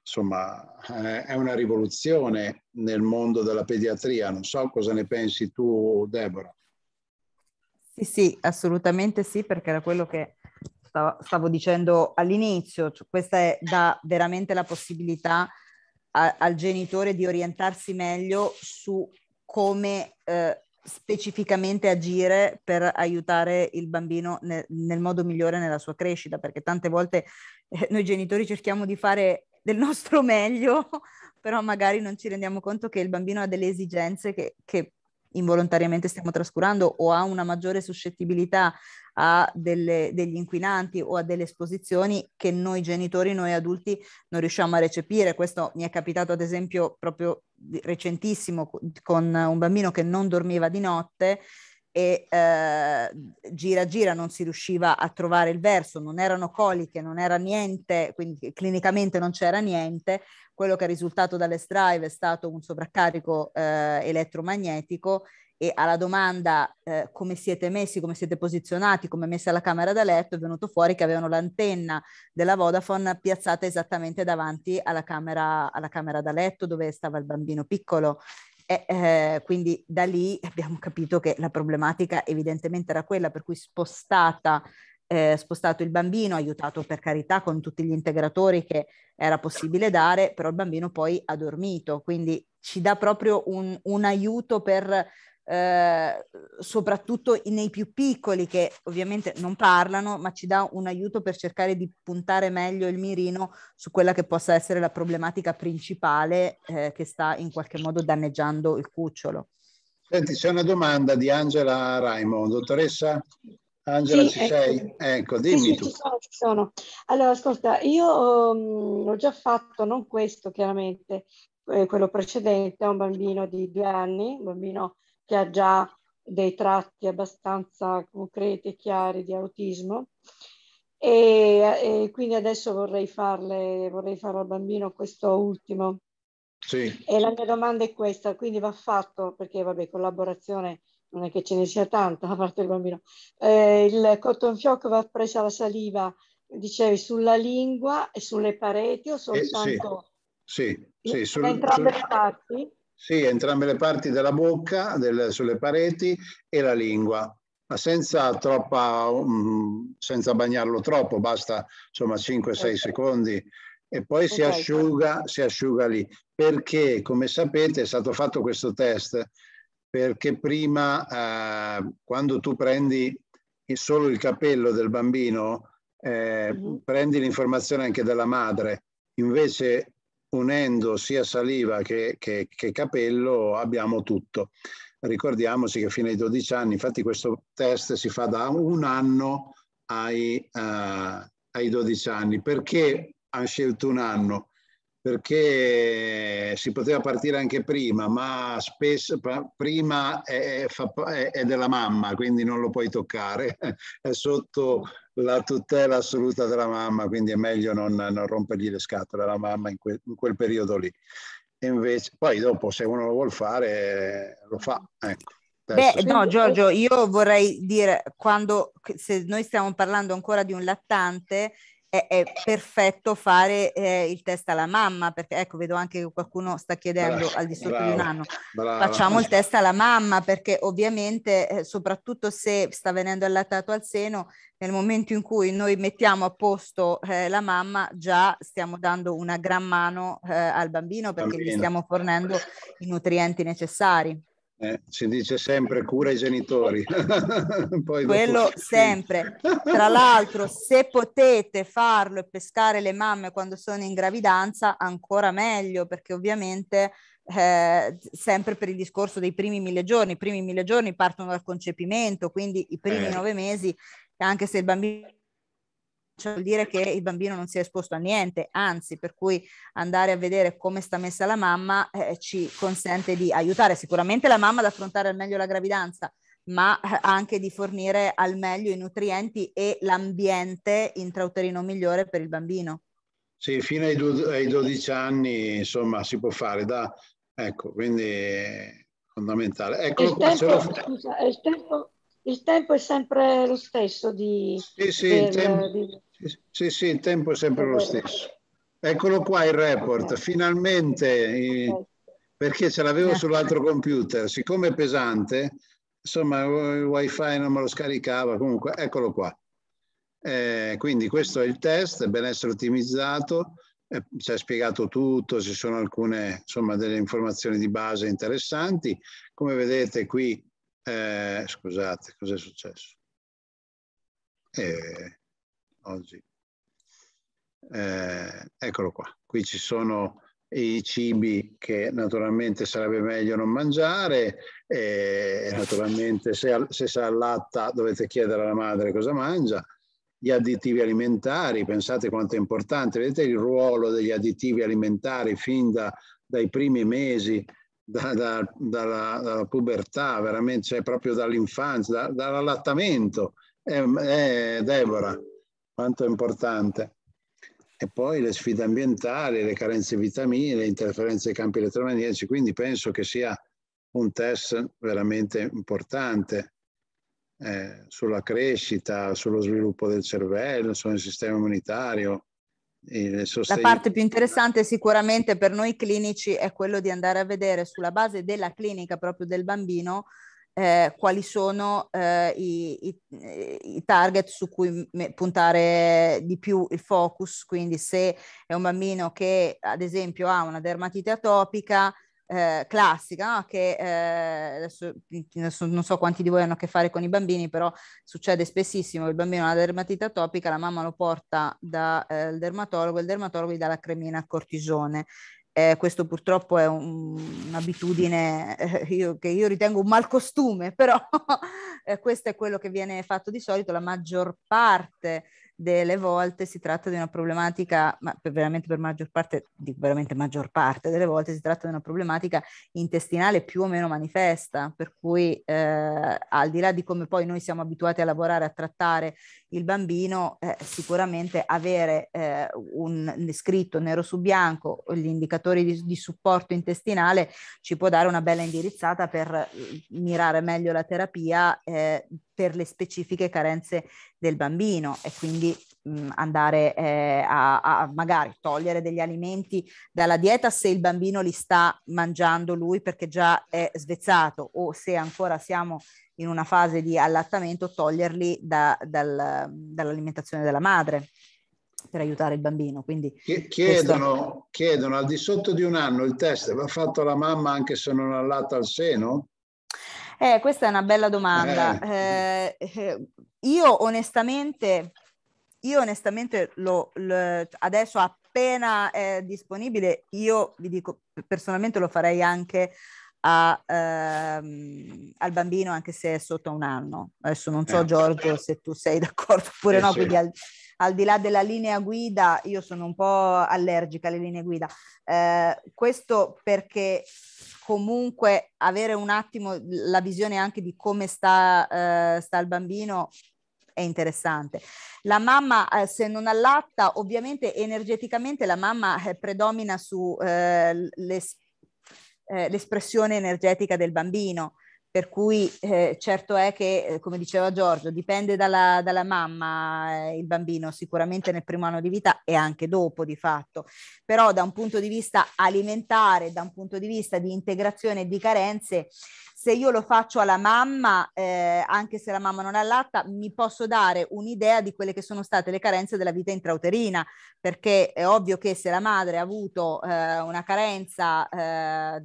insomma eh, è una rivoluzione nel mondo della pediatria, non so cosa ne pensi tu Deborah. Sì, sì, assolutamente sì, perché era quello che stavo dicendo all'inizio, cioè questa è, dà veramente la possibilità a, al genitore di orientarsi meglio su come eh, specificamente agire per aiutare il bambino ne, nel modo migliore nella sua crescita, perché tante volte eh, noi genitori cerchiamo di fare del nostro meglio, però magari non ci rendiamo conto che il bambino ha delle esigenze che, che involontariamente stiamo trascurando o ha una maggiore suscettibilità a delle, degli inquinanti o a delle esposizioni che noi genitori, noi adulti non riusciamo a recepire. Questo mi è capitato ad esempio proprio recentissimo con un bambino che non dormiva di notte e eh, gira gira non si riusciva a trovare il verso, non erano coliche, non era niente, quindi clinicamente non c'era niente. Quello che è risultato dalle drive è stato un sovraccarico eh, elettromagnetico e alla domanda eh, come siete messi, come siete posizionati, come messa la camera da letto, è venuto fuori che avevano l'antenna della Vodafone piazzata esattamente davanti alla camera, alla camera da letto dove stava il bambino piccolo e, eh, quindi da lì abbiamo capito che la problematica evidentemente era quella, per cui spostata, eh, spostato il bambino, aiutato per carità con tutti gli integratori che era possibile dare, però il bambino poi ha dormito, quindi ci dà proprio un, un aiuto per eh, soprattutto nei più piccoli che ovviamente non parlano, ma ci dà un aiuto per cercare di puntare meglio il mirino su quella che possa essere la problematica principale eh, che sta in qualche modo danneggiando il cucciolo. Senti, c'è una domanda di Angela Raimond, dottoressa. Angela, sì, ci eh, ecco. sei? Ecco, dimmi sì, sì, tu. Ci sono, ci sono. Allora, ascolta, io um, ho già fatto, non questo chiaramente, eh, quello precedente, a un bambino di due anni, un bambino che ha già dei tratti abbastanza concreti e chiari di autismo. E, e quindi adesso vorrei, farle, vorrei fare al bambino questo ultimo. Sì. E la mia domanda è questa, quindi va fatto, perché vabbè, collaborazione non è che ce ne sia tanta da parte del bambino, eh, il cotton fioc va presa la saliva, dicevi, sulla lingua e sulle pareti o soltanto... Eh, sì, sì, sì su, entrambe le parti? Sì, entrambe le parti della bocca, del, sulle pareti e la lingua, ma senza, troppa, um, senza bagnarlo troppo, basta insomma 5-6 secondi e poi okay. si, asciuga, si asciuga lì, perché come sapete è stato fatto questo test, perché prima eh, quando tu prendi solo il capello del bambino, eh, uh mhm. -huh. prendi l'informazione anche della madre, invece unendo sia saliva che, che, che capello abbiamo tutto. Ricordiamoci che fino ai 12 anni, infatti questo test si fa da un anno ai, uh, ai 12 anni. Perché hanno scelto un anno? Perché si poteva partire anche prima, ma spesso prima è, è, è della mamma, quindi non lo puoi toccare, è sotto la tutela assoluta della mamma, quindi è meglio non, non rompergli le scatole alla mamma in, que, in quel periodo lì. E invece, poi dopo, se uno lo vuol fare, lo fa. Ecco. Beh, no, Giorgio, io vorrei dire quando se noi stiamo parlando ancora di un lattante, è, è perfetto fare eh, il test alla mamma, perché ecco, vedo anche che qualcuno sta chiedendo brava, al di sotto brava, di un anno, brava. facciamo il test alla mamma, perché ovviamente, eh, soprattutto se sta venendo allattato al seno, nel momento in cui noi mettiamo a posto eh, la mamma, già stiamo dando una gran mano eh, al bambino perché bambino. gli stiamo fornendo i nutrienti necessari. Eh, si dice sempre cura i genitori. Quello sempre. Tra l'altro, se potete farlo e pescare le mamme quando sono in gravidanza, ancora meglio, perché ovviamente eh, sempre per il discorso dei primi mille giorni, i primi mille giorni partono dal concepimento, quindi i primi eh. nove mesi, anche se il bambino cioè vuol dire che il bambino non si è esposto a niente, anzi, per cui andare a vedere come sta messa la mamma eh, ci consente di aiutare sicuramente la mamma ad affrontare al meglio la gravidanza, ma eh, anche di fornire al meglio i nutrienti e l'ambiente intrauterino migliore per il bambino. Sì, fino ai, do- ai 12 anni, insomma, si può fare da... Ecco, quindi è fondamentale. Eccolo qua. Tempo, scusa, è il tempo il tempo è sempre lo stesso di... Sì, sì, del, il, tempo, eh, di... sì, sì il, tempo, è sempre lo stesso. Eccolo qua il report, eh. finalmente, eh, perché ce l'avevo sull'altro computer, siccome è pesante, insomma il wifi non me lo scaricava, comunque eccolo qua. Eh, quindi questo è il test, benessere ottimizzato, ci ha spiegato tutto, ci sono alcune insomma, delle informazioni di base interessanti. Come vedete qui eh, scusate, cos'è successo? Eh, oggi. Eh, eccolo qua, qui ci sono i cibi che naturalmente sarebbe meglio non mangiare e eh, naturalmente se, se si allatta dovete chiedere alla madre cosa mangia, gli additivi alimentari, pensate quanto è importante, vedete il ruolo degli additivi alimentari fin da, dai primi mesi da, da, dalla, dalla, pubertà, veramente, cioè proprio dall'infanzia, da, dall'allattamento. Eh, eh, Deborah, quanto è importante. E poi le sfide ambientali, le carenze di vitamine, le interferenze ai campi elettromagnetici, quindi penso che sia un test veramente importante eh, sulla crescita, sullo sviluppo del cervello, sul sistema immunitario, la parte più interessante sicuramente per noi clinici è quello di andare a vedere sulla base della clinica proprio del bambino eh, quali sono eh, i, i, eh, i, target su cui puntare di più il focus. Quindi se è un bambino che ad esempio ha una dermatite atopica, eh, classica no? che eh, adesso, adesso non so quanti di voi hanno a che fare con i bambini però succede spessissimo il bambino ha la dermatite atopica la mamma lo porta dal eh, dermatologo il dermatologo gli dà la cremina a cortisone eh, questo purtroppo è un, un'abitudine eh, io, che io ritengo un malcostume, però eh, questo è quello che viene fatto di solito. La maggior parte delle volte si tratta di una problematica, ma per veramente per maggior parte, dico veramente maggior parte delle volte si tratta di una problematica intestinale più o meno manifesta, per cui eh, al di là di come poi noi siamo abituati a lavorare, a trattare il bambino eh, sicuramente avere eh, un scritto nero su bianco gli indicatori di, di, supporto intestinale ci può dare una bella indirizzata per mm, mirare meglio la terapia eh, per le specifiche carenze del bambino e quindi mh, mm, andare eh, a, a, magari togliere degli alimenti dalla dieta se il bambino li sta mangiando lui perché già è svezzato o se ancora siamo in una fase di allattamento toglierli da, dal, dall'alimentazione della madre per aiutare il bambino. Quindi chiedono, questo... chiedono, al di sotto di un anno il test va fatto alla mamma anche se non allatta al seno? Eh, questa è una bella domanda. Eh. Eh, eh io onestamente, io onestamente lo, lo, adesso appena è disponibile, io vi dico personalmente lo farei anche a, ehm, al bambino anche se è sotto un anno. Adesso non so eh. Giorgio se tu sei d'accordo oppure eh, no, sì. quindi al, al, di là della linea guida, io sono un po' allergica alle linee guida. Eh, questo perché comunque avere un attimo la visione anche di come sta, eh, sta il bambino è interessante. La mamma eh, se non allatta, ovviamente energeticamente la mamma eh, predomina sulle eh, eh, l'espressione energetica del bambino. Per cui eh, certo è che, eh, come diceva Giorgio, dipende dalla, dalla mamma eh, il bambino, sicuramente nel primo anno di vita e anche dopo di fatto, però da un punto di vista alimentare, da un punto di vista di integrazione e di carenze, se io lo faccio alla mamma, eh, anche se la mamma non allatta, mi posso dare un'idea di quelle che sono state le carenze della vita intrauterina, perché è ovvio che se la madre ha avuto eh, una carenza eh,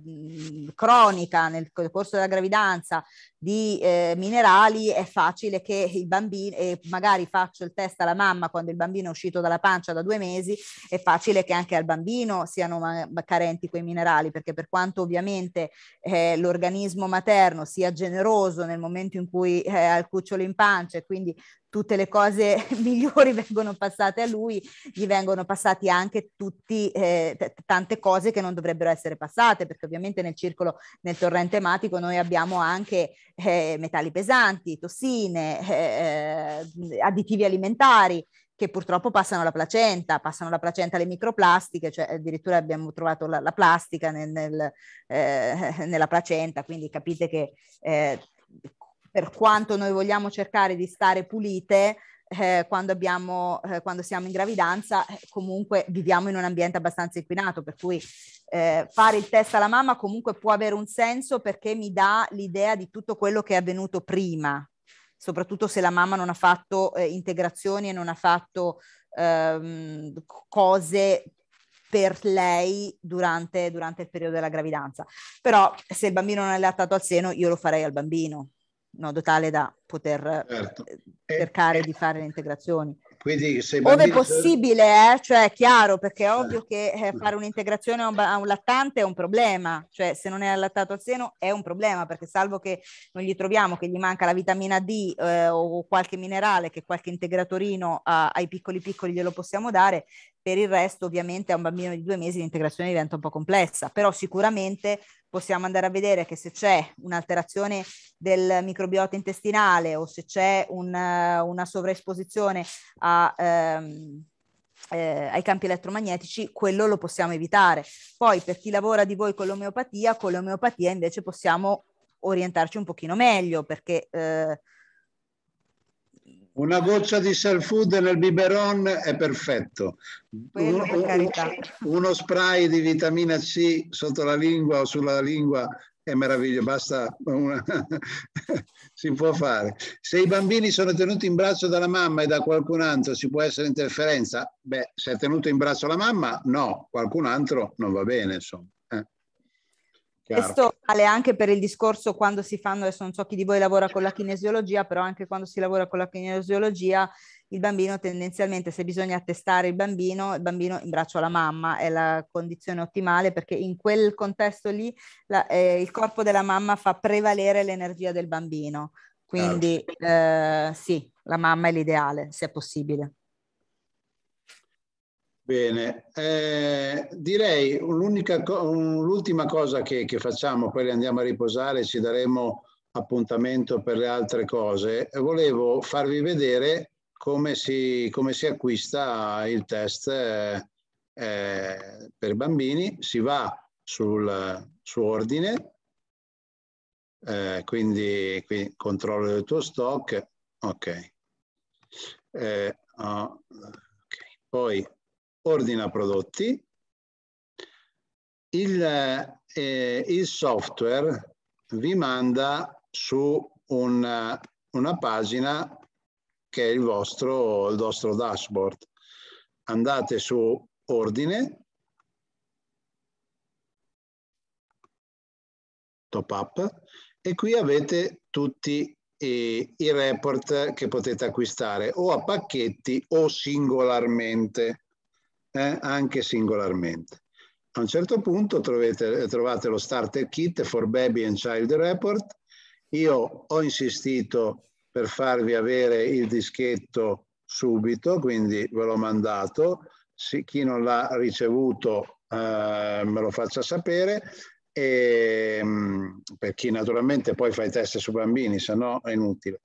cronica nel corso della gravidanza, di eh, minerali è facile che i bambini, e magari faccio il test alla mamma quando il bambino è uscito dalla pancia da due mesi, è facile che anche al bambino siano ma- carenti quei minerali, perché per quanto ovviamente eh, l'organismo materno sia generoso nel momento in cui eh, ha il cucciolo in pancia e quindi tutte le cose migliori vengono passate a lui, gli vengono passati anche tutti, eh, t- tante cose che non dovrebbero essere passate, perché ovviamente nel circolo, nel torrente ematico noi abbiamo anche eh, metalli pesanti, tossine, eh, eh additivi alimentari che purtroppo passano la placenta, passano la placenta le microplastiche, cioè addirittura abbiamo trovato la, la plastica nel, nel, eh, nella placenta, quindi capite che Eh, per quanto noi vogliamo cercare di stare pulite, eh, quando, abbiamo, eh, quando, siamo in gravidanza, eh, comunque viviamo in un ambiente abbastanza inquinato, per cui eh, fare il test alla mamma comunque può avere un senso perché mi dà l'idea di tutto quello che è avvenuto prima, soprattutto se la mamma non ha fatto eh, integrazioni e non ha fatto ehm, cose per lei durante, durante il periodo della gravidanza. Però se il bambino non è lattato al seno, io lo farei al bambino in modo tale da poter certo. Eh, eh, cercare eh, di fare le integrazioni. Quindi se Ove bambini... possibile, eh? cioè è chiaro, perché è eh. ovvio che fare un'integrazione a un, a un, lattante è un problema, cioè se non è allattato al seno è un problema, perché salvo che non gli troviamo che gli manca la vitamina D eh, o qualche minerale che qualche integratorino a, ai piccoli piccoli glielo possiamo dare, per il resto ovviamente a un bambino di due mesi l'integrazione diventa un po' complessa, però sicuramente possiamo andare a vedere che se c'è un'alterazione del microbiota intestinale o se c'è un, eh, una sovraesposizione a, ehm, eh, ai campi elettromagnetici, quello lo possiamo evitare. Poi per chi lavora di voi con l'omeopatia, con l'omeopatia invece possiamo orientarci un pochino meglio perché... Eh, una goccia di self food nel biberon è perfetto. Uno, uno spray di vitamina C sotto la lingua o sulla lingua è meraviglioso, basta, una... si può fare. Se i bambini sono tenuti in braccio dalla mamma e da qualcun altro ci può essere interferenza? Beh, se è tenuto in braccio la mamma, no, qualcun altro non va bene, insomma. Questo vale anche per il discorso quando si fanno, adesso non so chi di voi lavora con la kinesiologia, però anche quando si lavora con la kinesiologia, il bambino tendenzialmente, se bisogna testare il bambino, il bambino in braccio alla mamma è la condizione ottimale perché in quel contesto lì la, eh, il corpo della mamma fa prevalere l'energia del bambino. Quindi eh, sì, la mamma è l'ideale, se è possibile. Bene, eh, direi l'ultima cosa che, che, facciamo, poi andiamo a riposare, ci daremo appuntamento per le altre cose. Volevo farvi vedere come si, come si acquista il test eh, eh, per bambini. Si va sul, su ordine, eh, quindi qui, controllo del tuo stock, ok. Eh, oh, okay. Poi ordina prodotti, il, eh, il software vi manda su una, una pagina che è il vostro, il vostro dashboard. Andate su ordine, top up, e qui avete tutti i, i report che potete acquistare o a pacchetti o singolarmente eh, anche singolarmente. A un certo punto trovate, trovate lo starter kit for baby and child report. Io ho insistito per farvi avere il dischetto subito, quindi ve l'ho mandato. Se chi non l'ha ricevuto eh, me lo faccia sapere. E, ehm, per chi naturalmente poi fa i test su bambini, se no è inutile.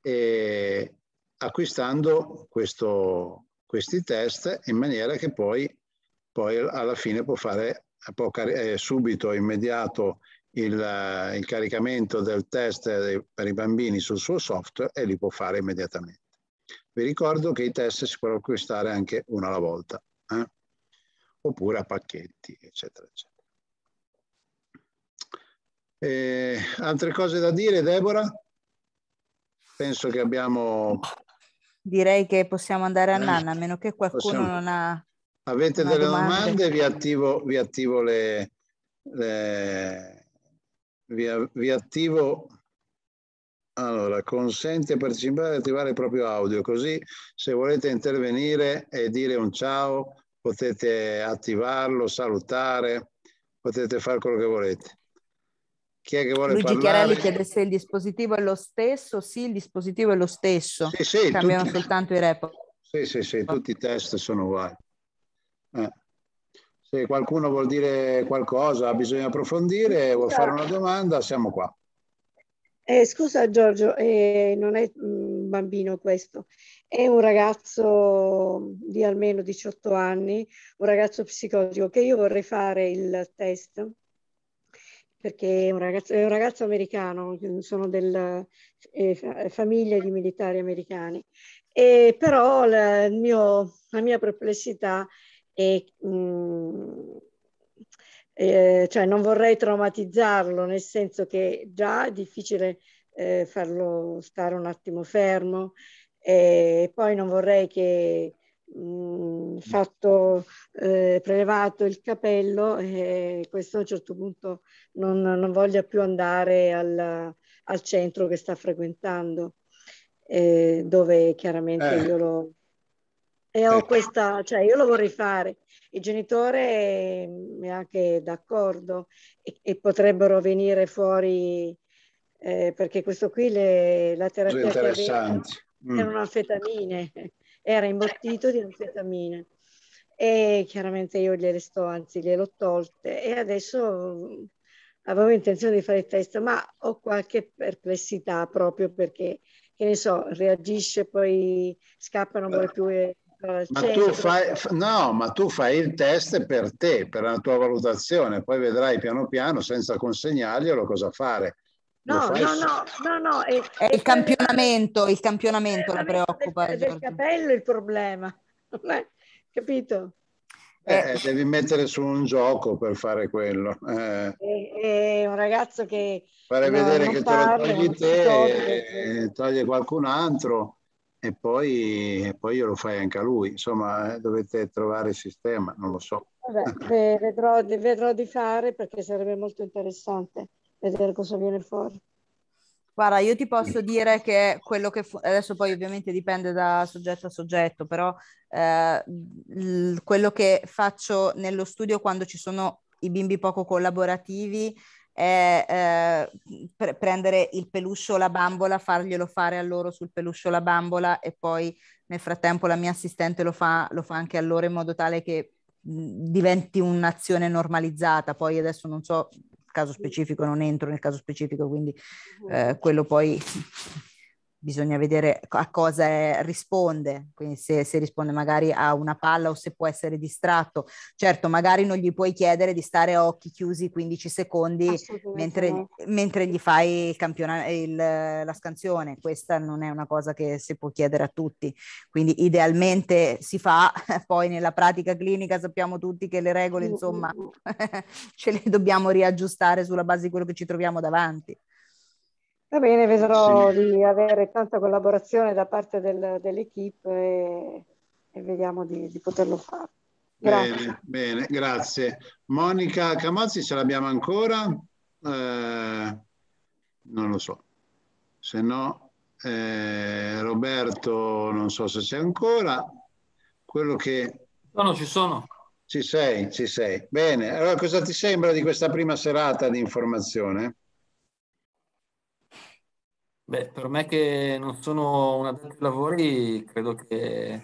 E, acquistando questo, questi test in maniera che poi, poi alla fine può fare può eh, subito, immediato il, eh, il, caricamento del test eh, per i bambini sul suo software e li può fare immediatamente. Vi ricordo che i test si possono acquistare anche uno alla volta, eh? oppure a pacchetti, eccetera, eccetera. E eh, altre cose da dire, Deborah? Penso che abbiamo direi che possiamo andare a eh, Nanna, a meno che qualcuno possiamo. non ha... Avete delle domanda. domande? Vi attivo, vi attivo le... le vi, vi attivo... Allora, consente a partecipare e attivare il proprio audio, così se volete intervenire e dire un ciao potete attivarlo, salutare, potete fare quello che volete. Chi è che vuole Luigi parlare? Chiarelli chiede se il dispositivo è lo stesso. Sì, il dispositivo è lo stesso. Sì, sì, Cambiano tutti... soltanto i report. Sì, sì, sì, tutti i test sono uguali. Eh. Se qualcuno vuol dire qualcosa, bisogna approfondire, vuol fare una esatto. domanda, siamo qua. Eh, scusa Giorgio, eh, non è un mm, bambino questo, è un ragazzo di almeno 18 anni, un ragazzo psicotico che io vorrei fare il test perché è un ragazzo, è un ragazzo americano, sono della eh, famiglie di militari americani. E però la, mio, la mia perplessità è, mh, mm, eh, cioè non vorrei traumatizzarlo, nel senso che già è difficile eh, farlo stare un attimo fermo e poi non vorrei che mh, mm, mm. fatto, eh, prelevato il capello e questo a un certo punto non, non voglia più andare al, al, centro che sta frequentando, eh, dove chiaramente eh. io lo... E ho eh. questa, cioè io lo vorrei fare, il genitore mm, è anche d'accordo e, e potrebbero venire fuori eh, perché questo qui le, la terapia è una mm. erano era imbottito di anfetamine e chiaramente io gliele sto, anzi gliel'ho tolte e adesso avevo intenzione di fare il test, ma ho qualche perplessità proprio perché, che ne so, reagisce, poi scappa, non vuole più... Eh, ma tu, fai, no, ma tu fai il test per te, per la tua valutazione, poi vedrai piano piano, senza consegnarglielo, cosa fare. No, no, no, no, no, È, è il campionamento, il campionamento la eh, preoccupa. È il capello il problema, eh, capito? Eh, eh, devi mettere su un gioco per fare quello. Eh. È, un ragazzo che... Fare vedere che te lo togli te, toglie qualcun altro e poi, poi glielo fai anche a lui. Insomma, dovete trovare il sistema, non lo so. vedrò di fare perché sarebbe molto interessante vedere cosa viene fuori. Guarda, io ti posso dire che quello che fu- adesso poi ovviamente dipende da soggetto a soggetto, però eh, l- quello che faccio nello studio quando ci sono i bimbi poco collaborativi è eh, pre- prendere il peluscio o la bambola, farglielo fare a loro sul peluscio o la bambola e poi nel frattempo la mia assistente lo fa, lo fa anche a loro in modo tale che diventi un'azione normalizzata. Poi adesso non so caso specifico non entro nel caso specifico, quindi eh, quello poi bisogna vedere a cosa risponde, quindi se, se, risponde magari a una palla o se può essere distratto. Certo, magari non gli puoi chiedere di stare a occhi chiusi 15 secondi mentre, mentre, gli fai il campiona- il, la scansione, questa non è una cosa che si può chiedere a tutti, quindi idealmente si fa, poi nella pratica clinica sappiamo tutti che le regole mm, mm, insomma mm. ce le dobbiamo riaggiustare sulla base di quello che ci troviamo davanti. Va bene, vedrò sì. di avere tanta collaborazione da parte del, dell'equipe e, e, vediamo di, di poterlo fare. Grazie. Bene, bene, grazie. Monica Camozzi ce l'abbiamo ancora? Eh, non lo so. Se no, eh, Roberto non so se c'è ancora. Quello che... Sono, ci sono. Ci sei, ci sei. Bene, allora cosa ti sembra di questa prima serata di informazione? Beh, per me che non sono un addetto ai lavori, credo che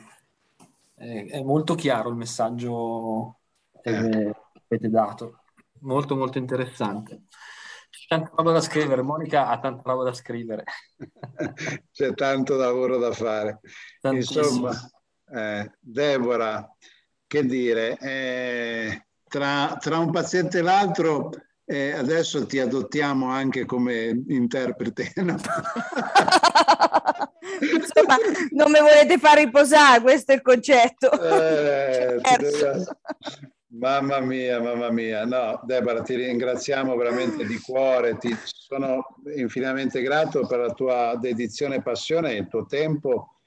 eh, è, molto chiaro il messaggio che certo. avete dato. Molto, molto interessante. C'è tanta roba da scrivere, Monica ha tanta roba da scrivere. C'è tanto lavoro da fare. Tantissimo. Insomma, eh, Deborah, che dire, eh, tra, tra un paziente e l'altro e adesso ti adottiamo anche come interprete. No? Insomma, non mi volete far riposare, questo è il concetto. Eh, certo. Mamma mia, mamma mia, no, Deborah, ti ringraziamo veramente di cuore, ti sono infinitamente grato per la tua dedizione e passione e il tuo tempo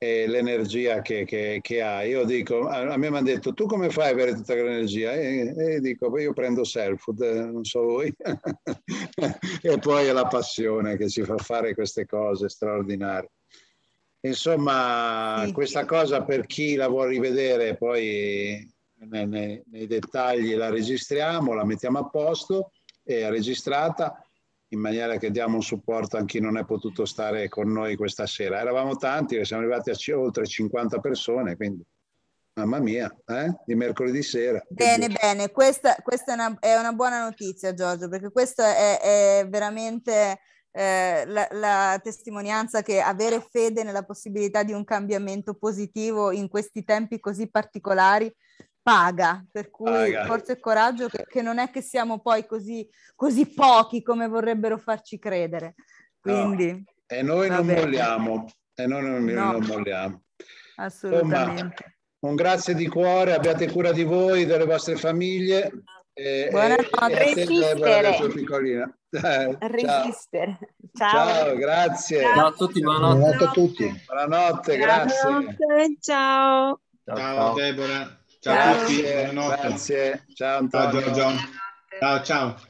l'energia che, che, che, ha. Io dico, a, me mi hanno detto, tu come fai a avere tutta l'energia? E, e dico, poi io prendo self-food, eh, non so voi. e poi è la passione che ci fa fare queste cose straordinarie. Insomma, sì. questa cosa per chi la vuole rivedere, poi nei, nei, nei dettagli la registriamo, la mettiamo a posto, è registrata in maniera che diamo un supporto a chi non è potuto stare con noi questa sera. Eravamo tanti, siamo arrivati a oltre 50 persone, quindi mamma mia, eh? di mercoledì sera. Bene, bene, questa, questa è, una, è, una, buona notizia Giorgio, perché questa è, è veramente... Eh, la, la, testimonianza che avere fede nella possibilità di un cambiamento positivo in questi tempi così particolari paga, per cui paga. forza e coraggio che, che, non è che siamo poi così, così pochi come vorrebbero farci credere. Quindi, no. E noi non bene. molliamo, e noi non, no. non molliamo. Assolutamente. Insomma, un grazie di cuore, abbiate cura di voi, delle vostre famiglie. E, Buonanotte, resistere. resistere. Ciao. ciao. grazie. Ciao a tutti, buonanotte. buonanotte a tutti. Buonanotte, grazie. Buonanotte, ciao. Ciao, ciao Debora. Ciao, a tutti, buonanotte. Grazie, ciao Antonio. Ciao, Giorgio. ciao. ciao.